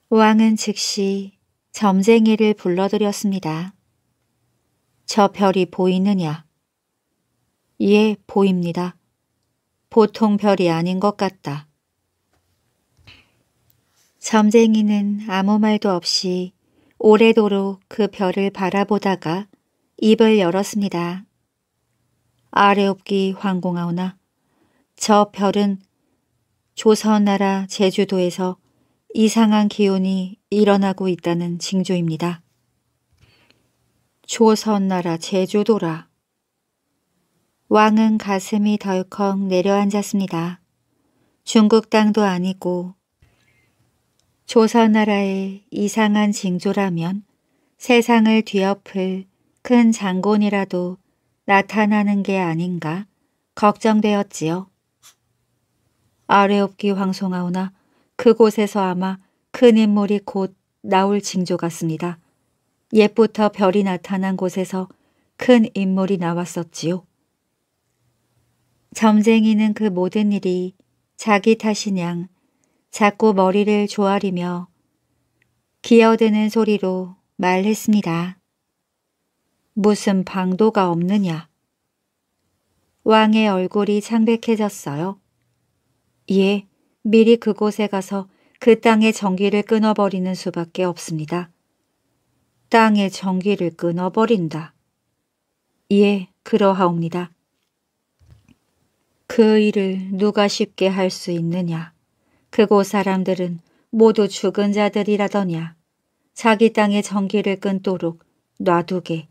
왕은 즉시 점쟁이를 불러들였습니다. 저 별이 보이느냐? 예, 보입니다. 보통 별이 아닌 것 같다. 점쟁이는 아무 말도 없이 오래도록 그 별을 바라보다가 입을 열었습니다. 아래옵기 황공하오나 저 별은 조선나라 제주도에서 이상한 기온이 일어나고 있다는 징조입니다. 조선나라 제주도라. 왕은 가슴이 덜컥 내려앉았습니다. 중국 땅도 아니고 조선나라의 이상한 징조라면 세상을 뒤엎을 큰장군이라도 나타나는 게 아닌가 걱정되었지요. 아래옵기 황송하오나 그곳에서 아마 큰 인물이 곧 나올 징조 같습니다. 옛부터 별이 나타난 곳에서 큰 인물이 나왔었지요. 점쟁이는 그 모든 일이 자기 탓이냥 자꾸 머리를 조아리며 기어드는 소리로 말했습니다. 무슨 방도가 없느냐. 왕의 얼굴이 창백해졌어요. 예, 미리 그곳에 가서 그 땅의 전기를 끊어버리는 수밖에 없습니다. 땅의 전기를 끊어버린다. 예, 그러하옵니다. 그 일을 누가 쉽게 할 수 있느냐? 그곳 사람들은 모두 죽은 자들이라더냐? 자기 땅의 전기를 끊도록 놔두게.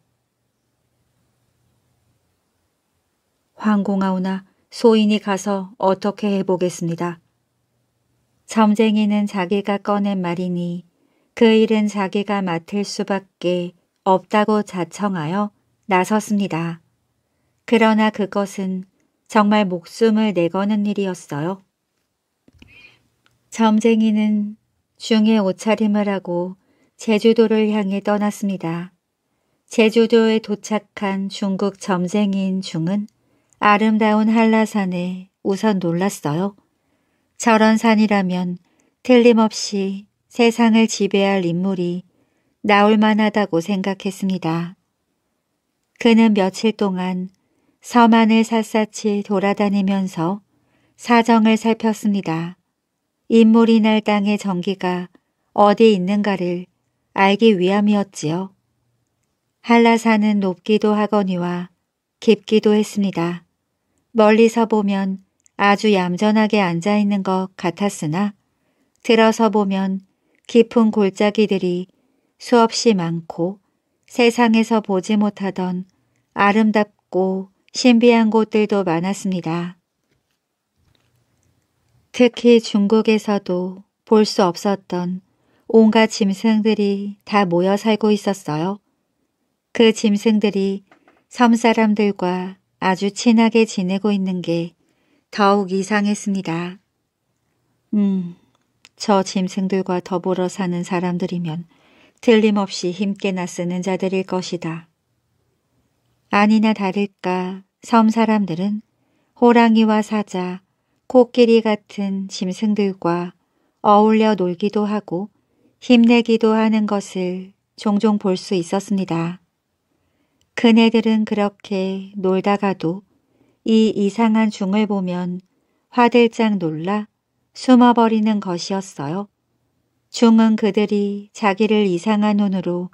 황공하오나 소인이 가서 어떻게 해보겠습니다. 점쟁이는 자기가 꺼낸 말이니 그 일은 자기가 맡을 수밖에 없다고 자청하여 나섰습니다. 그러나 그것은 정말 목숨을 내거는 일이었어요. 점쟁이는 중에 옷차림을 하고 제주도를 향해 떠났습니다. 제주도에 도착한 중국 점쟁이인 중은 아름다운 한라산에 우선 놀랐어요. 저런 산이라면 틀림없이 세상을 지배할 인물이 나올 만하다고 생각했습니다. 그는 며칠 동안 서만을 샅샅이 돌아다니면서 사정을 살폈습니다. 인물이 날 땅의 전기가 어디 있는가를 알기 위함이었지요. 한라산은 높기도 하거니와 깊기도 했습니다. 멀리서 보면 아주 얌전하게 앉아있는 것 같았으나 들어서 보면 깊은 골짜기들이 수없이 많고 세상에서 보지 못하던 아름답고 신비한 곳들도 많았습니다. 특히 중국에서도 볼 수 없었던 온갖 짐승들이 다 모여 살고 있었어요. 그 짐승들이 섬 사람들과 아주 친하게 지내고 있는 게 더욱 이상했습니다. 음, 저 짐승들과 더불어 사는 사람들이면 틀림없이 힘께나 쓰는 자들일 것이다. 아니나 다를까 섬 사람들은 호랑이와 사자, 코끼리 같은 짐승들과 어울려 놀기도 하고 힘내기도 하는 것을 종종 볼 수 있었습니다. 그네들은 그렇게 놀다가도 이 이상한 중을 보면 화들짝 놀라 숨어버리는 것이었어요. 중은 그들이 자기를 이상한 눈으로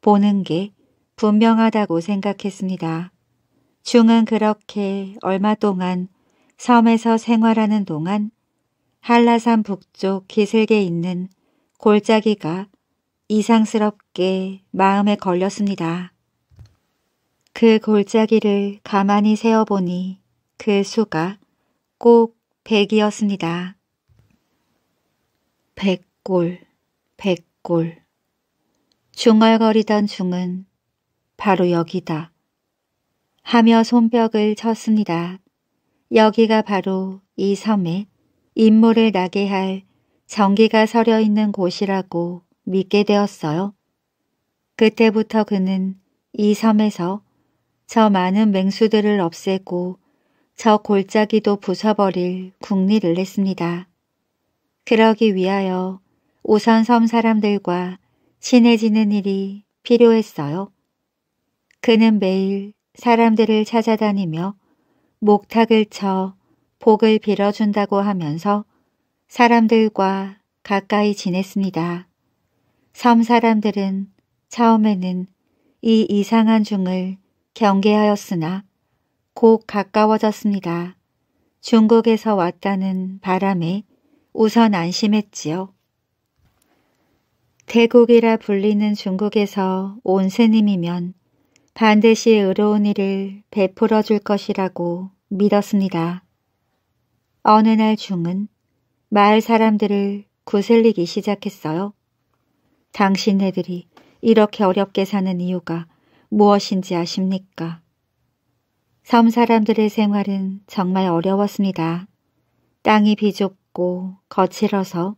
보는 게 분명하다고 생각했습니다. 중은 그렇게 얼마 동안 섬에서 생활하는 동안 한라산 북쪽 기슭에 있는 골짜기가 이상스럽게 마음에 걸렸습니다. 그 골짜기를 가만히 세어보니 그 수가 꼭 백이었습니다. 백골, 백골. 중얼거리던 중은 바로 여기다. 하며 손뼉을 쳤습니다. 여기가 바로 이 섬에 인물을 나게 할 전기가 서려 있는 곳이라고 믿게 되었어요. 그때부터 그는 이 섬에서 저 많은 맹수들을 없애고 저 골짜기도 부숴버릴 국리를 했습니다. 그러기 위하여 우선섬 사람들과 친해지는 일이 필요했어요. 그는 매일 사람들을 찾아다니며 목탁을 쳐 복을 빌어준다고 하면서 사람들과 가까이 지냈습니다. 섬 사람들은 처음에는 이 이상한 중을 경계하였으나 곧 가까워졌습니다. 중국에서 왔다는 바람에 우선 안심했지요. 태국이라 불리는 중국에서 온 스님이면 반드시 의로운 일을 베풀어 줄 것이라고 믿었습니다. 어느 날 중은 마을 사람들을 구슬리기 시작했어요. 당신네들이 이렇게 어렵게 사는 이유가 무엇인지 아십니까? 섬 사람들의 생활은 정말 어려웠습니다. 땅이 비좁고 거칠어서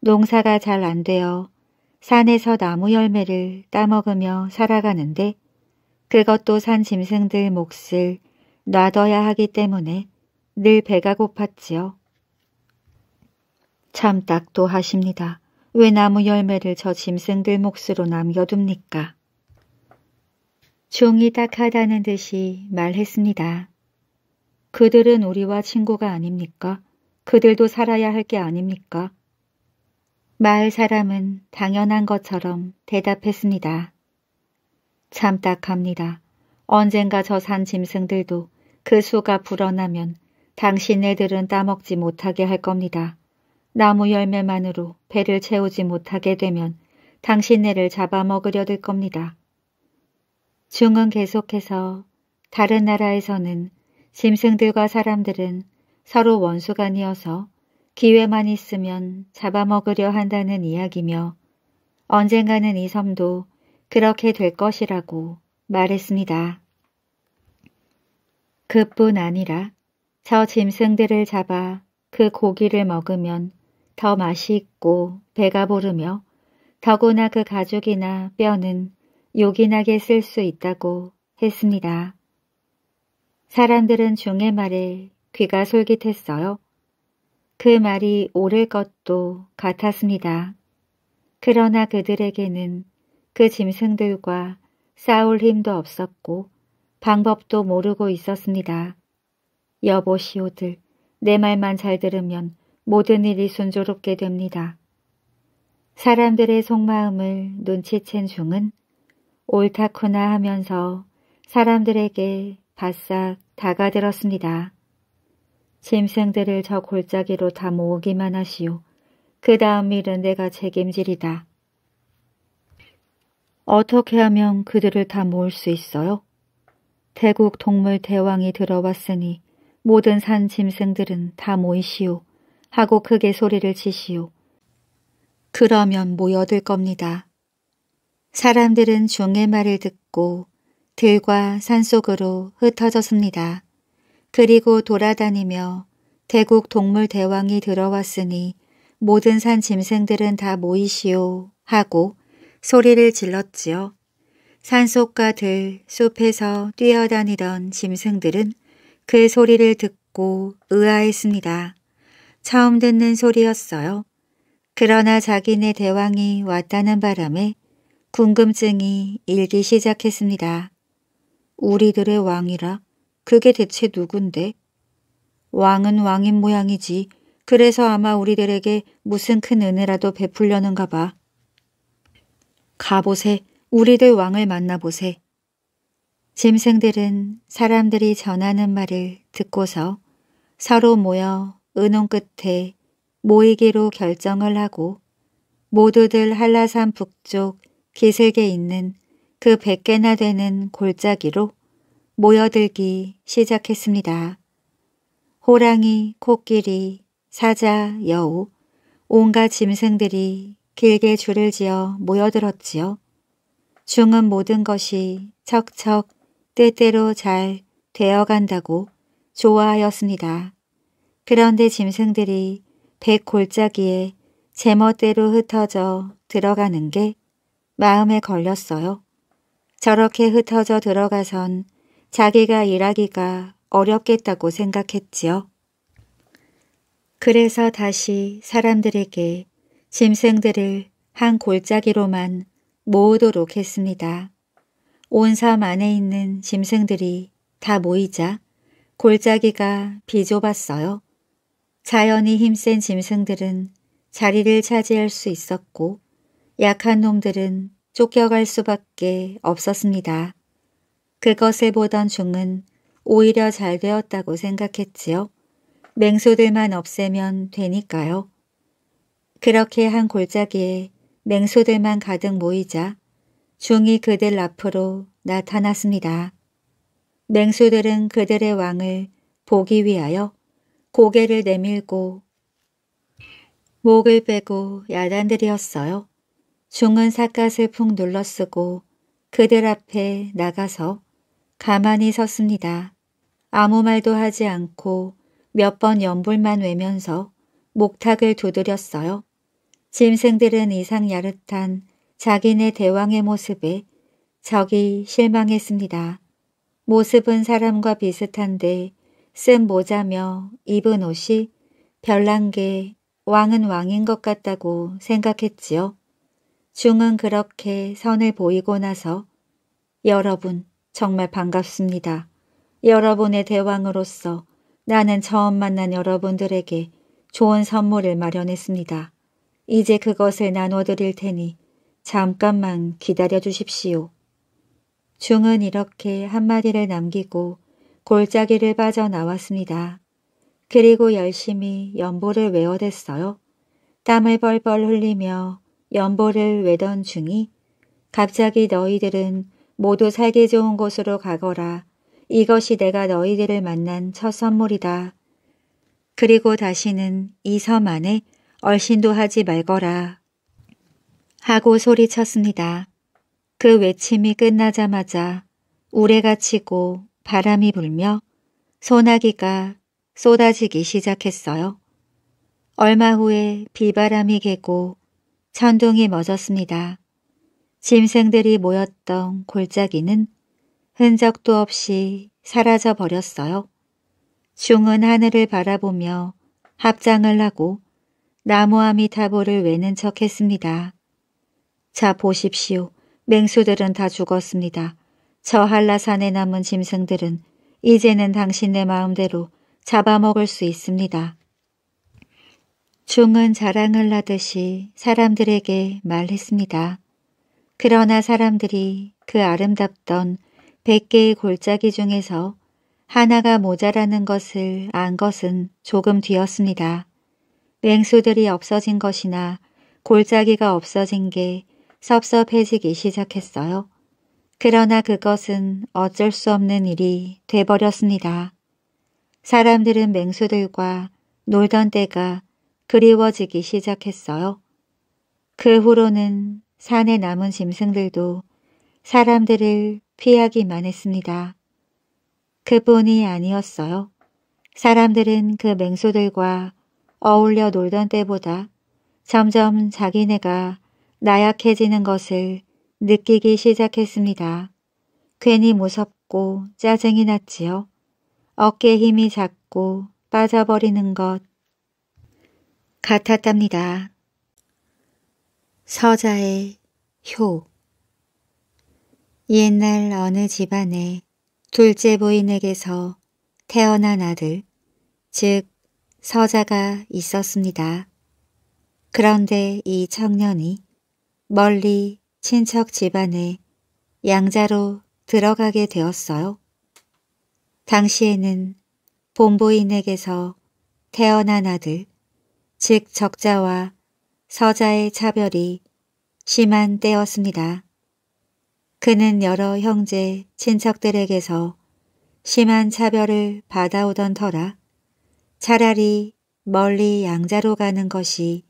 농사가 잘 안 되어 산에서 나무 열매를 따먹으며 살아가는데 그것도 산 짐승들 몫을 놔둬야 하기 때문에 늘 배가 고팠지요. 참 딱도 하십니다. 왜 나무 열매를 저 짐승들 몫으로 남겨둡니까? 종이 딱하다는 듯이 말했습니다. 그들은 우리와 친구가 아닙니까? 그들도 살아야 할 게 아닙니까? 마을 사람은 당연한 것처럼 대답했습니다. 참 딱합니다. 언젠가 저 산 짐승들도 그 수가 불어나면 당신네들은 따먹지 못하게 할 겁니다. 나무 열매만으로 배를 채우지 못하게 되면 당신네를 잡아먹으려 될 겁니다. 중은 계속해서 다른 나라에서는 짐승들과 사람들은 서로 원수간이어서 기회만 있으면 잡아먹으려 한다는 이야기며 언젠가는 이 섬도 그렇게 될 것이라고 말했습니다. 그뿐 아니라 저 짐승들을 잡아 그 고기를 먹으면 더 맛이 있고 배가 부르며 더구나 그 가죽이나 뼈는 요긴하게 쓸 수 있다고 했습니다. 사람들은 중의 말에 귀가 솔깃했어요. 그 말이 옳을 것도 같았습니다. 그러나 그들에게는 그 짐승들과 싸울 힘도 없었고 방법도 모르고 있었습니다. 여보시오들, 내 말만 잘 들으면 모든 일이 순조롭게 됩니다. 사람들의 속마음을 눈치챈 중은 옳다구나 하면서 사람들에게 바싹 다가들었습니다. 짐승들을 저 골짜기로 다 모으기만 하시오. 그 다음 일은 내가 책임질이다. 어떻게 하면 그들을 다 모을 수 있어요? 태국 동물 대왕이 들어왔으니 모든 산 짐승들은 다 모이시오. 하고 크게 소리를 치시오. 그러면 모여들 겁니다. 사람들은 종의 말을 듣고 들과 산속으로 흩어졌습니다. 그리고 돌아다니며 대국 동물 대왕이 들어왔으니 모든 산 짐승들은 다 모이시오 하고 소리를 질렀지요. 산속과 들, 숲에서 뛰어다니던 짐승들은 그 소리를 듣고 의아했습니다. 처음 듣는 소리였어요. 그러나 자기네 대왕이 왔다는 바람에 궁금증이 일기 시작했습니다. 우리들의 왕이라 그게 대체 누군데? 왕은 왕인 모양이지 그래서 아마 우리들에게 무슨 큰 은혜라도 베풀려는가 봐. 가보세 우리들 왕을 만나보세. 짐승들은 사람들이 전하는 말을 듣고서 서로 모여 은혼 끝에 모이기로 결정을 하고 모두들 한라산 북쪽 기슭에 있는 그 100개나 되는 골짜기로 모여들기 시작했습니다. 호랑이, 코끼리, 사자, 여우, 온갖 짐승들이 길게 줄을 지어 모여들었지요. 중은 모든 것이 척척 때때로 잘 되어간다고 좋아하였습니다. 그런데 짐승들이 백골짜기에 제멋대로 흩어져 들어가는 게 마음에 걸렸어요. 저렇게 흩어져 들어가선 자기가 일하기가 어렵겠다고 생각했지요. 그래서 다시 사람들에게 짐승들을 한 골짜기로만 모으도록 했습니다. 온 섬 안에 있는 짐승들이 다 모이자 골짜기가 비좁았어요. 자연히 힘센 짐승들은 자리를 차지할 수 있었고 약한 놈들은 쫓겨갈 수밖에 없었습니다. 그것을 보던 중은 오히려 잘 되었다고 생각했지요. 맹소들만 없애면 되니까요. 그렇게 한 골짜기에 맹소들만 가득 모이자 중이 그들 앞으로 나타났습니다. 맹수들은 그들의 왕을 보기 위하여 고개를 내밀고 목을 빼고 야단들이었어요. 중은 삿갓을 푹 눌러쓰고 그들 앞에 나가서 가만히 섰습니다. 아무 말도 하지 않고 몇 번 연불만 외면서 목탁을 두드렸어요. 짐승들은 이상 야릇한 자기네 대왕의 모습에 적이 실망했습니다. 모습은 사람과 비슷한데 쓴 모자며 입은 옷이 별난 게 왕은 왕인 것 같다고 생각했지요. 중은 그렇게 선을 보이고 나서 여러분 정말 반갑습니다. 여러분의 대왕으로서 나는 처음 만난 여러분들에게 좋은 선물을 마련했습니다. 이제 그것을 나눠드릴 테니 잠깐만 기다려 주십시오. 중은 이렇게 한마디를 남기고 골짜기를 빠져나왔습니다. 그리고 열심히 연보를 외워댔어요. 땀을 벌벌 흘리며 연보를 외던 중이 갑자기 너희들은 모두 살기 좋은 곳으로 가거라. 이것이 내가 너희들을 만난 첫 선물이다. 그리고 다시는 이 섬 안에 얼씬도 하지 말거라. 하고 소리쳤습니다. 그 외침이 끝나자마자 우레가 치고 바람이 불며 소나기가 쏟아지기 시작했어요. 얼마 후에 비바람이 개고 천둥이 멎었습니다. 짐승들이 모였던 골짜기는 흔적도 없이 사라져 버렸어요. 중은 하늘을 바라보며 합장을 하고 나무아미타보를 외는 척했습니다. 자 보십시오. 맹수들은 다 죽었습니다. 저 한라산에 남은 짐승들은 이제는 당신의 마음대로 잡아먹을 수 있습니다. 종은 자랑을 하듯이 사람들에게 말했습니다. 그러나 사람들이 그 아름답던 100개의 골짜기 중에서 하나가 모자라는 것을 안 것은 조금 뒤였습니다. 맹수들이 없어진 것이나 골짜기가 없어진 게 섭섭해지기 시작했어요. 그러나 그것은 어쩔 수 없는 일이 돼버렸습니다. 사람들은 맹수들과 놀던 때가 그리워지기 시작했어요. 그 후로는 산에 남은 짐승들도 사람들을 피하기만 했습니다. 그뿐이 아니었어요. 사람들은 그 맹수들과 어울려 놀던 때보다 점점 자기네가 나약해지는 것을 느끼기 시작했습니다. 괜히 무섭고 짜증이 났지요. 어깨 힘이 작고 빠져버리는 것 같았답니다. 서자의 효 옛날 어느 집안에 둘째 부인에게서 태어난 아들, 즉 서자가 있었습니다. 그런데 이 청년이 멀리 친척 집안에 양자로 들어가게 되었어요. 당시에는 본부인에게서 태어난 아들, 즉 적자와 서자의 차별이 심한 때였습니다. 그는 여러 형제, 친척들에게서 심한 차별을 받아오던 터라 차라리 멀리 양자로 가는 것이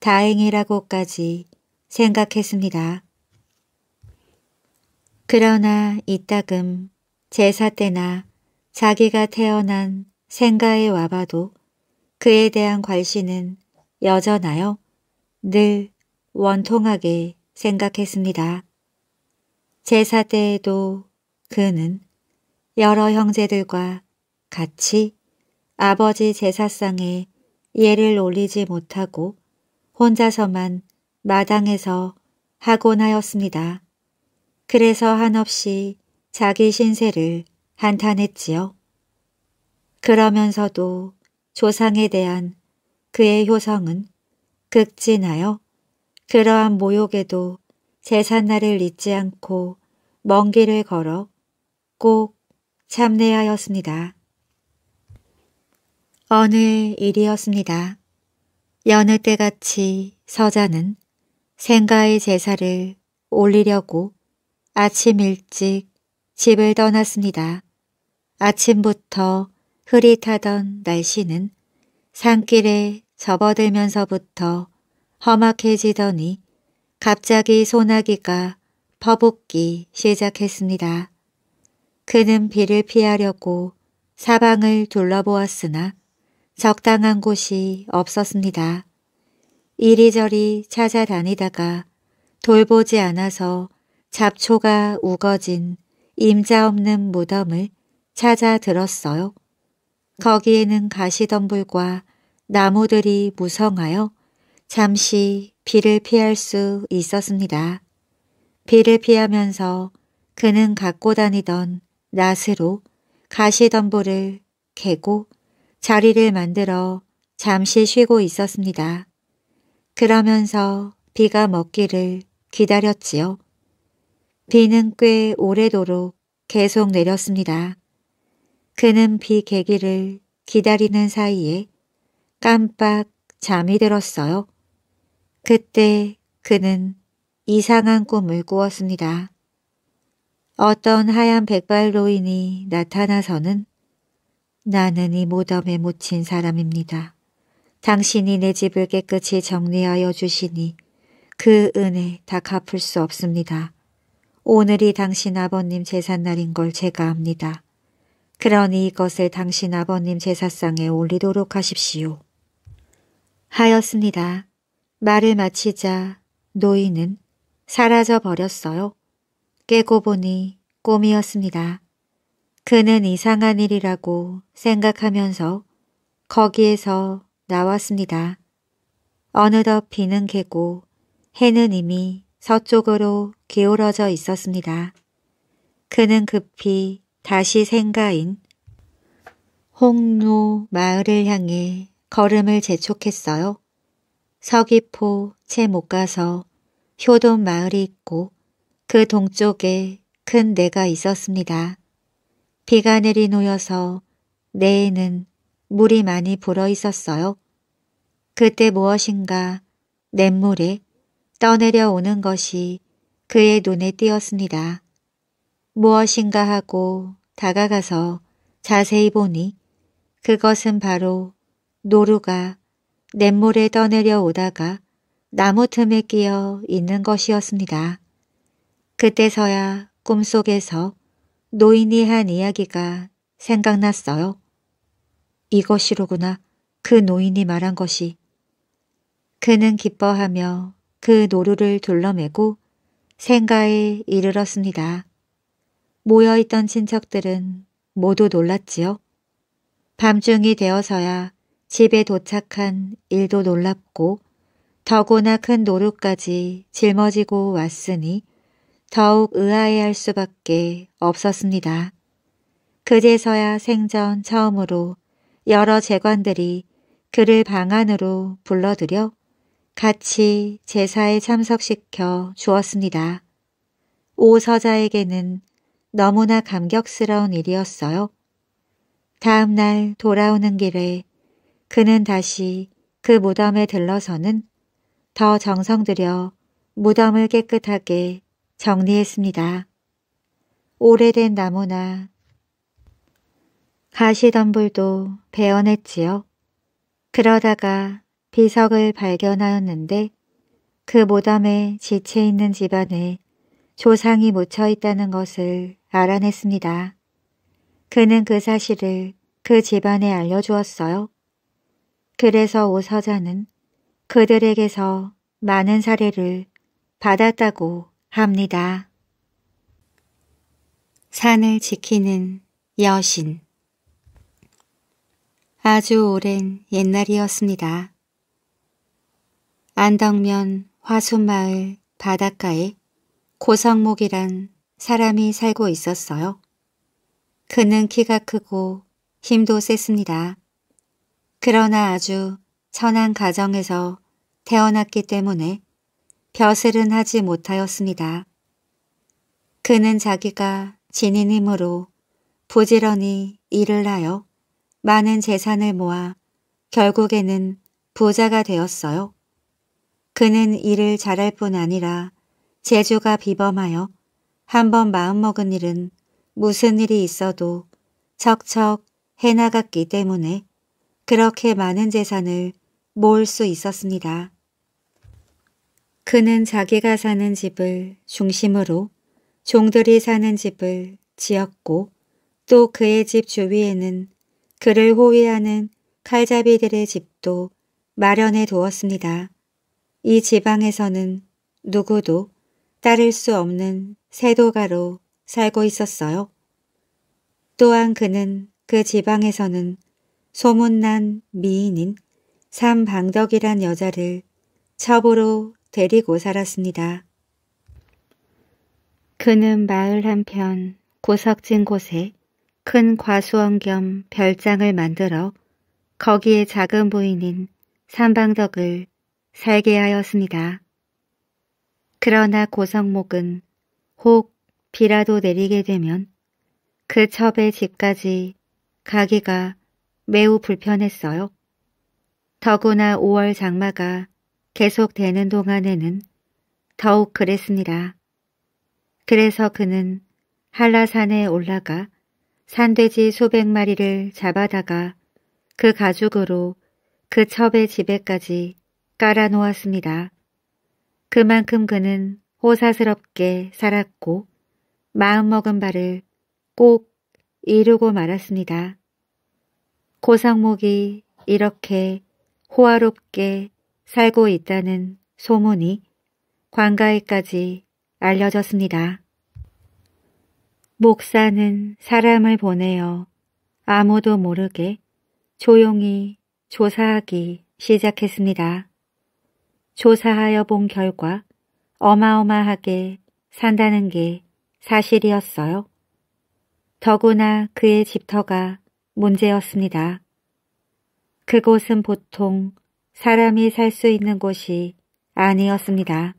다행이라고까지 생각했습니다. 그러나 이따금 제사 때나 자기가 태어난 생가에 와봐도 그에 대한 관심은 여전하여 늘 원통하게 생각했습니다. 제사 때에도 그는 여러 형제들과 같이 아버지 제사상에 예를 올리지 못하고 혼자서만 마당에서 하곤 하였습니다. 그래서 한없이 자기 신세를 한탄했지요. 그러면서도 조상에 대한 그의 효성은 극진하여 그러한 모욕에도 제삿날을 잊지 않고 먼 길을 걸어 꼭 참내하였습니다. 어느 일이었습니다. 여느 때같이 서자는 생가의 제사를 올리려고 아침 일찍 집을 떠났습니다. 아침부터 흐릿하던 날씨는 산길에 접어들면서부터 험악해지더니 갑자기 소나기가 퍼붓기 시작했습니다. 그는 비를 피하려고 사방을 둘러보았으나 적당한 곳이 없었습니다. 이리저리 찾아다니다가 돌보지 않아서 잡초가 우거진 임자 없는 무덤을 찾아 들었어요. 거기에는 가시덤불과 나무들이 무성하여 잠시 비를 피할 수 있었습니다. 비를 피하면서 그는 갖고 다니던 낫으로 가시덤불을 개고 자리를 만들어 잠시 쉬고 있었습니다. 그러면서 비가 먹기를 기다렸지요. 비는 꽤 오래도록 계속 내렸습니다. 그는 비 계기를 기다리는 사이에 깜빡 잠이 들었어요. 그때 그는 이상한 꿈을 꾸었습니다. 어떤 하얀 백발 노인이 나타나서는 나는 이 모덤에 묻힌 사람입니다. 당신이 내 집을 깨끗이 정리하여 주시니 그 은혜 다 갚을 수 없습니다. 오늘이 당신 아버님 제삿날인 걸 제가 압니다. 그러니 이것을 당신 아버님 제사상에 올리도록 하십시오. 하였습니다. 말을 마치자 노인은 사라져 버렸어요. 깨고 보니 꿈이었습니다. 그는 이상한 일이라고 생각하면서 거기에서 나왔습니다. 어느덧 비는 개고 해는 이미 서쪽으로 기울어져 있었습니다. 그는 급히 다시 생가인 홍로 마을을 향해 걸음을 재촉했어요. 서귀포 채 못 가서 효돈 마을이 있고 그 동쪽에 큰 내가 있었습니다. 비가 내리 놓여서 내에는 물이 많이 불어 있었어요. 그때 무엇인가 냇물에 떠내려 오는 것이 그의 눈에 띄었습니다. 무엇인가 하고 다가가서 자세히 보니 그것은 바로 노루가 냇물에 떠내려 오다가 나무 틈에 끼어 있는 것이었습니다. 그때서야 꿈속에서 노인이 한 이야기가 생각났어요. 이것이로구나 그 노인이 말한 것이. 그는 기뻐하며 그 노루를 둘러매고 생가에 이르렀습니다. 모여있던 친척들은 모두 놀랐지요. 밤중이 되어서야 집에 도착한 일도 놀랍고 더구나 큰 노루까지 짊어지고 왔으니 더욱 의아해할 수밖에 없었습니다. 그제서야 생전 처음으로 여러 재관들이 그를 방 안으로 불러들여 같이 제사에 참석시켜 주었습니다. 오서자에게는 너무나 감격스러운 일이었어요. 다음 날 돌아오는 길에 그는 다시 그 무덤에 들러서는 더 정성 들여 무덤을 깨끗하게 정리했습니다. 오래된 나무나 가시덤불도 베어냈지요. 그러다가 비석을 발견하였는데 그 무덤에 지체 있는 집안에 조상이 묻혀 있다는 것을 알아냈습니다. 그는 그 사실을 그 집안에 알려주었어요. 그래서 오 서자는 그들에게서 많은 사례를 받았다고 합니다. 산을 지키는 여신 아주 오랜 옛날이었습니다. 안덕면 화순마을 바닷가에 고성목이란 사람이 살고 있었어요. 그는 키가 크고 힘도 셌습니다. 그러나 아주 천한 가정에서 태어났기 때문에 벼슬은 하지 못하였습니다. 그는 자기가 지닌 힘으로 부지런히 일을 하여 많은 재산을 모아 결국에는 부자가 되었어요. 그는 일을 잘할 뿐 아니라 재주가 비범하여 한번 마음먹은 일은 무슨 일이 있어도 척척 해나갔기 때문에 그렇게 많은 재산을 모을 수 있었습니다. 그는 자기가 사는 집을 중심으로 종들이 사는 집을 지었고 또 그의 집 주위에는 그를 호위하는 칼잡이들의 집도 마련해 두었습니다. 이 지방에서는 누구도 따를 수 없는 세도가로 살고 있었어요. 또한 그는 그 지방에서는 소문난 미인인 삼방덕이란 여자를 첩으로 데리고 살았습니다. 그는 마을 한편 고석진 곳에 큰 과수원 겸 별장을 만들어 거기에 작은 부인인 삼방덕을 살게 하였습니다. 그러나 고성목은 혹 비라도 내리게 되면 그 첩의 집까지 가기가 매우 불편했어요. 더구나 5월 장마가 계속되는 동안에는 더욱 그랬습니다. 그래서 그는 한라산에 올라가 산돼지 수백 마리를 잡아다가 그 가죽으로 그 첩의 집에까지 깔아놓았습니다. 그만큼 그는 호사스럽게 살았고 마음먹은 바를 꼭 이루고 말았습니다. 고상목이 이렇게 호화롭게 살고 있다는 소문이 관가에까지 알려졌습니다. 목사는 사람을 보내어 아무도 모르게 조용히 조사하기 시작했습니다. 조사하여 본 결과 어마어마하게 산다는 게 사실이었어요. 더구나 그의 집터가 문제였습니다. 그곳은 보통 사람이 살 수 있는 곳이 아니었습니다.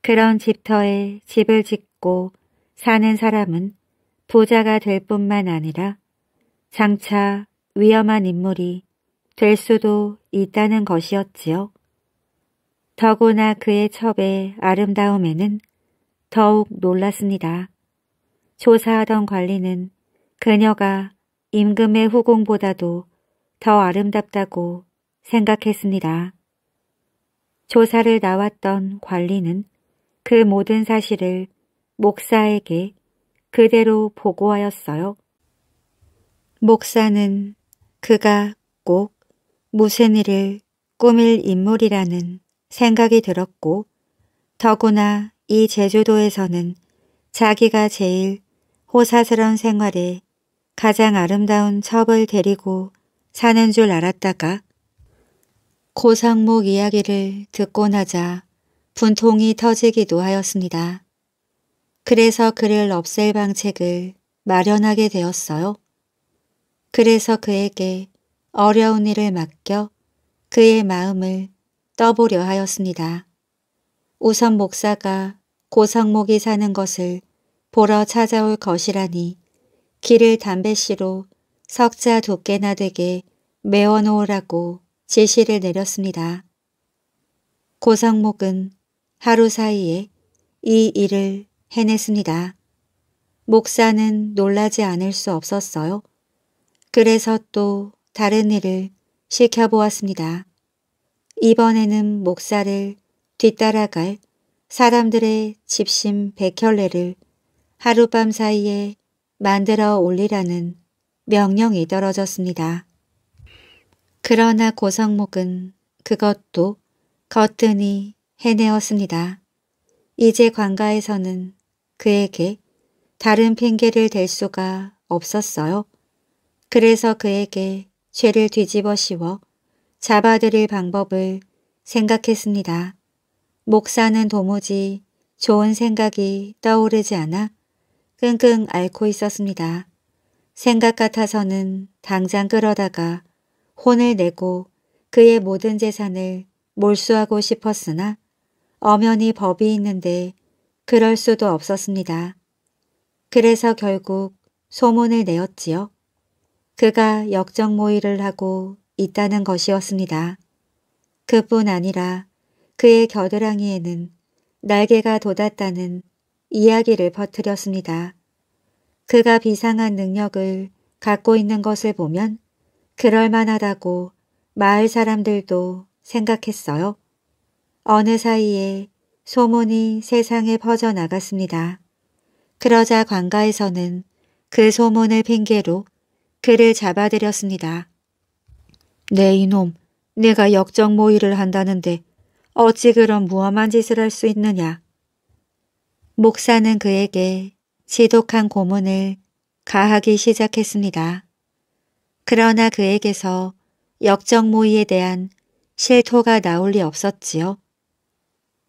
그런 집터에 집을 짓고 사는 사람은 부자가 될 뿐만 아니라 장차 위험한 인물이 될 수도 있다는 것이었지요. 더구나 그의 첩의 아름다움에는 더욱 놀랐습니다. 조사하던 관리는 그녀가 임금의 후궁보다도더 아름답다고 생각했습니다. 조사를 나왔던 관리는 그 모든 사실을 목사에게 그대로 보고하였어요. 목사는 그가 꼭 무슨 일을 꾸밀 인물이라는 생각이 들었고 더구나 이 제주도에서는 자기가 제일 호사스런 생활에 가장 아름다운 첩을 데리고 사는 줄 알았다가 고상목 이야기를 듣고 나자 분통이 터지기도 하였습니다. 그래서 그를 없앨 방책을 마련하게 되었어요. 그래서 그에게 어려운 일을 맡겨 그의 마음을 떠보려 하였습니다. 우선 목사가 고성목이 사는 것을 보러 찾아올 것이라니 길을 담배씨로 석자 두께나 되게 메워놓으라고 지시를 내렸습니다. 고성목은 하루 사이에 이 일을 해냈습니다. 목사는 놀라지 않을 수 없었어요. 그래서 또 다른 일을 시켜보았습니다. 이번에는 목사를 뒤따라갈 사람들의 집심 백혈례를 하룻밤 사이에 만들어 올리라는 명령이 떨어졌습니다. 그러나 고성목은 그것도 거뜬히 해내었습니다. 이제 관가에서는 그에게 다른 핑계를 댈 수가 없었어요. 그래서 그에게 죄를 뒤집어 씌워 잡아들일 방법을 생각했습니다. 목사는 도무지 좋은 생각이 떠오르지 않아 끙끙 앓고 있었습니다. 생각 같아서는 당장 끌어다가 혼을 내고 그의 모든 재산을 몰수하고 싶었으나 엄연히 법이 있는데 그럴 수도 없었습니다. 그래서 결국 소문을 내었지요. 그가 역정 모의를 하고 있다는 것이었습니다. 그뿐 아니라 그의 겨드랑이에는 날개가 돋았다는 이야기를 퍼뜨렸습니다. 그가 비상한 능력을 갖고 있는 것을 보면 그럴만하다고 마을 사람들도 생각했어요. 어느 사이에 소문이 세상에 퍼져나갔습니다. 그러자 관가에서는 그 소문을 핑계로 그를 잡아들였습니다. 네 이놈, 내가 역적 모의를 한다는데 어찌 그런 무엄한 짓을 할 수 있느냐. 목사는 그에게 지독한 고문을 가하기 시작했습니다. 그러나 그에게서 역적 모의에 대한 실토가 나올 리 없었지요.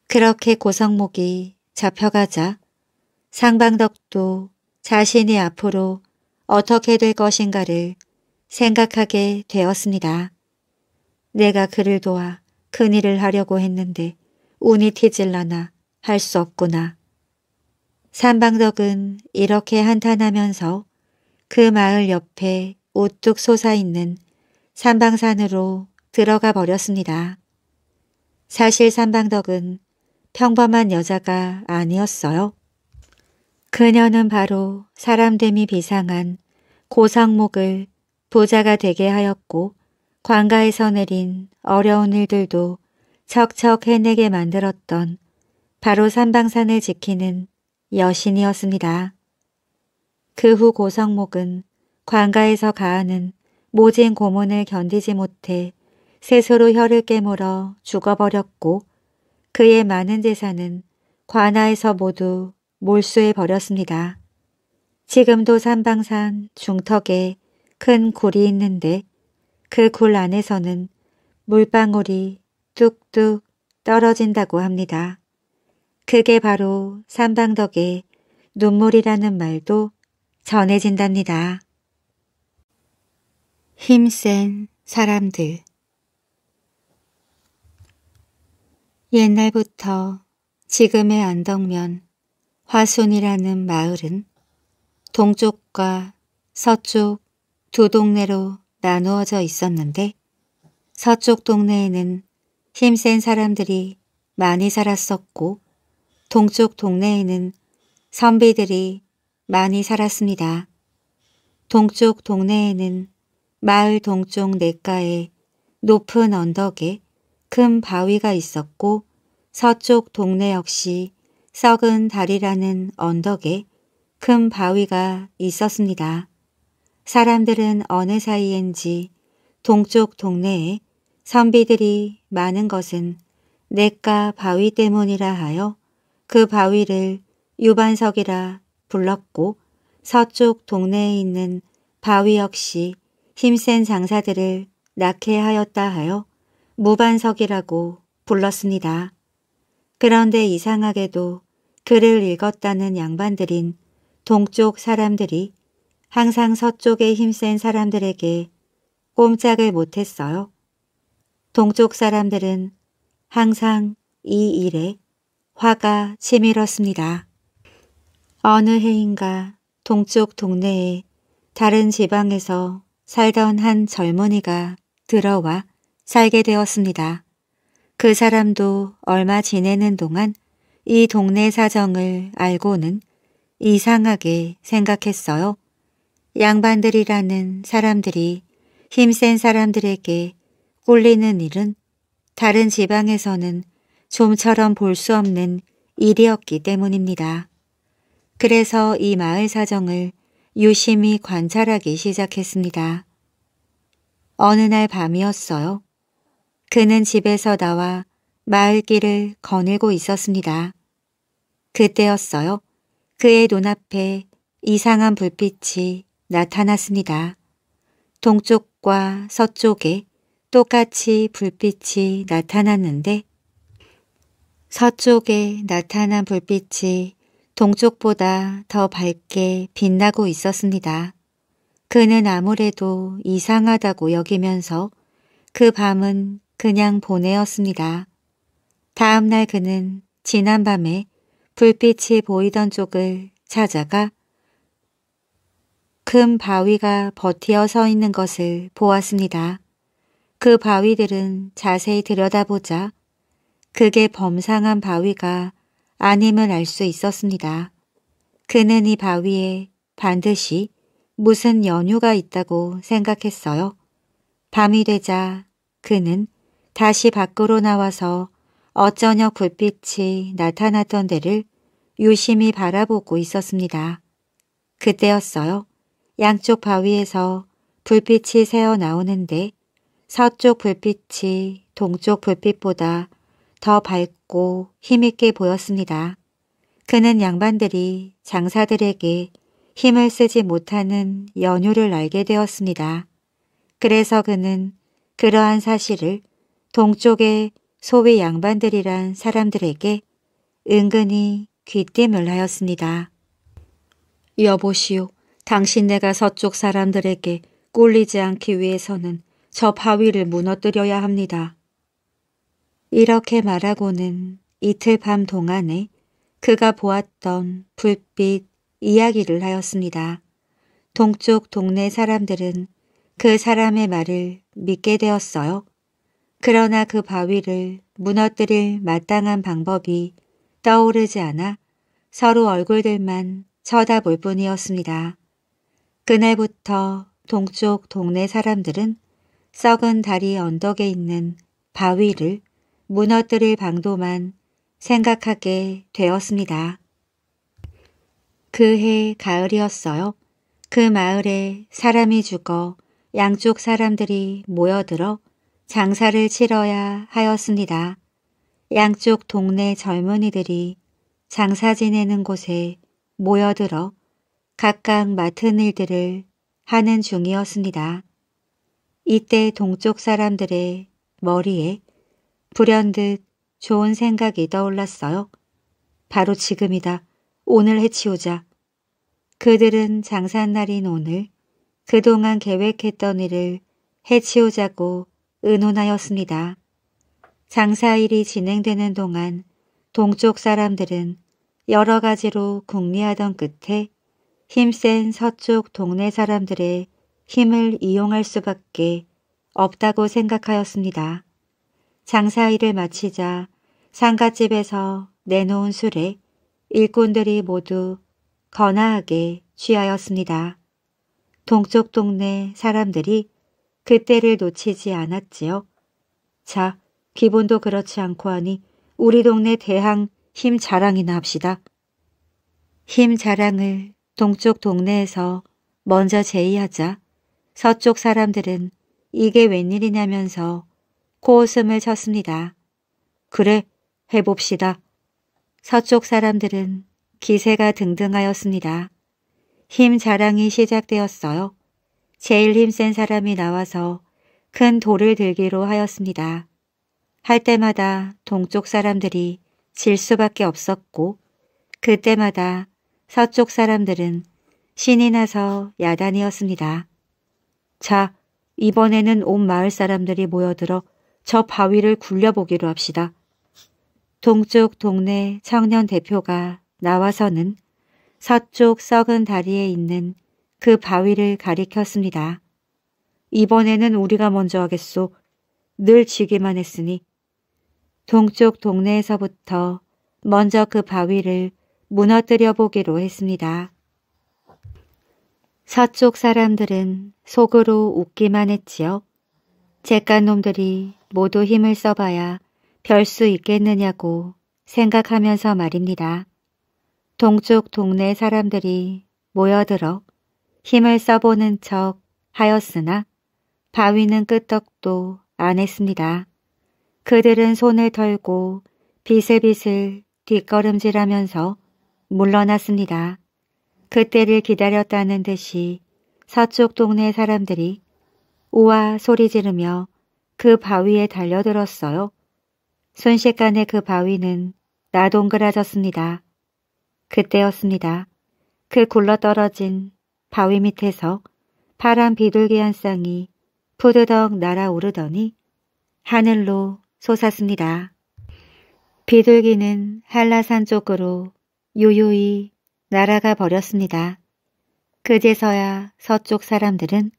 그렇게 고성목이 잡혀가자 상방덕도 자신이 앞으로 어떻게 될 것인가를 생각하게 되었습니다. 내가 그를 도와 큰 일을 하려고 했는데 운이 티질라나 할 수 없구나. 산방덕은 이렇게 한탄하면서 그 마을 옆에 우뚝 솟아있는 산방산으로 들어가 버렸습니다. 사실 산방덕은 평범한 여자가 아니었어요. 그녀는 바로 사람됨이 비상한 고상목을 보좌가 되게 하였고 광가에서 내린 어려운 일들도 척척 해내게 만들었던 바로 산방산을 지키는 여신이었습니다. 그 후 고성목은 광가에서 가하는 모진 고문을 견디지 못해 세소로 혀를 깨물어 죽어버렸고 그의 많은 재산은 관하에서 모두 몰수해 버렸습니다. 지금도 산방산 중턱에 큰 굴이 있는데 그 굴 안에서는 물방울이 뚝뚝 떨어진다고 합니다. 그게 바로 산방덕의 눈물이라는 말도 전해진답니다. 힘센 사람들 옛날부터 지금의 안덕면 화순이라는 마을은 동쪽과 서쪽 두 동네로 나누어져 있었는데 서쪽 동네에는 힘센 사람들이 많이 살았었고 동쪽 동네에는 선비들이 많이 살았습니다. 동쪽 동네에는 마을 동쪽 냇가에 높은 언덕에 큰 바위가 있었고 서쪽 동네 역시 썩은 다리라는 언덕에 큰 바위가 있었습니다. 사람들은 어느 사이인지 동쪽 동네에 선비들이 많은 것은 내과 바위 때문이라 하여 그 바위를 유반석이라 불렀고 서쪽 동네에 있는 바위 역시 힘센 장사들을 낳게 하였다 하여 무반석이라고 불렀습니다. 그런데 이상하게도 글을 읽었다는 양반들인 동쪽 사람들이 항상 서쪽에 힘센 사람들에게 꼼짝을 못했어요. 동쪽 사람들은 항상 이 일에 화가 치밀었습니다. 어느 해인가 동쪽 동네에 다른 지방에서 살던 한 젊은이가 들어와 살게 되었습니다. 그 사람도 얼마 지내는 동안 이 동네 사정을 알고는 이상하게 생각했어요. 양반들이라는 사람들이 힘센 사람들에게 꼴리는 일은 다른 지방에서는 좀처럼 볼 수 없는 일이었기 때문입니다. 그래서 이 마을 사정을 유심히 관찰하기 시작했습니다. 어느 날 밤이었어요. 그는 집에서 나와 마을길을 거닐고 있었습니다. 그때였어요. 그의 눈앞에 이상한 불빛이 나타났습니다. 동쪽과 서쪽에 똑같이 불빛이 나타났는데 서쪽에 나타난 불빛이 동쪽보다 더 밝게 빛나고 있었습니다. 그는 아무래도 이상하다고 여기면서 그 밤은 그냥 보내었습니다. 다음날 그는 지난밤에 불빛이 보이던 쪽을 찾아가 큰 바위가 버티어 서 있는 것을 보았습니다. 그 바위들은 자세히 들여다보자 그게 범상한 바위가 아님을 알 수 있었습니다. 그는 이 바위에 반드시 무슨 연유가 있다고 생각했어요. 밤이 되자 그는 다시 밖으로 나와서 어쩌냐 불빛이 나타났던 데를 유심히 바라보고 있었습니다. 그때였어요. 양쪽 바위에서 불빛이 새어 나오는데 서쪽 불빛이 동쪽 불빛보다 더 밝고 힘있게 보였습니다. 그는 양반들이 장사들에게 힘을 쓰지 못하는 연유를 알게 되었습니다. 그래서 그는 그러한 사실을 동쪽의 소위 양반들이란 사람들에게 은근히 귀띔을 하였습니다. 여보시오. 당신내가 서쪽 사람들에게 꼴리지 않기 위해서는 저 바위를 무너뜨려야 합니다. 이렇게 말하고는 이틀 밤 동안에 그가 보았던 불빛 이야기를 하였습니다. 동쪽 동네 사람들은 그 사람의 말을 믿게 되었어요. 그러나 그 바위를 무너뜨릴 마땅한 방법이 떠오르지 않아 서로 얼굴들만 쳐다볼 뿐이었습니다. 그날부터 동쪽 동네 사람들은 썩은 다리 언덕에 있는 바위를 무너뜨릴 방도만 생각하게 되었습니다. 그 해 가을이었어요. 그 마을에 사람이 죽어 양쪽 사람들이 모여들어 장사를 치러야 하였습니다. 양쪽 동네 젊은이들이 장사 지내는 곳에 모여들어 각각 맡은 일들을 하는 중이었습니다. 이때 동쪽 사람들의 머리에 불현듯 좋은 생각이 떠올랐어요. 바로 지금이다. 오늘 해치우자. 그들은 장산날인 오늘 그동안 계획했던 일을 해치우자고 의논하였습니다. 장사일이 진행되는 동안 동쪽 사람들은 여러 가지로 궁리하던 끝에 힘센 서쪽 동네 사람들의 힘을 이용할 수밖에 없다고 생각하였습니다. 장사일을 마치자 상가집에서 내놓은 술에 일꾼들이 모두 거나하게 취하였습니다. 동쪽 동네 사람들이 그때를 놓치지 않았지요. 자, 기본도 그렇지 않고 하니 우리 동네 대항 힘 자랑이나 합시다. 힘 자랑을 동쪽 동네에서 먼저 제의하자 서쪽 사람들은 이게 웬일이냐면서 코웃음을 쳤습니다. 그래, 해봅시다. 서쪽 사람들은 기세가 등등하였습니다. 힘 자랑이 시작되었어요. 제일 힘센 사람이 나와서 큰 돌을 들기로 하였습니다. 할 때마다 동쪽 사람들이 질 수밖에 없었고 그때마다 서쪽 사람들은 신이 나서 야단이었습니다. 자, 이번에는 온 마을 사람들이 모여들어 저 바위를 굴려보기로 합시다. 동쪽 동네 청년 대표가 나와서는 서쪽 썩은 다리에 있는 그 바위를 가리켰습니다. 이번에는 우리가 먼저 하겠소. 늘 지기만 했으니. 동쪽 동네에서부터 먼저 그 바위를 무너뜨려 보기로 했습니다. 서쪽 사람들은 속으로 웃기만 했지요. 재간놈들이 모두 힘을 써봐야 별 수 있겠느냐고 생각하면서 말입니다. 동쪽 동네 사람들이 모여들어 힘을 써보는 척 하였으나 바위는 끄떡도 안 했습니다. 그들은 손을 털고 비슬비슬 뒷걸음질하면서 물러났습니다. 그때를 기다렸다는 듯이 서쪽 동네 사람들이 우와 소리 지르며 그 바위에 달려들었어요. 순식간에 그 바위는 나동그라졌습니다. 그때였습니다. 그 굴러떨어진 바위 밑에서 파란 비둘기 한 쌍이 푸드덕 날아오르더니 하늘로 솟았습니다. 비둘기는 한라산 쪽으로 요요히 날아가 버렸습니다. 그제서야 서쪽 사람들은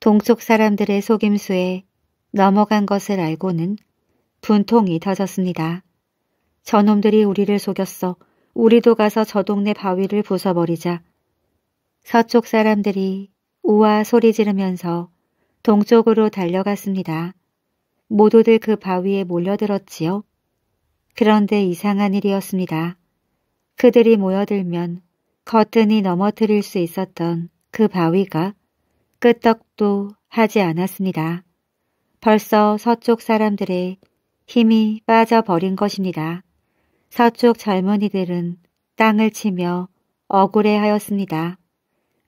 동쪽 사람들의 속임수에 넘어간 것을 알고는 분통이 터졌습니다. 저놈들이 우리를 속였어. 우리도 가서 저 동네 바위를 부숴버리자. 서쪽 사람들이 우와 소리 지르면서 동쪽으로 달려갔습니다. 모두들 그 바위에 몰려들었지요. 그런데 이상한 일이었습니다. 그들이 모여들면 거뜬히 넘어뜨릴 수 있었던 그 바위가 끄떡도 하지 않았습니다. 벌써 서쪽 사람들의 힘이 빠져버린 것입니다. 서쪽 젊은이들은 땅을 치며 억울해하였습니다.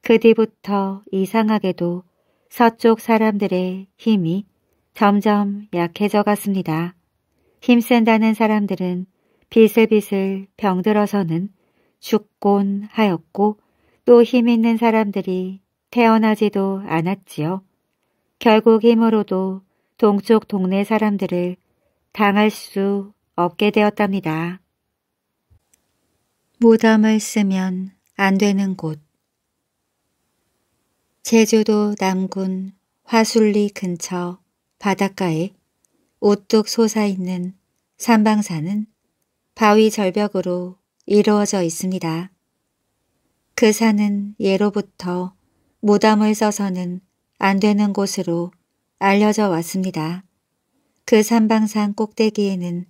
그 뒤부터 이상하게도 서쪽 사람들의 힘이 점점 약해져 갔습니다. 힘센다는 사람들은 비슬비슬 병들어서는 죽곤 하였고 또 힘 있는 사람들이 태어나지도 않았지요. 결국 힘으로도 동쪽 동네 사람들을 당할 수 없게 되었답니다. 무덤을 쓰면 안 되는 곳 제주도 남군 화술리 근처 바닷가에 우뚝 솟아있는 산방산은 바위 절벽으로 이루어져 있습니다. 그 산은 예로부터 무덤을 써서는 안 되는 곳으로 알려져 왔습니다. 그 산방산 꼭대기에는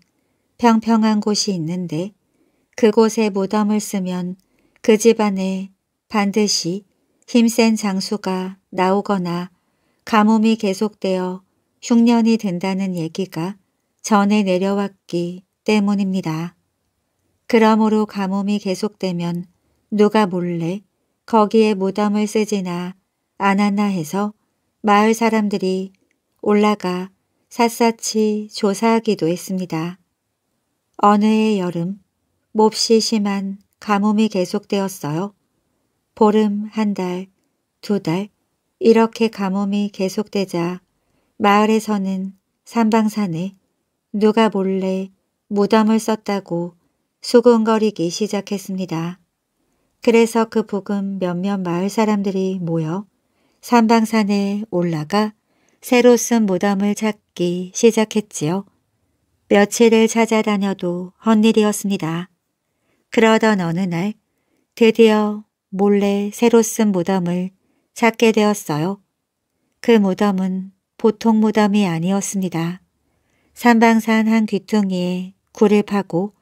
평평한 곳이 있는데 그곳에 무덤을 쓰면 그 집안에 반드시 힘센 장수가 나오거나 가뭄이 계속되어 흉년이 된다는 얘기가 전에 내려왔기 때문입니다. 그러므로 가뭄이 계속되면 누가 몰래 거기에 무덤을 쓰지나 안았나 해서 마을 사람들이 올라가 샅샅이 조사하기도 했습니다. 어느 해 여름 몹시 심한 가뭄이 계속되었어요. 보름 한 달, 두 달, 이렇게 가뭄이 계속되자 마을에서는 산방산에 누가 몰래 무덤을 썼다고 수근거리기 시작했습니다. 그래서 그 복음 몇몇 마을 사람들이 모여 산방산에 올라가 새로 쓴 무덤을 찾기 시작했지요. 며칠을 찾아다녀도 헛일이었습니다. 그러던 어느 날 드디어 몰래 새로 쓴 무덤을 찾게 되었어요. 그 무덤은 보통 무덤이 아니었습니다. 산방산 한 귀퉁이에 굴을 파고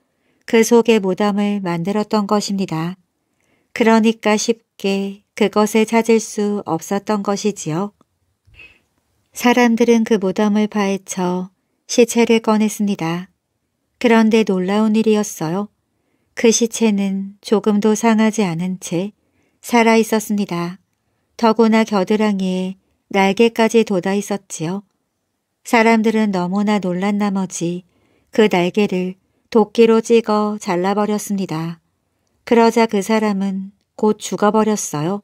그 속에 무덤을 만들었던 것입니다. 그러니까 쉽게 그것을 찾을 수 없었던 것이지요. 사람들은 그 무덤을 파헤쳐 시체를 꺼냈습니다. 그런데 놀라운 일이었어요. 그 시체는 조금도 상하지 않은 채 살아 있었습니다. 더구나 겨드랑이에 날개까지 돋아 있었지요. 사람들은 너무나 놀란 나머지 그 날개를 도끼로 찍어 잘라버렸습니다. 그러자 그 사람은 곧 죽어버렸어요.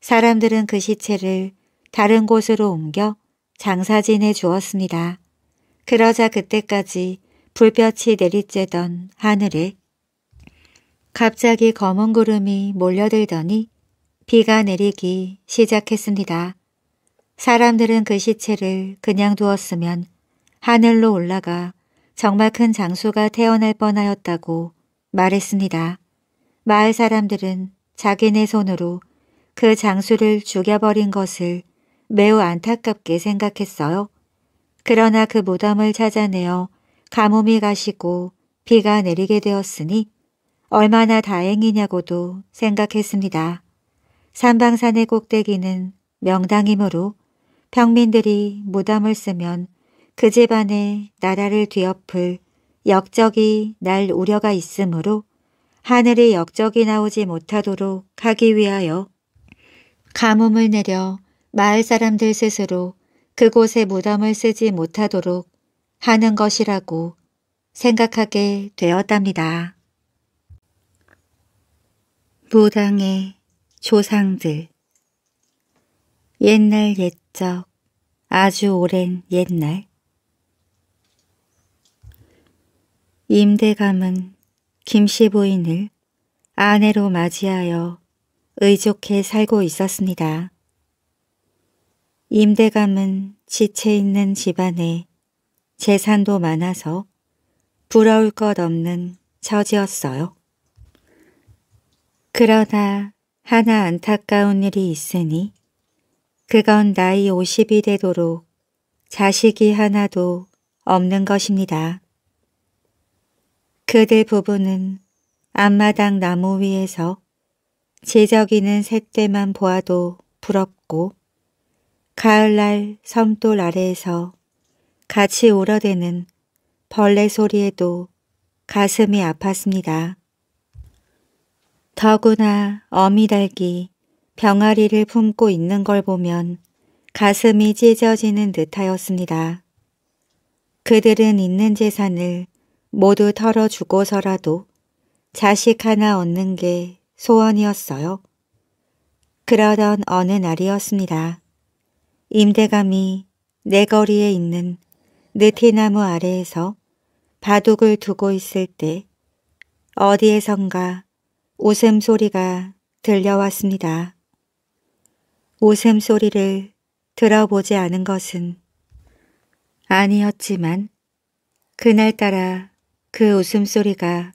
사람들은 그 시체를 다른 곳으로 옮겨 장사진에 주었습니다. 그러자 그때까지 불볕이 내리쬐던 하늘에 갑자기 검은 구름이 몰려들더니 비가 내리기 시작했습니다. 사람들은 그 시체를 그냥 두었으면 하늘로 올라가 정말 큰 장수가 태어날 뻔하였다고 말했습니다. 마을 사람들은 자기네 손으로 그 장수를 죽여버린 것을 매우 안타깝게 생각했어요. 그러나 그 무덤을 찾아내어 가뭄이 가시고 비가 내리게 되었으니 얼마나 다행이냐고도 생각했습니다. 산방산의 꼭대기는 명당이므로 평민들이 무덤을 쓰면 그 집안에 나라를 뒤엎을 역적이 날 우려가 있으므로 하늘의 역적이 나오지 못하도록 하기 위하여 가뭄을 내려 마을 사람들 스스로 그곳에 무덤을 쓰지 못하도록 하는 것이라고 생각하게 되었답니다. 무당의 조상들 옛날 옛적 아주 오랜 옛날 임대감은 김씨 부인을 아내로 맞이하여 의족해 살고 있었습니다. 임대감은 지체있는 집안에 재산도 많아서 부러울 것 없는 처지였어요. 그러나 하나 안타까운 일이 있으니 그건 나이 50이 되도록 자식이 하나도 없는 것입니다. 그대 부부는 앞마당 나무 위에서 지저귀는 새때만 보아도 부럽고 가을날 섬돌 아래에서 같이 울어대는 벌레 소리에도 가슴이 아팠습니다. 더구나 어미달기 병아리를 품고 있는 걸 보면 가슴이 찢어지는 듯하였습니다. 그들은 있는 재산을 모두 털어주고서라도 자식 하나 얻는 게 소원이었어요. 그러던 어느 날이었습니다. 임대감이 내 거리에 있는 느티나무 아래에서 바둑을 두고 있을 때 어디에선가 웃음소리가 들려왔습니다. 웃음소리를 들어보지 않은 것은 아니었지만 그날따라 그 웃음소리가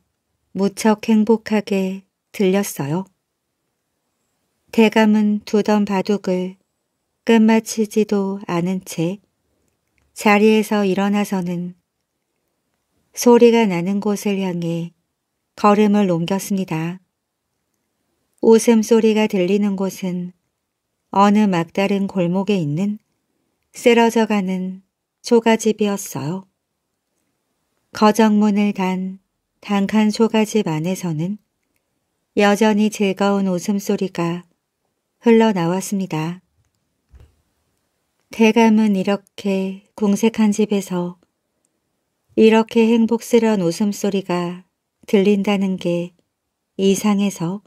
무척 행복하게 들렸어요. 대감은 두던 바둑을 끝마치지도 않은 채 자리에서 일어나서는 소리가 나는 곳을 향해 걸음을 옮겼습니다. 웃음소리가 들리는 곳은 어느 막다른 골목에 있는 쓰러져가는 초가집이었어요. 거정문을 단 단칸 소가집 안에서는 여전히 즐거운 웃음소리가 흘러나왔습니다. 대감은 이렇게 궁색한 집에서 이렇게 행복스러운 웃음소리가 들린다는 게 이상해서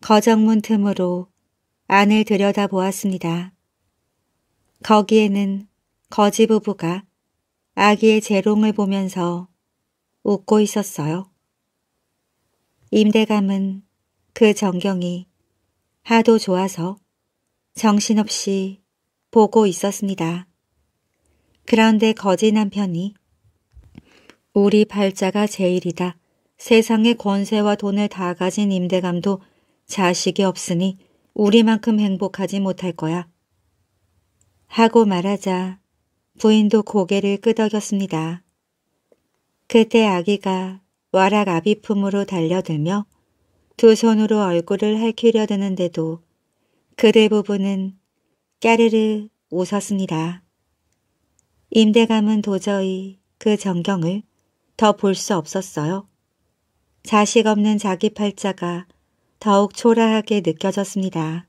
거정문 틈으로 안을 들여다보았습니다. 거기에는 거지 부부가 아기의 재롱을 보면서 웃고 있었어요. 임대감은 그 전경이 하도 좋아서 정신없이 보고 있었습니다. 그런데 거지 남편이 우리 발자가 제일이다. 세상의 권세와 돈을 다 가진 임대감도 자식이 없으니 우리만큼 행복하지 못할 거야. 하고 말하자 부인도 고개를 끄덕였습니다. 그때 아기가 와락 아비 품으로 달려들며 두 손으로 얼굴을 핥히려 드는데도 그대 부부는 까르르 웃었습니다. 임대감은 도저히 그 전경을 더 볼 수 없었어요. 자식 없는 자기 팔자가 더욱 초라하게 느껴졌습니다.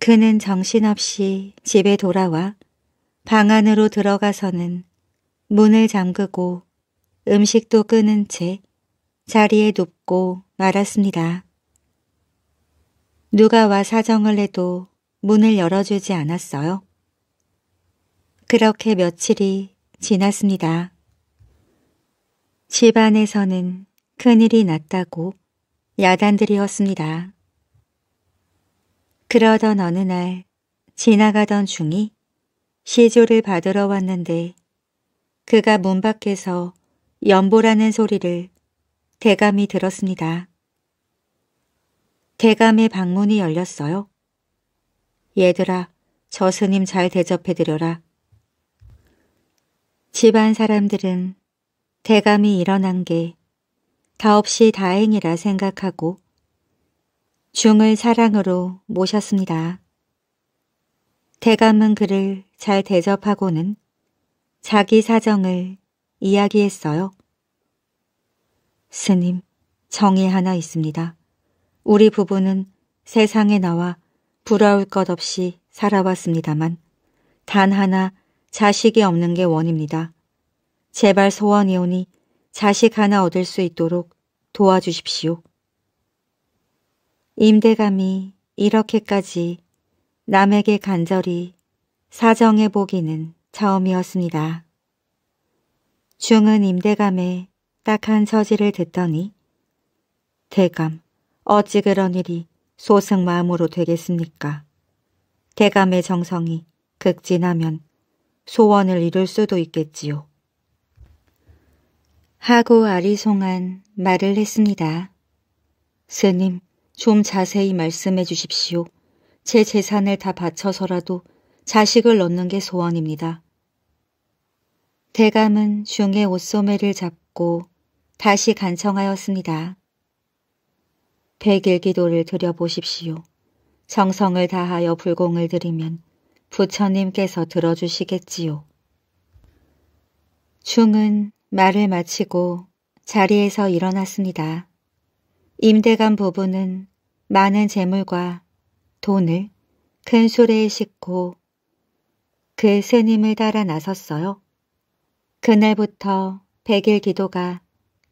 그는 정신없이 집에 돌아와 방 안으로 들어가서는 문을 잠그고 음식도 끊은 채 자리에 눕고 말았습니다. 누가 와 사정을 해도 문을 열어주지 않았어요. 그렇게 며칠이 지났습니다. 집안에서는 큰일이 났다고 야단들이었습니다. 그러던 어느 날 지나가던 중이 시조를 받으러 왔는데 그가 문 밖에서 연보라는 소리를 대감이 들었습니다. 대감의 방문이 열렸어요. 얘들아, 저 스님 잘 대접해드려라. 집안 사람들은 대감이 일어난 게 다없이 다행이라 생각하고 중을 사랑으로 모셨습니다. 대감은 그를 잘 대접하고는 자기 사정을 이야기했어요. 스님, 정이 하나 있습니다. 우리 부부는 세상에 나와 부러울 것 없이 살아왔습니다만 단 하나 자식이 없는 게 원입니다. 제발 소원이오니 자식 하나 얻을 수 있도록 도와주십시오. 임대감이 이렇게까지 남에게 간절히 사정해 보기는 처음이었습니다. 중은 임대감의 딱한 서지를 듣더니 대감, 어찌 그런 일이 소승 마음으로 되겠습니까? 대감의 정성이 극진하면 소원을 이룰 수도 있겠지요. 하고 아리송한 말을 했습니다. 스님, 좀 자세히 말씀해 주십시오. 제 재산을 다 바쳐서라도 자식을 얻는 게 소원입니다. 대감은 중의 옷소매를 잡고 다시 간청하였습니다. 백일 기도를 드려보십시오. 정성을 다하여 불공을 드리면 부처님께서 들어주시겠지요. 중은 말을 마치고 자리에서 일어났습니다. 임대간 부부는 많은 재물과 돈을 큰 소리에 싣고 그의 스님을 따라 나섰어요. 그날부터 백일 기도가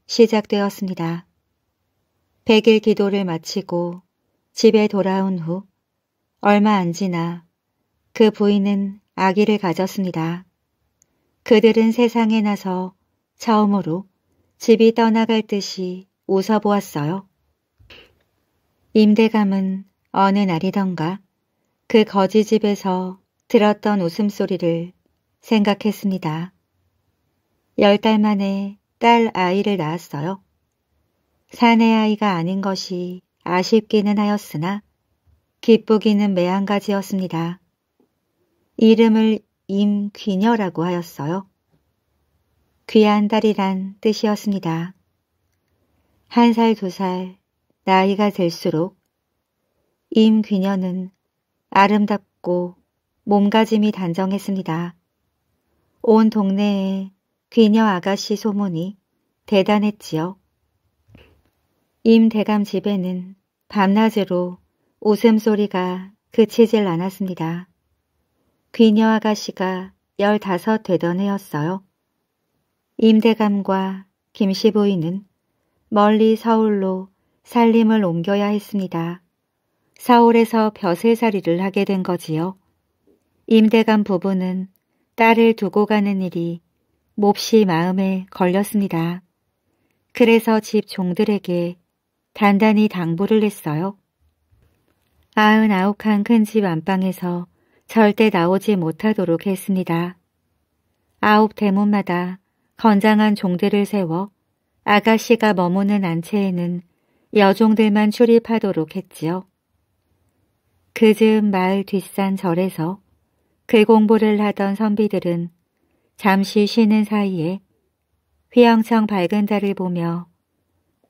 시작되었습니다. 백일 기도를 마치고 집에 돌아온 후 얼마 안 지나 그 부인은 아기를 가졌습니다. 그들은 세상에 나서 처음으로 집이 떠나갈 듯이 웃어보았어요. 임대감은 어느 날이던가 그 거지집에서 들었던 웃음소리를 생각했습니다. 열 달 만에 딸 아이를 낳았어요. 사내 아이가 아닌 것이 아쉽기는 하였으나 기쁘기는 매한가지였습니다. 이름을 임귀녀라고 하였어요. 귀한 딸이란 뜻이었습니다. 한 살, 두 살, 나이가 들수록 임귀녀는 아름답고 몸가짐이 단정했습니다. 온 동네에 귀녀 아가씨 소문이 대단했지요. 임 대감 집에는 밤낮으로 웃음소리가 그치질 않았습니다. 귀녀 아가씨가 열다섯 되던 해였어요. 임 대감과 김씨 부인은 멀리 서울로 살림을 옮겨야 했습니다. 사울에서 벼슬살이를 하게 된 거지요. 임대간 부부는 딸을 두고 가는 일이 몹시 마음에 걸렸습니다. 그래서 집 종들에게 단단히 당부를 했어요. 아흔아홉 칸 큰 집 안방에서 절대 나오지 못하도록 했습니다. 아홉 대문마다 건장한 종들을 세워 아가씨가 머무는 안채에는 여종들만 출입하도록 했지요. 그 즈음 마을 뒷산 절에서 글공부를 하던 선비들은 잠시 쉬는 사이에 휘영청 밝은 달을 보며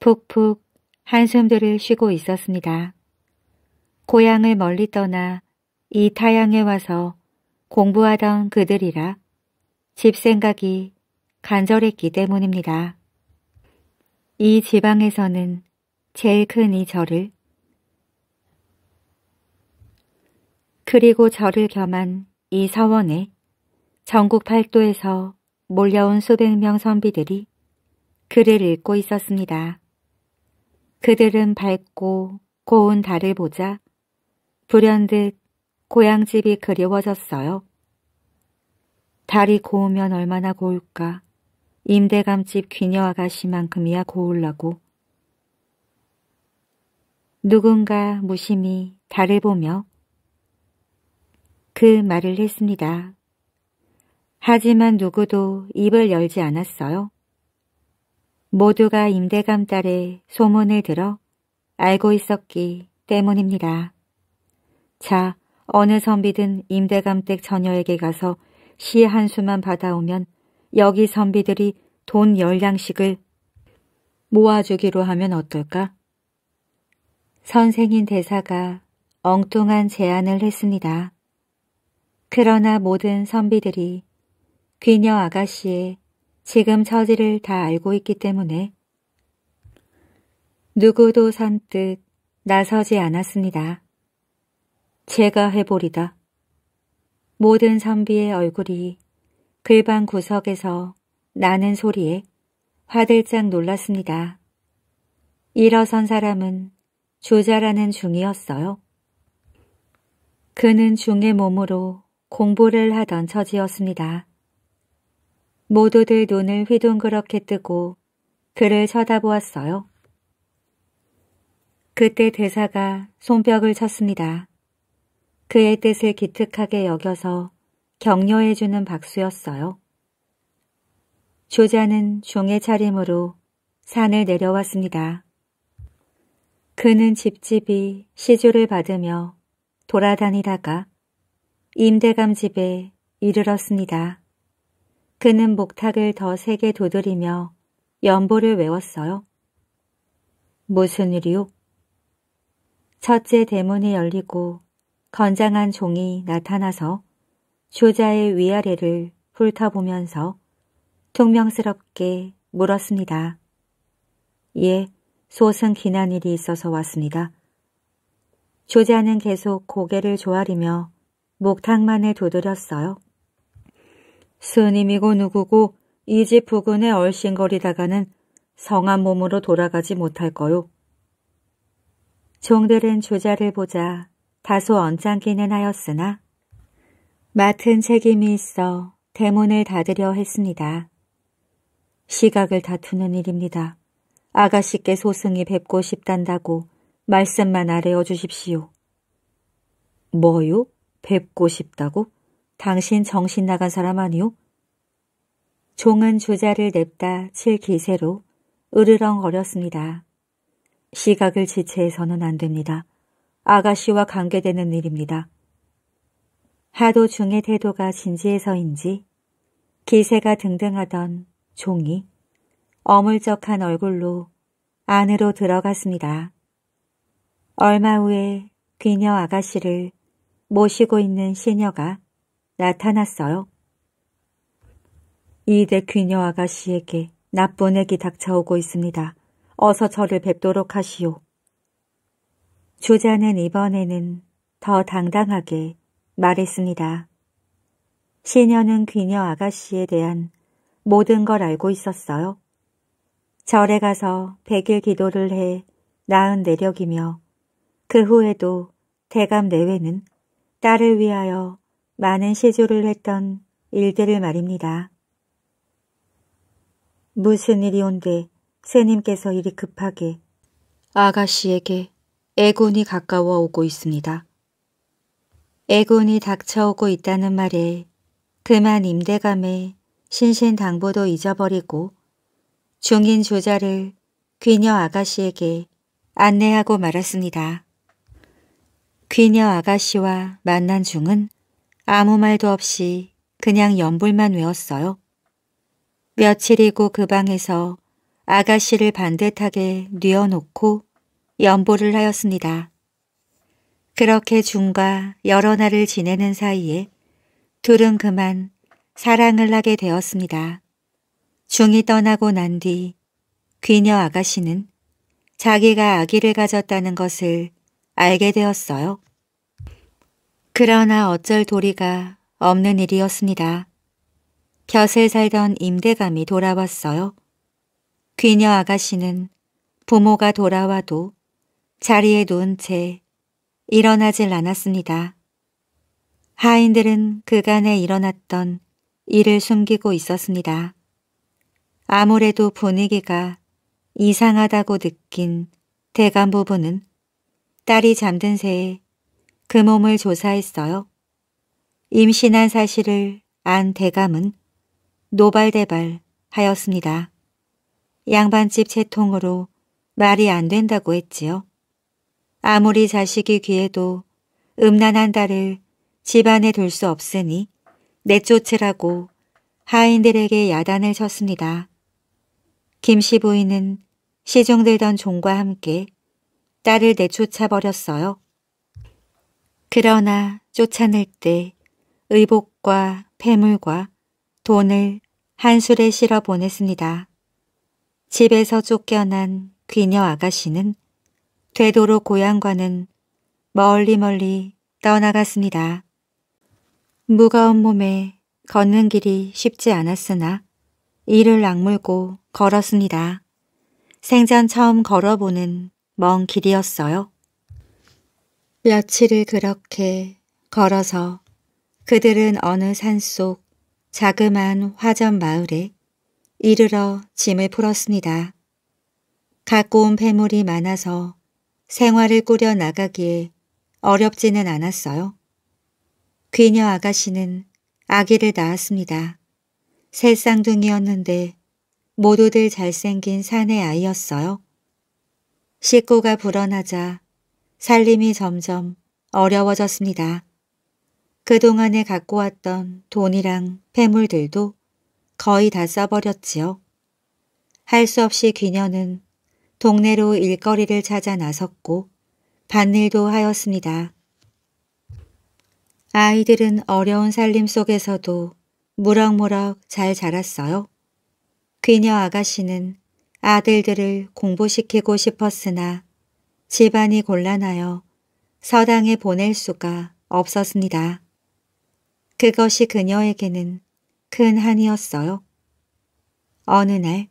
푹푹 한숨들을 쉬고 있었습니다. 고향을 멀리 떠나 이 타양에 와서 공부하던 그들이라 집 생각이 간절했기 때문입니다. 이 지방에서는 제일 큰 이 절을 그리고 저를 겸한 이 서원에 전국 팔도에서 몰려온 수백 명 선비들이 글을 읽고 있었습니다. 그들은 밝고 고운 달을 보자 불현듯 고향집이 그리워졌어요. 달이 고우면 얼마나 고울까. 임대감집 귀녀 아가씨만큼이야 고울라고. 누군가 무심히 달을 보며 그 말을 했습니다. 하지만 누구도 입을 열지 않았어요. 모두가 임대감 딸의 소문을 들어 알고 있었기 때문입니다. 자, 어느 선비든 임대감댁 처녀에게 가서 시 한 수만 받아오면 여기 선비들이 돈 열량씩을 모아주기로 하면 어떨까? 선생인 대사가 엉뚱한 제안을 했습니다. 그러나 모든 선비들이 귀녀 아가씨의 지금 처지를 다 알고 있기 때문에 누구도 선뜻 나서지 않았습니다. 제가 해보리다. 모든 선비의 얼굴이 글방 구석에서 나는 소리에 화들짝 놀랐습니다. 일어선 사람은 조자라는 중이었어요. 그는 중의 몸으로 공부를 하던 처지였습니다. 모두들 눈을 휘둥그렇게 뜨고 그를 쳐다보았어요. 그때 대사가 손뼉을 쳤습니다. 그의 뜻을 기특하게 여겨서 격려해주는 박수였어요. 조자는 종의 차림으로 산을 내려왔습니다. 그는 집집이 시주를 받으며 돌아다니다가 임대감 집에 이르렀습니다. 그는 목탁을 더 세게 도드리며 연보를 외웠어요. 무슨 일이요? 첫째 대문이 열리고 건장한 종이 나타나서 조자의 위아래를 훑어보면서 퉁명스럽게 물었습니다. 예, 소승 기난 일이 있어서 왔습니다. 조자는 계속 고개를 조아리며 목탁만에 두드렸어요. 스님이고 누구고 이 집 부근에 얼씬거리다가는 성한 몸으로 돌아가지 못할 거요. 종들은 조자를 보자 다소 언짢기는 하였으나 맡은 책임이 있어 대문을 닫으려 했습니다. 시각을 다투는 일입니다. 아가씨께 소승이 뵙고 싶단다고 말씀만 아래어 주십시오. 뭐요? 뵙고 싶다고? 당신 정신 나간 사람 아니오? 종은 주자를 냅다 칠 기세로 으르렁거렸습니다. 시각을 지체해서는 안 됩니다. 아가씨와 관계되는 일입니다. 하도 중의 태도가 진지해서인지 기세가 등등하던 종이 어물쩍한 얼굴로 안으로 들어갔습니다. 얼마 후에 귀녀 아가씨를 모시고 있는 시녀가 나타났어요. 이대 귀녀 아가씨에게 나쁜 액이 닥쳐오고 있습니다. 어서 저를 뵙도록 하시오. 주자는 이번에는 더 당당하게 말했습니다. 시녀는 귀녀 아가씨에 대한 모든 걸 알고 있었어요. 절에 가서 백일 기도를 해 나은 내력이며 그 후에도 대감 내외는 딸을 위하여 많은 시조를 했던 일들을 말입니다. 무슨 일이 온데 새님께서 이리 급하게 아가씨에게 애군이 가까워 오고 있습니다. 애군이 닥쳐오고 있다는 말에 그만 임대감에 신신당부도 잊어버리고 중인 조자를 귀녀 아가씨에게 안내하고 말았습니다. 귀녀 아가씨와 만난 중은 아무 말도 없이 그냥 연불만 외웠어요. 며칠이고 그 방에서 아가씨를 반듯하게 뉘어놓고 연보를 하였습니다. 그렇게 중과 여러 날을 지내는 사이에 둘은 그만 사랑을 하게 되었습니다. 중이 떠나고 난 뒤 귀녀 아가씨는 자기가 아기를 가졌다는 것을 알게 되었어요. 그러나 어쩔 도리가 없는 일이었습니다. 벼슬 살던 임대감이 돌아왔어요. 귀녀 아가씨는 부모가 돌아와도 자리에 누운 채 일어나질 않았습니다. 하인들은 그간에 일어났던 일을 숨기고 있었습니다. 아무래도 분위기가 이상하다고 느낀 대감 부부는 딸이 잠든 새에 그 몸을 조사했어요. 임신한 사실을 안 대감은 노발대발 하였습니다. 양반집 채통으로 말이 안 된다고 했지요. 아무리 자식이 귀해도 음란한 딸을 집안에 둘 수 없으니 내쫓으라고 하인들에게 야단을 쳤습니다. 김씨 부인은 시종들던 종과 함께 딸을 내쫓아 버렸어요. 그러나 쫓아낼 때 의복과 폐물과 돈을 한술에 실어 보냈습니다. 집에서 쫓겨난 귀녀 아가씨는 되도록 고향과는 멀리 멀리 떠나갔습니다. 무거운 몸에 걷는 길이 쉽지 않았으나 이를 악물고 걸었습니다. 생전 처음 걸어보는 먼 길이었어요. 며칠을 그렇게 걸어서 그들은 어느 산 속 자그마한 화전 마을에 이르러 짐을 풀었습니다. 갖고 온 폐물이 많아서 생활을 꾸려 나가기에 어렵지는 않았어요. 귀녀 아가씨는 아기를 낳았습니다. 새 쌍둥이였는데 모두들 잘생긴 사내 아이였어요. 식구가 불어나자 살림이 점점 어려워졌습니다. 그동안에 갖고 왔던 돈이랑 폐물들도 거의 다 써버렸지요. 할 수 없이 귀녀는 동네로 일거리를 찾아 나섰고 반일도 하였습니다. 아이들은 어려운 살림 속에서도 무럭무럭 잘 자랐어요. 귀녀 아가씨는 아들들을 공부시키고 싶었으나 집안이 곤란하여 서당에 보낼 수가 없었습니다. 그것이 그녀에게는 큰 한이었어요. 어느 날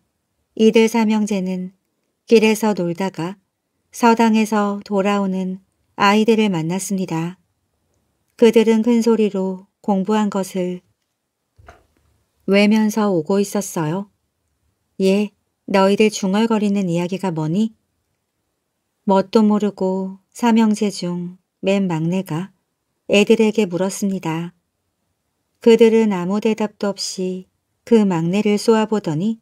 이들 삼형제는 길에서 놀다가 서당에서 돌아오는 아이들을 만났습니다. 그들은 큰 소리로 공부한 것을 외면서 오고 있었어요. 예, 너희들 중얼거리는 이야기가 뭐니? 뭣도 모르고 사명제중 맨 막내가 애들에게 물었습니다. 그들은 아무 대답도 없이 그 막내를 쏘아보더니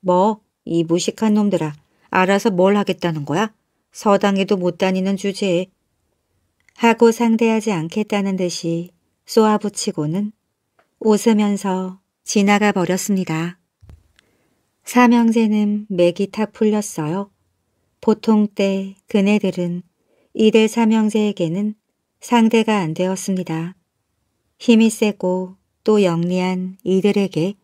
뭐, 이 무식한 놈들아, 알아서 뭘 하겠다는 거야? 서당에도 못 다니는 주제에 하고 상대하지 않겠다는 듯이 쏘아붙이고는 웃으면서 지나가 버렸습니다. 사명제는 맥이 탁 풀렸어요. 보통 때 그네들은 이대 삼형제에게는 상대가 안 되었습니다. 힘이 세고 또 영리한 이들에게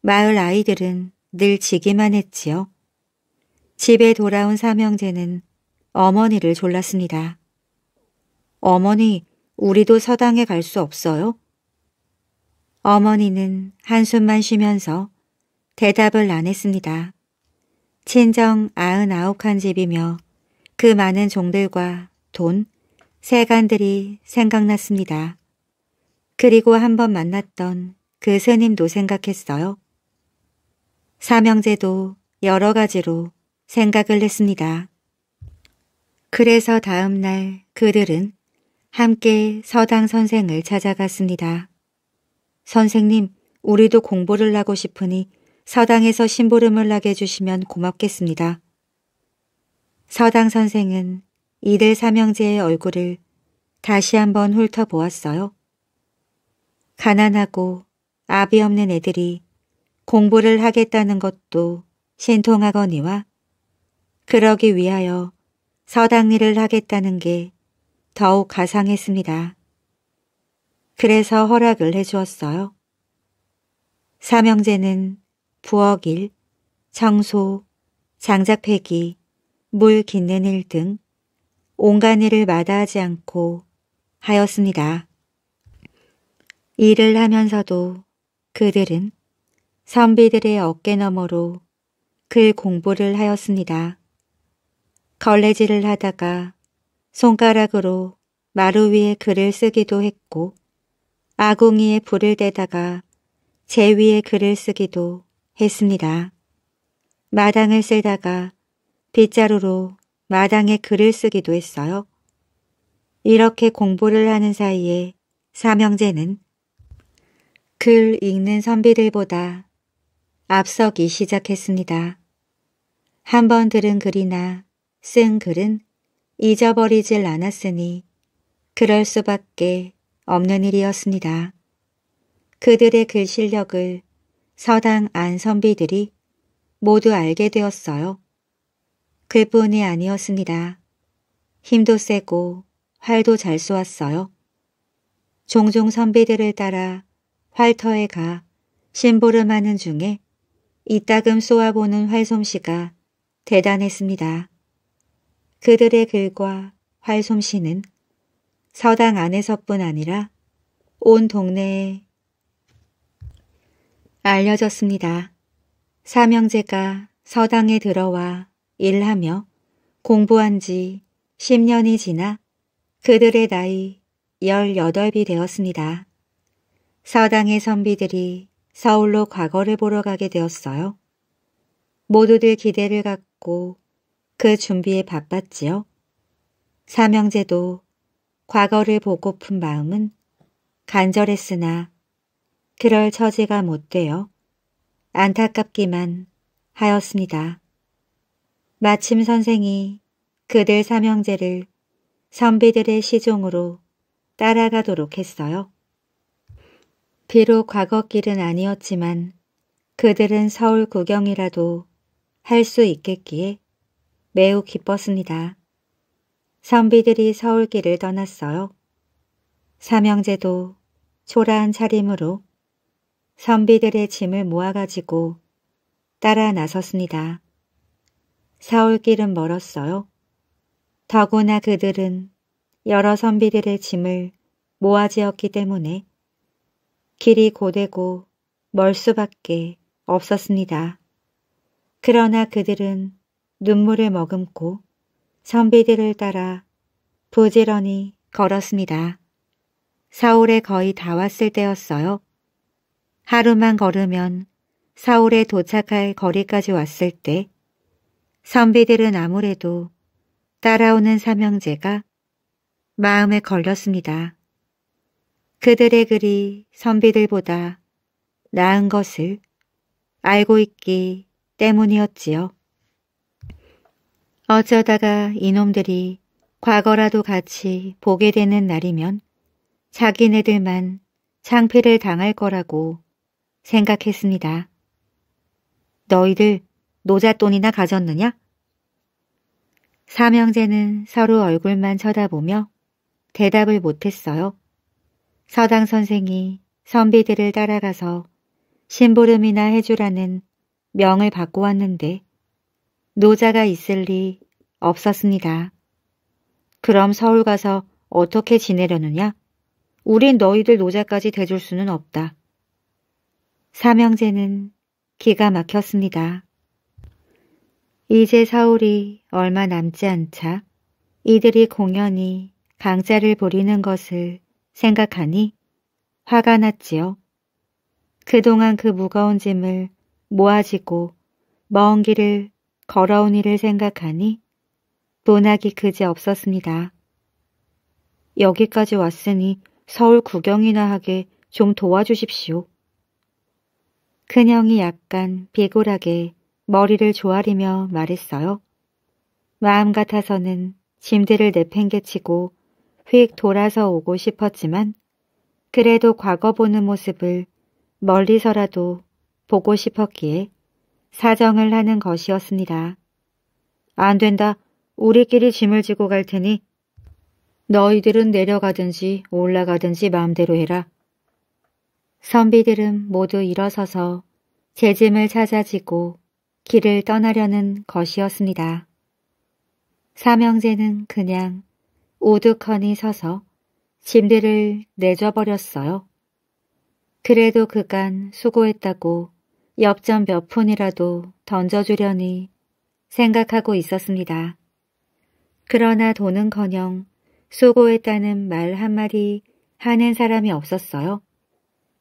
마을 아이들은 늘 지기만 했지요. 집에 돌아온 삼형제는 어머니를 졸랐습니다. 어머니, 우리도 서당에 갈 수 없어요? 어머니는 한숨만 쉬면서 대답을 안 했습니다. 친정 아흔아홉 칸 집이며 그 많은 종들과 돈, 세간들이 생각났습니다. 그리고 한번 만났던 그 스님도 생각했어요. 사명제도 여러 가지로 생각을 했습니다. 그래서 다음 날 그들은 함께 서당 선생을 찾아갔습니다. 선생님, 우리도 공부를 하고 싶으니 서당에서 심부름을 나게 해주시면 고맙겠습니다. 서당 선생은 이들 삼형제의 얼굴을 다시 한번 훑어보았어요. 가난하고 아비 없는 애들이 공부를 하겠다는 것도 신통하거니와 그러기 위하여 서당 일을 하겠다는 게 더욱 가상했습니다. 그래서 허락을 해주었어요. 삼형제는 부엌일, 청소, 장작폐기물긷는일 등 온갖 일을 마다하지 않고 하였습니다. 일을 하면서도 그들은 선비들의 어깨너머로 글 공부를 하였습니다. 걸레질을 하다가 손가락으로 마루 위에 글을 쓰기도 했고 아궁이에 불을 대다가 제 위에 글을 쓰기도 했습니다. 했습니다. 마당을 쓸다가 빗자루로 마당에 글을 쓰기도 했어요. 이렇게 공부를 하는 사이에 사명제는글 읽는 선비들보다 앞서기 시작했습니다. 한번 들은 글이나 쓴 글은 잊어버리질 않았으니 그럴 수밖에 없는 일이었습니다. 그들의 글 실력을 서당 안 선비들이 모두 알게 되었어요. 그뿐이 아니었습니다. 힘도 세고 활도 잘 쏘았어요. 종종 선비들을 따라 활터에 가 심보름하는 중에 이따금 쏘아보는 활솜씨가 대단했습니다. 그들의 글과 활솜씨는 서당 안에서뿐 아니라 온 동네에 알려졌습니다. 사명제가 서당에 들어와 일하며 공부한 지 10년이 지나 그들의 나이 18이 되었습니다. 서당의 선비들이 서울로 과거를 보러 가게 되었어요. 모두들 기대를 갖고 그 준비에 바빴지요. 사명제도 과거를 보고픈 마음은 간절했으나 그럴 처지가 못 되어 안타깝기만 하였습니다. 마침 선생이 그들 삼형제를 선비들의 시종으로 따라가도록 했어요. 비록 과거길은 아니었지만 그들은 서울 구경이라도 할 수 있겠기에 매우 기뻤습니다. 선비들이 서울길을 떠났어요. 삼형제도 초라한 차림으로 선비들의 짐을 모아가지고 따라 나섰습니다. 사울길은 멀었어요. 더구나 그들은 여러 선비들의 짐을 모아지었기 때문에 길이 고되고 멀 수밖에 없었습니다. 그러나 그들은 눈물을 머금고 선비들을 따라 부지런히 걸었습니다. 사울에 거의 다 왔을 때였어요. 하루만 걸으면 사울에 도착할 거리까지 왔을 때 선비들은 아무래도 따라오는 삼형제가 마음에 걸렸습니다. 그들의 글이 선비들보다 나은 것을 알고 있기 때문이었지요. 어쩌다가 이놈들이 과거라도 같이 보게 되는 날이면 자기네들만 창피를 당할 거라고 생각했습니다. 너희들 노잣돈이나 가졌느냐? 삼형제는 서로 얼굴만 쳐다보며 대답을 못했어요. 서당 선생이 선비들을 따라가서 심부름이나 해주라는 명을 받고 왔는데 노자가 있을 리 없었습니다. 그럼 서울 가서 어떻게 지내려느냐? 우린 너희들 노자까지 대줄 수는 없다. 삼형제는 기가 막혔습니다. 이제 서울이 얼마 남지 않자 이들이 공연히 강자를 부리는 것을 생각하니 화가 났지요. 그동안 그 무거운 짐을 모아지고 먼 길을 걸어온 일을 생각하니 문학이 그지 없었습니다. 여기까지 왔으니 서울 구경이나 하게 좀 도와주십시오. 근형이 약간 비굴하게 머리를 조아리며 말했어요. 마음 같아서는 짐들을 내팽개치고 휙 돌아서 오고 싶었지만 그래도 과거 보는 모습을 멀리서라도 보고 싶었기에 사정을 하는 것이었습니다. 안 된다. 우리끼리 짐을 지고 갈 테니 너희들은 내려가든지 올라가든지 마음대로 해라. 선비들은 모두 일어서서 재 짐을 찾아지고 길을 떠나려는 것이었습니다. 삼형제는 그냥 오두커니 서서 짐들을 내줘버렸어요. 그래도 그간 수고했다고 엽전 몇 푼이라도 던져주려니 생각하고 있었습니다. 그러나 돈은커녕 수고했다는 말 한마디 하는 사람이 없었어요.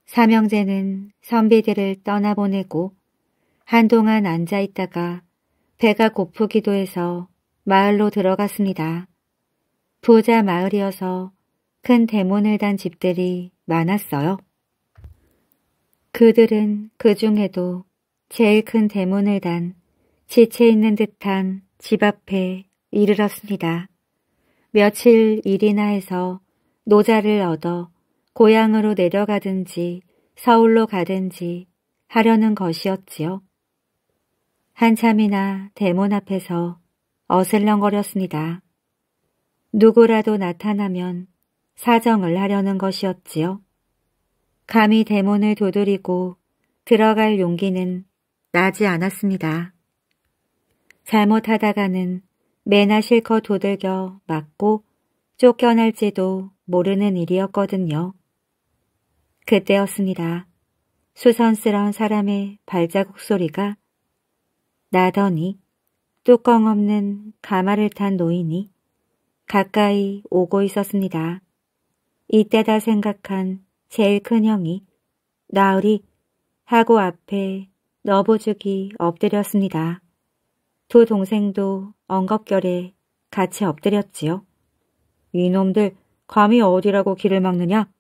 사명제는 선비들을 떠나보내고 한동안 앉아있다가 배가 고프기도 해서 마을로 들어갔습니다. 부자 마을이어서 큰 대문을 단 집들이 많았어요. 그들은 그 중에도 제일 큰 대문을 단 지체있는 듯한 집 앞에 이르렀습니다. 며칠 일이나 해서 노자를 얻어 고향으로 내려가든지 서울로 가든지 하려는 것이었지요. 한참이나 대문 앞에서 어슬렁거렸습니다. 누구라도 나타나면 사정을 하려는 것이었지요. 감히 대문을 도드리고 들어갈 용기는 나지 않았습니다. 잘못하다가는 매나 실컷 도들겨 맞고 쫓겨날지도 모르는 일이었거든요. 그때였습니다. 수선스러운 사람의 발자국 소리가 나더니 뚜껑 없는 가마를 탄 노인이 가까이 오고 있었습니다. 이때다 생각한 제일 큰 형이 나으리 하고 앞에 너보죽이 엎드렸습니다. 두 동생도 엉겁결에 같이 엎드렸지요. 이놈들 감히 어디라고 길을 막느냐?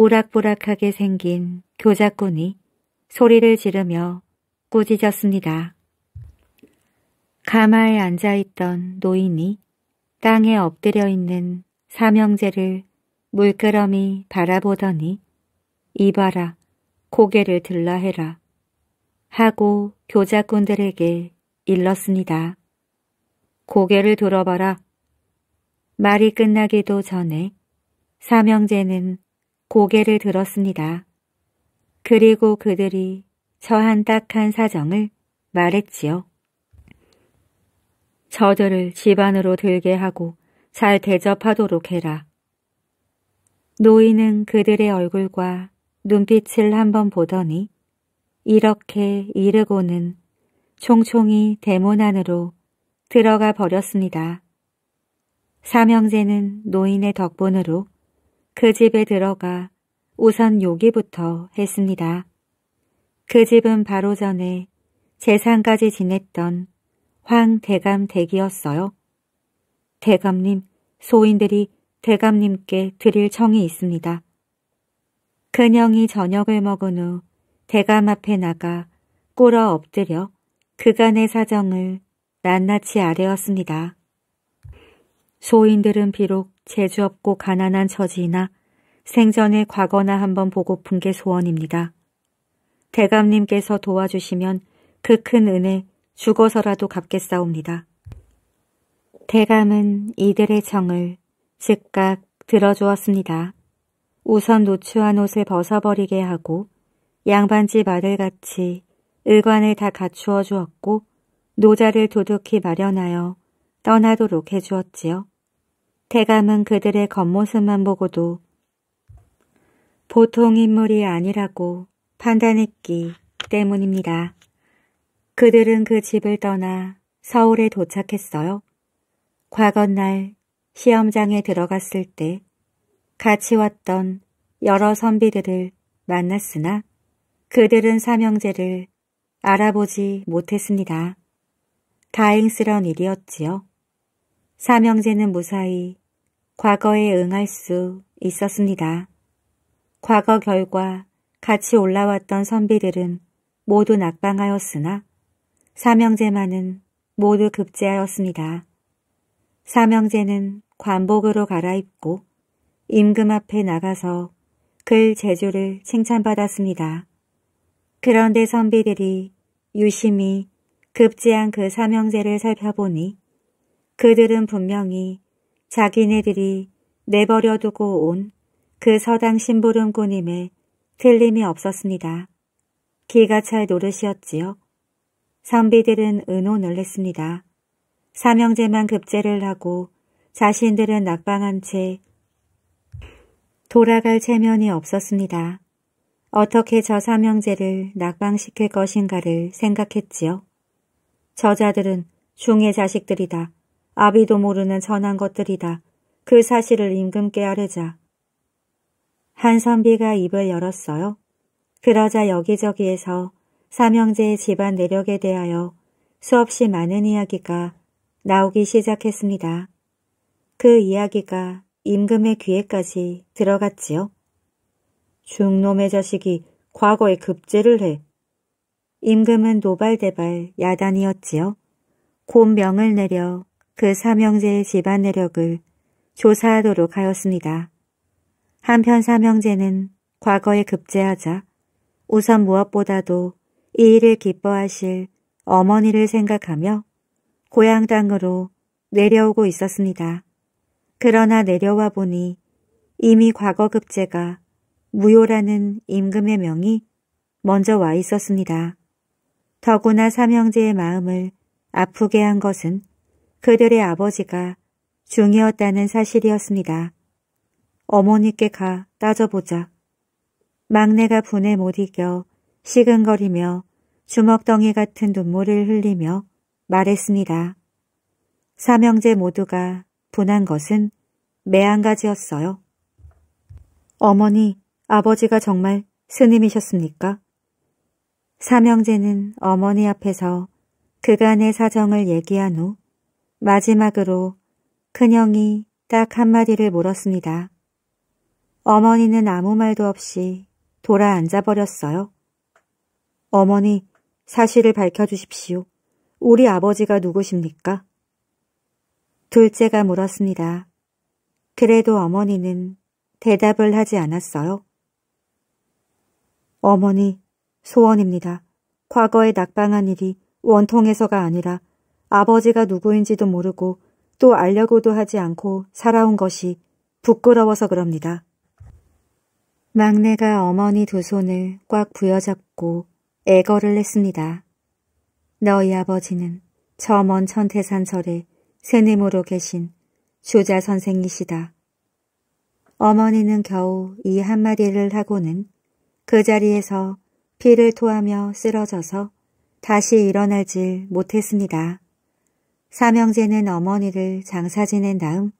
오락부락하게 생긴 교자꾼이 소리를 지르며 꾸짖었습니다. 가마에 앉아있던 노인이 땅에 엎드려 있는 사명제를 물끄러미 바라보더니 이봐라 고개를 들라 해라 하고 교자꾼들에게 일렀습니다. 고개를 돌어봐라 말이 끝나기도 전에 사명제는 고개를 들었습니다. 그리고 그들이 저한 딱한 사정을 말했지요. 저들을 집안으로 들게 하고 잘 대접하도록 해라. 노인은 그들의 얼굴과 눈빛을 한번 보더니 이렇게 이르고는 총총이 대문 안으로 들어가 버렸습니다. 삼형제는 노인의 덕분으로 그 집에 들어가 우선 요기부터 했습니다. 그 집은 바로 전에 재산까지 지냈던 황 대감 댁이었어요. 대감님, 소인들이 대감님께 드릴 청이 있습니다. 근영이 저녁을 먹은 후 대감 앞에 나가 꿇어 엎드려 그간의 사정을 낱낱이 아뢰었습니다. 소인들은 비록 재주없고 가난한 처지이나 생전에 과거나 한번 보고픈 게 소원입니다. 대감님께서 도와주시면 그 큰 은혜 죽어서라도 갚겠사옵니다. 대감은 이들의 청을 즉각 들어주었습니다. 우선 노추한 옷을 벗어버리게 하고 양반지 말을 같이 의관을 다 갖추어 주었고 노자를 도둑히 마련하여 떠나도록 해주었지요. 대감은 그들의 겉모습만 보고도 보통 인물이 아니라고 판단했기 때문입니다. 그들은 그 집을 떠나 서울에 도착했어요. 과거날 시험장에 들어갔을 때 같이 왔던 여러 선비들을 만났으나 그들은 삼형제를 알아보지 못했습니다. 다행스러운 일이었지요. 사명제는 무사히 과거에 응할 수 있었습니다. 과거 결과 같이 올라왔던 선비들은 모두 낙방하였으나 사명제만은 모두 급제하였습니다. 사명제는 관복으로 갈아입고 임금 앞에 나가서 글 제주를 칭찬받았습니다. 그런데 선비들이 유심히 급제한 그사명제를 살펴보니 그들은 분명히 자기네들이 내버려두고 온 그 서당 심부름꾼임에 틀림이 없었습니다. 기가 찰 노릇이었지요. 선비들은 의논을 했습니다. 삼형제만 급제를 하고 자신들은 낙방한 채 돌아갈 체면이 없었습니다. 어떻게 저 삼형제를 낙방시킬 것인가를 생각했지요. 저자들은 중의 자식들이다. 아비도 모르는 전한 것들이다. 그 사실을 임금께 아뢰자. 한선비가 입을 열었어요. 그러자 여기저기에서 삼형제의 집안 내력에 대하여 수없이 많은 이야기가 나오기 시작했습니다. 그 이야기가 임금의 귀에까지 들어갔지요. 중놈의 자식이 과거에 급제를 해. 임금은 노발대발 야단이었지요. 곧 명을 내려 그 삼형제의 집안 내력을 조사하도록 하였습니다. 한편 삼형제는 과거에 급제하자 우선 무엇보다도 이 일을 기뻐하실 어머니를 생각하며 고향 땅으로 내려오고 있었습니다. 그러나 내려와 보니 이미 과거 급제가 무효라는 임금의 명이 먼저 와 있었습니다. 더구나 삼형제의 마음을 아프게 한 것은 그들의 아버지가 중이었다는 사실이었습니다. 어머니께 가 따져보자. 막내가 분에 못 이겨 시근거리며 주먹덩이 같은 눈물을 흘리며 말했습니다. 삼형제 모두가 분한 것은 매한가지였어요. 어머니, 아버지가 정말 스님이셨습니까? 삼형제는 어머니 앞에서 그간의 사정을 얘기한 후 마지막으로 큰형이 딱 한마디를 물었습니다. 어머니는 아무 말도 없이 돌아앉아 버렸어요. 어머니, 사실을 밝혀주십시오. 우리 아버지가 누구십니까? 둘째가 물었습니다. 그래도 어머니는 대답을 하지 않았어요. 어머니, 소원입니다. 과거에 낙방한 일이 원통에서가 아니라 아버지가 누구인지도 모르고 또 알려고도 하지 않고 살아온 것이 부끄러워서 그럽니다. 막내가 어머니 두 손을 꽉 부여잡고 애걸을했습니다 너희 아버지는 저 먼 천태산 절에 새님으로 계신 조자 선생이시다. 어머니는 겨우 이 한마디를 하고는 그 자리에서 피를 토하며 쓰러져서 다시 일어나질 못했습니다. 삼형제는 어머니를 장사 지낸 다음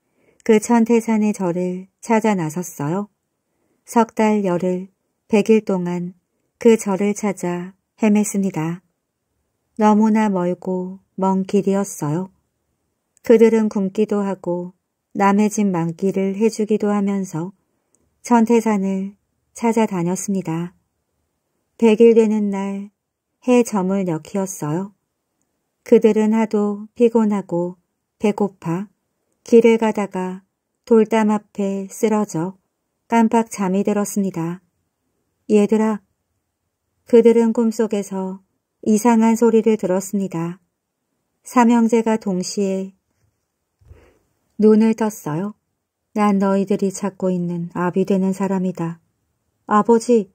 그 천태산의 절을 찾아 나섰어요. 석 달 열흘, 백일 동안 그 절을 찾아 헤맸습니다. 너무나 멀고 먼 길이었어요. 그들은 굶기도 하고 남의 집 만기를 해주기도 하면서 천태산을 찾아다녔습니다. 백일 되는 날 해점을 역히었어요. 그들은 하도 피곤하고 배고파 길을 가다가 돌담 앞에 쓰러져 깜빡 잠이 들었습니다. 얘들아, 그들은 꿈속에서 이상한 소리를 들었습니다. 삼형제가 동시에 눈을 떴어요. 난 너희들이 찾고 있는 아비 되는 사람이다. 아버지!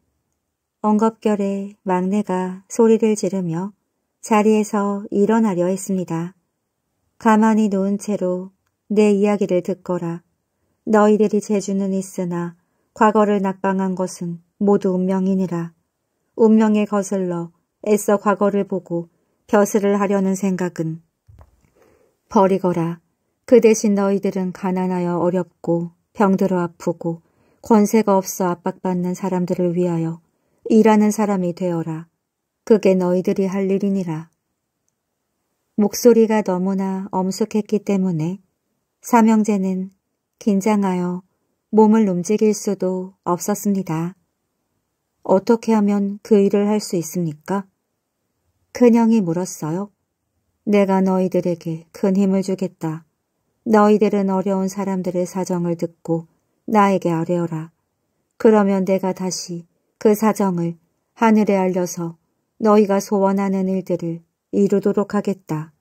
엉겁결에 막내가 소리를 지르며 자리에서 일어나려 했습니다. 가만히 놓은 채로 내 이야기를 듣거라. 너희들이 재주는 있으나 과거를 낙방한 것은 모두 운명이니라. 운명에 거슬러 애써 과거를 보고 벼슬을 하려는 생각은 버리거라. 그 대신 너희들은 가난하여 어렵고 병들어 아프고 권세가 없어 압박받는 사람들을 위하여 일하는 사람이 되어라. 그게 너희들이 할 일이니라. 목소리가 너무나 엄숙했기 때문에 사명제는 긴장하여 몸을 움직일 수도 없었습니다. 어떻게 하면 그 일을 할 수 있습니까? 큰형이 물었어요. 내가 너희들에게 큰 힘을 주겠다. 너희들은 어려운 사람들의 사정을 듣고 나에게 아뢰어라. 그러면 내가 다시 그 사정을 하늘에 알려서 너희가 소원하는 일들을 이루도록 하겠다.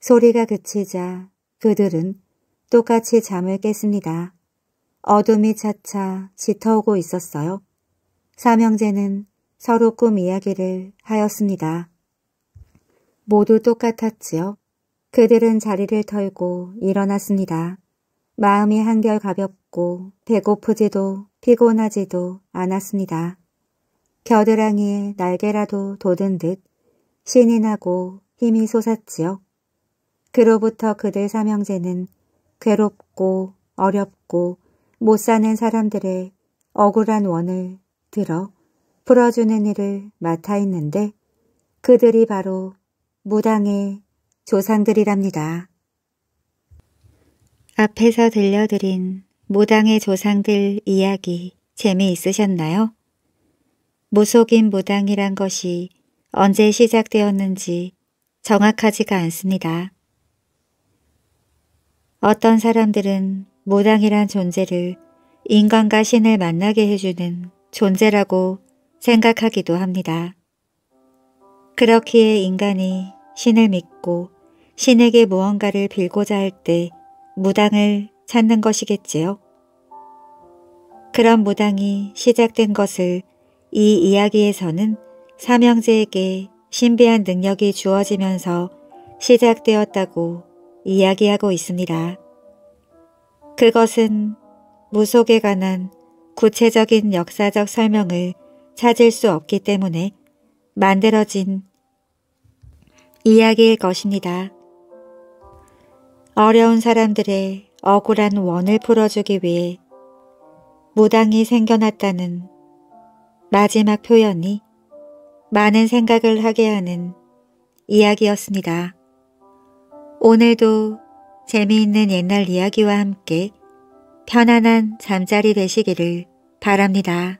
소리가 그치자 그들은 똑같이 잠을 깼습니다. 어둠이 차차 짙어오고 있었어요. 삼형제는 서로 꿈 이야기를 하였습니다. 모두 똑같았지요. 그들은 자리를 털고 일어났습니다. 마음이 한결 가볍고 배고프지도 피곤하지도 않았습니다. 겨드랑이에 날개라도 돋은 듯 신이 나고 힘이 솟았지요. 그로부터 그들 삼형제는 괴롭고 어렵고 못 사는 사람들의 억울한 원을 들어 풀어주는 일을 맡아 있는데 그들이 바로 무당의 조상들이랍니다. 앞에서 들려드린 무당의 조상들 이야기 재미있으셨나요? 무속인 무당이란 것이 언제 시작되었는지 정확하지가 않습니다. 어떤 사람들은 무당이란 존재를 인간과 신을 만나게 해주는 존재라고 생각하기도 합니다. 그렇기에 인간이 신을 믿고 신에게 무언가를 빌고자 할 때 무당을 찾는 것이겠지요. 그런 무당이 시작된 것을 이 이야기에서는 삼형제에게 신비한 능력이 주어지면서 시작되었다고 이야기하고 있습니다. 그것은 무속에 관한 구체적인 역사적 설명을 찾을 수 없기 때문에 만들어진 이야기일 것입니다. 어려운 사람들의 억울한 원을 풀어주기 위해 무당이 생겨났다는 마지막 표현이 많은 생각을 하게 하는 이야기였습니다. 오늘도 재미있는 옛날 이야기와 함께 편안한 잠자리 되시기를 바랍니다.